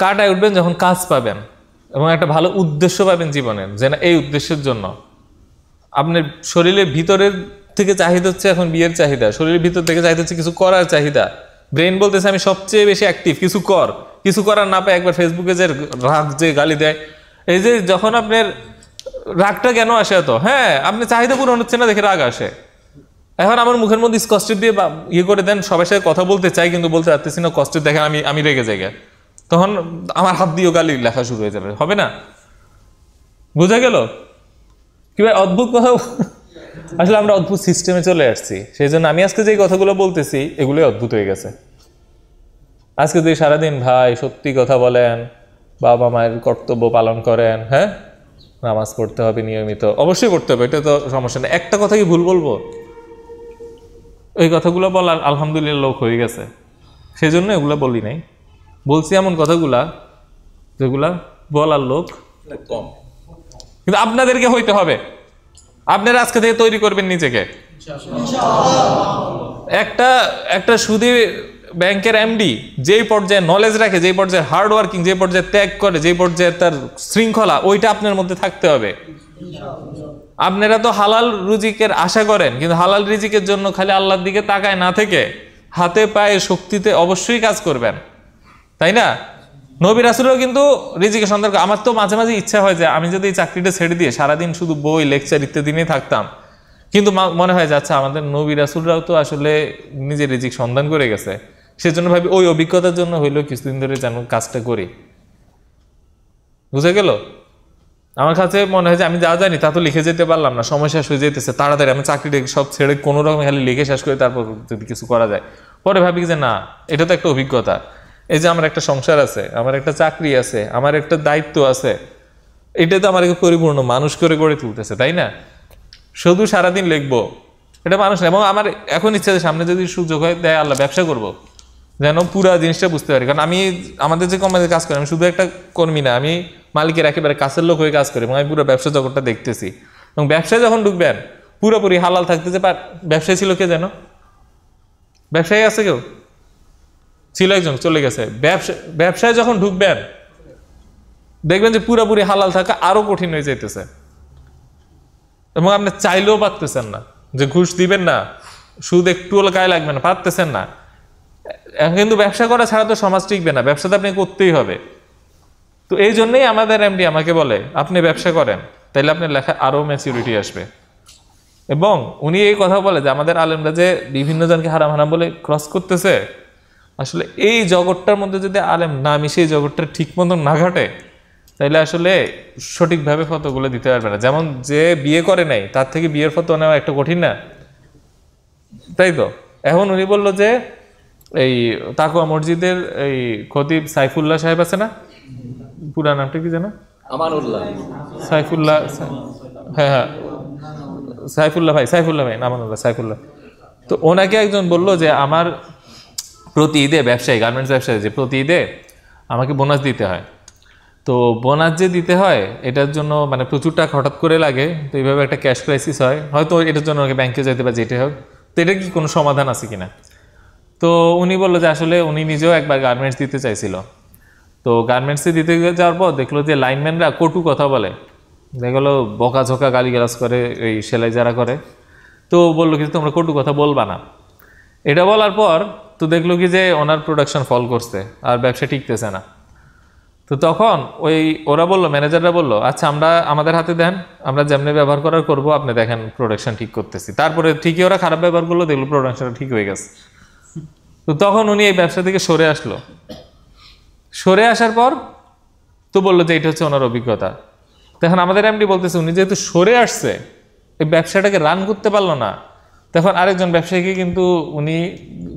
কাটায় উঠবেন যখন কাজ পাবেন এবং একটা ভালো উদ্দেশ্য পাবেন জীবনে যে না এই উদ্দেশ্যের জন্য আপনার শরীরের ভিতরের থেকে চাহিদা হচ্ছে এখন বিয়ের চাহিদা শরীরের ভিতর থেকে চাহিদা হচ্ছে কিছু করার চাহিদা ব্রেন বলতেছে আমি সবচেয়ে বেশি অ্যাক্টিভ কিছু কর কিছু করার না পায় একবার ফেসবুকে যে রাগ যে গালি দেয় এই যে যখন আপনার রাগটা কেন আসে এত হ্যাঁ আপনি চাহিদা পূরণ হচ্ছে না দেখে রাগ আসে এখন আমার মুখের মধ্যে স্কষ্ট দিয়ে বা ইয়ে করে দেন সবাই সাথে কথা বলতে চাই কিন্তু বলতে পারতেছি না কষ্টের দেখে আমি আমি রেগে যাই তখন আমার হাত দিয়েও গালি লেখা শুরু হয়ে যাবে হবে না বোঝা গেল কি ভাই অদ্ভুত কথা আসলে আমরা অদ্ভুত সিস্টেমে চলে আসছি সেই জন্য আমি আজকে যে কথাগুলো বলতেছি এগুলোই অদ্ভুত হয়ে গেছে আজকে যদি সারাদিন ভাই সত্যি কথা বলেন বাবা মায়ের কর্তব্য পালন করেন হ্যাঁ নামাজ পড়তে হবে নিয়মিত অবশ্যই পড়তে হবে এটা তো সমস্যা নেই একটা কথা কি ভুল বলবো ওই কথাগুলো বলার আলহামদুলিল্লাহ লোক হয়ে গেছে সেই জন্য এগুলো বলি নাই বলছি এমন কথাগুলা যেগুলা বলার লোক কম কিন্তু আপনাদেরকে হইতে হবে আপনারা আজকে থেকে তৈরি করবেন নিজেকে একটা একটা সুদী ব্যাংকের এমডি যেই পর্যায়ে নলেজ রাখে যেই পর্যায়ে হার্ড ওয়ার্কিং যেই পর্যায়ে ত্যাগ করে যেই পর্যায়ে তার শৃঙ্খলা ওইটা আপনার মধ্যে থাকতে হবে আপনারা তো হালাল রুজিকের আশা করেন কিন্তু হালাল রিজিকের জন্য খালি আল্লাহর দিকে তাকায় না থেকে হাতে পায়ে শক্তিতে অবশ্যই কাজ করবেন তাই না নবী রাসুলেও কিন্তু রিজিকের সন্দেহ আমার তো মাঝে মাঝে ইচ্ছা হয় যে আমি যদি এই চাকরিটা ছেড়ে দিয়ে সারাদিন শুধু বই লেকচার ইত্যাদি নিয়ে থাকতাম কিন্তু মনে হয় যে আচ্ছা আমাদের নবী রাসুলরাও তো আসলে নিজের রিজিক সন্ধান করে গেছে সেজন্য ভাবি ওই অভিজ্ঞতার জন্য হইলেও কিছুদিন ধরে যেন কাজটা করি বুঝে গেল আমার কাছে মনে হয় যে আমি যা জানি তা তো লিখে যেতে পারলাম না সময় শেষ হয়ে যেতেছে তাড়াতাড়ি আমি চাকরি সব ছেড়ে কোনো রকম খালি লিখে শেষ করে তারপর যদি কিছু করা যায় পরে ভাবি যে না এটা তো একটা অভিজ্ঞতা এই যে আমার একটা সংসার আছে আমার একটা চাকরি আছে আমার একটা দায়িত্ব আছে এটা তো আমার পরিপূর্ণ মানুষ করে গড়ে তুলতেছে তাই না শুধু সারাদিন লিখবো এটা মানুষ না এবং আমার এখন ইচ্ছা যে সামনে যদি সুযোগ হয় দেয় আল্লাহ ব্যবসা করবো যেন পুরো জিনিসটা বুঝতে পারি কারণ আমি আমাদের যে কমে কাজ করি আমি শুধু একটা কর্মী না আমি মালিকের একেবারে কাছের লোক হয়ে কাজ করি এবং আমি পুরো ব্যবসা জগৎটা দেখতেছি এবং ব্যবসায় যখন ঢুকবেন পুরোপুরি হালাল থাকতে যে ব্যবসায় ছিল কে যেন ব্যবসায়ী আছে কেউ ছিল একজন চলে গেছে ব্যবসা ব্যবসায় যখন ঢুকবেন দেখবেন যে পুরোপুরি হালাল থাকা আরও কঠিন হয়ে যাইতেছে এবং আপনি চাইলেও পারতেছেন না যে ঘুষ দিবেন না সুদ একটুও গায়ে লাগবে না পারতেছেন না কিন্তু ব্যবসা করা ছাড়া তো সমাজ টিকবে না ব্যবসা তো আপনি করতেই হবে তো এই জন্যই আমাদের এমডি আমাকে বলে আপনি ব্যবসা করেন তাইলে আপনার লেখা আরও ম্যাচিউরিটি আসবে এবং উনি এই কথা বলে যে আমাদের আলেমরা যে বিভিন্ন জনকে হারাম হারাম বলে ক্রস করতেছে আসলে এই জগৎটার মধ্যে যদি আলেম না মিশে এই জগৎটা ঠিক মতন না ঘাটে তাইলে আসলে সঠিকভাবে ফতোগুলো দিতে পারবে না যেমন যে বিয়ে করে নাই তার থেকে বিয়ের ফতো নেওয়া একটা কঠিন না তাই তো এখন উনি বললো যে এই তাকুয়া মসজিদের এই খতিব সাইফুল্লাহ সাহেব আছে না পুরা নামটা কি জানো আমানুল্লাহ সাইফুল্লাহ হ্যাঁ হ্যাঁ সাইফুল্লাহ ভাই সাইফুল্লাহ ভাই আমানুল্লাহ সাইফুল্লাহ তো ওনাকে একজন বলল যে আমার প্রতি ঈদে ব্যবসায়ী গার্মেন্টস ব্যবসায়ী যে প্রতি ঈদে আমাকে বোনাস দিতে হয় তো বোনাস যে দিতে হয় এটার জন্য মানে প্রচুর টাকা হঠাৎ করে লাগে তো এইভাবে একটা ক্যাশ ক্রাইসিস হয় হয়তো এটার জন্য ওনাকে ব্যাংকে যেতে বা যেতে হোক তো এটা কি কোনো সমাধান আছে কিনা তো উনি বললো যে আসলে উনি নিজেও একবার গার্মেন্টস দিতে চাইছিল তো গার্মেন্টসে দিতে যাওয়ার পর দেখলো যে লাইনম্যানরা কটু কথা বলে দেখলো বকাঝোকা গালিগালাজ করে এই সেলাই যারা করে তো বললো কিন্তু তোমরা কটু কথা বলবা না এটা বলার পর তো দেখলো কি যে ওনার প্রোডাকশন ফল করছে আর ব্যবসা টিকতেছে না তো তখন ওই ওরা বললো ম্যানেজাররা বললো আচ্ছা আমরা আমাদের হাতে দেন আমরা যেমনি ব্যবহার করার করবো আপনি দেখেন প্রোডাকশন ঠিক করতেছি তারপরে ঠিকই ওরা খারাপ ব্যবহার করলো দেখলো প্রোডাকশনটা ঠিক হয়ে গেছে তো তখন উনি এই ব্যবসা থেকে সরে আসলো সরে আসার পর তো বললো যে এটা হচ্ছে ওনার অভিজ্ঞতা তখন আমাদের এমডি বলতেছে উনি যেহেতু সরে আসছে এই ব্যবসাটাকে রান করতে পারলো না তখন আরেকজন ব্যবসায়ীকে কিন্তু উনি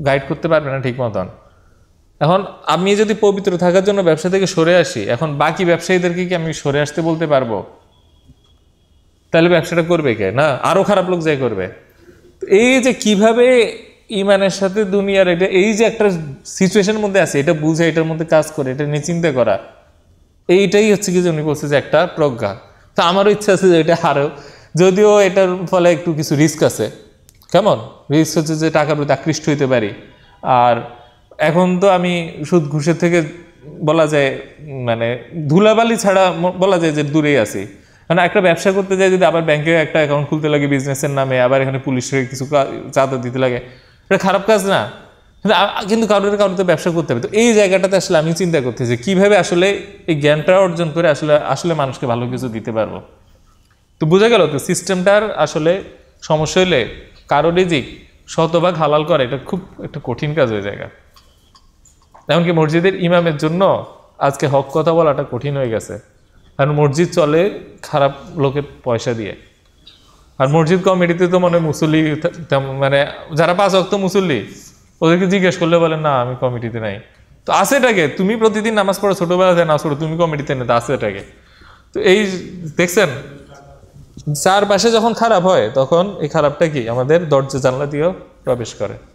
গাইড করতে পারবে না ঠিক মতন এখন আমি যদি পবিত্র থাকার জন্য ব্যবসা থেকে সরে আসি এখন বাকি ব্যবসায়ীদেরকে কি আমি সরে আসতে বলতে পারবো তাহলে ব্যবসাটা করবে কে না আরও খারাপ লোক যাই করবে এই যে কিভাবে ইমানের সাথে দুনিয়ার এটা এই যে একটা সিচুয়েশনের মধ্যে আছে এটা বুঝে এটার মধ্যে কাজ করে এটা নিয়ে চিন্তা করা এইটাই হচ্ছে কি যে উনি বলছে যে একটা প্রজ্ঞা তো আমারও ইচ্ছা আছে যে এটা হারেও যদিও এটার ফলে একটু কিছু রিস্ক আছে কেমন রিস্ক হচ্ছে যে টাকার প্রতি আকৃষ্ট হইতে পারি আর এখন তো আমি সুদ ঘুষের থেকে বলা যায় মানে ধুলাবালি ছাড়া বলা যায় যে দূরেই আছি কারণ মানে একটা ব্যবসা করতে যাই যদি আবার ব্যাংকে একটা অ্যাকাউন্ট খুলতে লাগে বিজনেসের নামে আবার এখানে পুলিশের কিছু চাঁদা দিতে লাগে এটা খারাপ কাজ না কিন্তু কিন্তু কারোর কারোর তো ব্যবসা করতে হবে তো এই জায়গাটাতে আসলে আমি চিন্তা করতেছি কীভাবে আসলে এই জ্ঞানটা অর্জন করে আসলে আসলে মানুষকে ভালো কিছু দিতে পারবো তো বোঝা গেল তো সিস্টেমটার আসলে সমস্যা হলে কারোরই দিক শতভাগ হালাল করা এটা খুব একটা কঠিন কাজ হয়ে জায়গা এমনকি মসজিদের ইমামের জন্য আজকে হক কথা বলাটা কঠিন হয়ে গেছে কারণ মসজিদ চলে খারাপ লোকের পয়সা দিয়ে আর মসজিদ কমিটিতে তো মানে মুসল্লি মানে যারা পাঁচ অক্ত মুসল্লি ওদেরকে জিজ্ঞেস করলে বলে না আমি কমিটিতে নাই তো এটাকে তুমি প্রতিদিন নামাজ পড়ো ছোটোবেলা না ছোটো তুমি কমিটিতে নেই তো এটাকে তো এই দেখছেন চারপাশে যখন খারাপ হয় তখন এই খারাপটা কি আমাদের দরজা জানলা দিয়েও প্রবেশ করে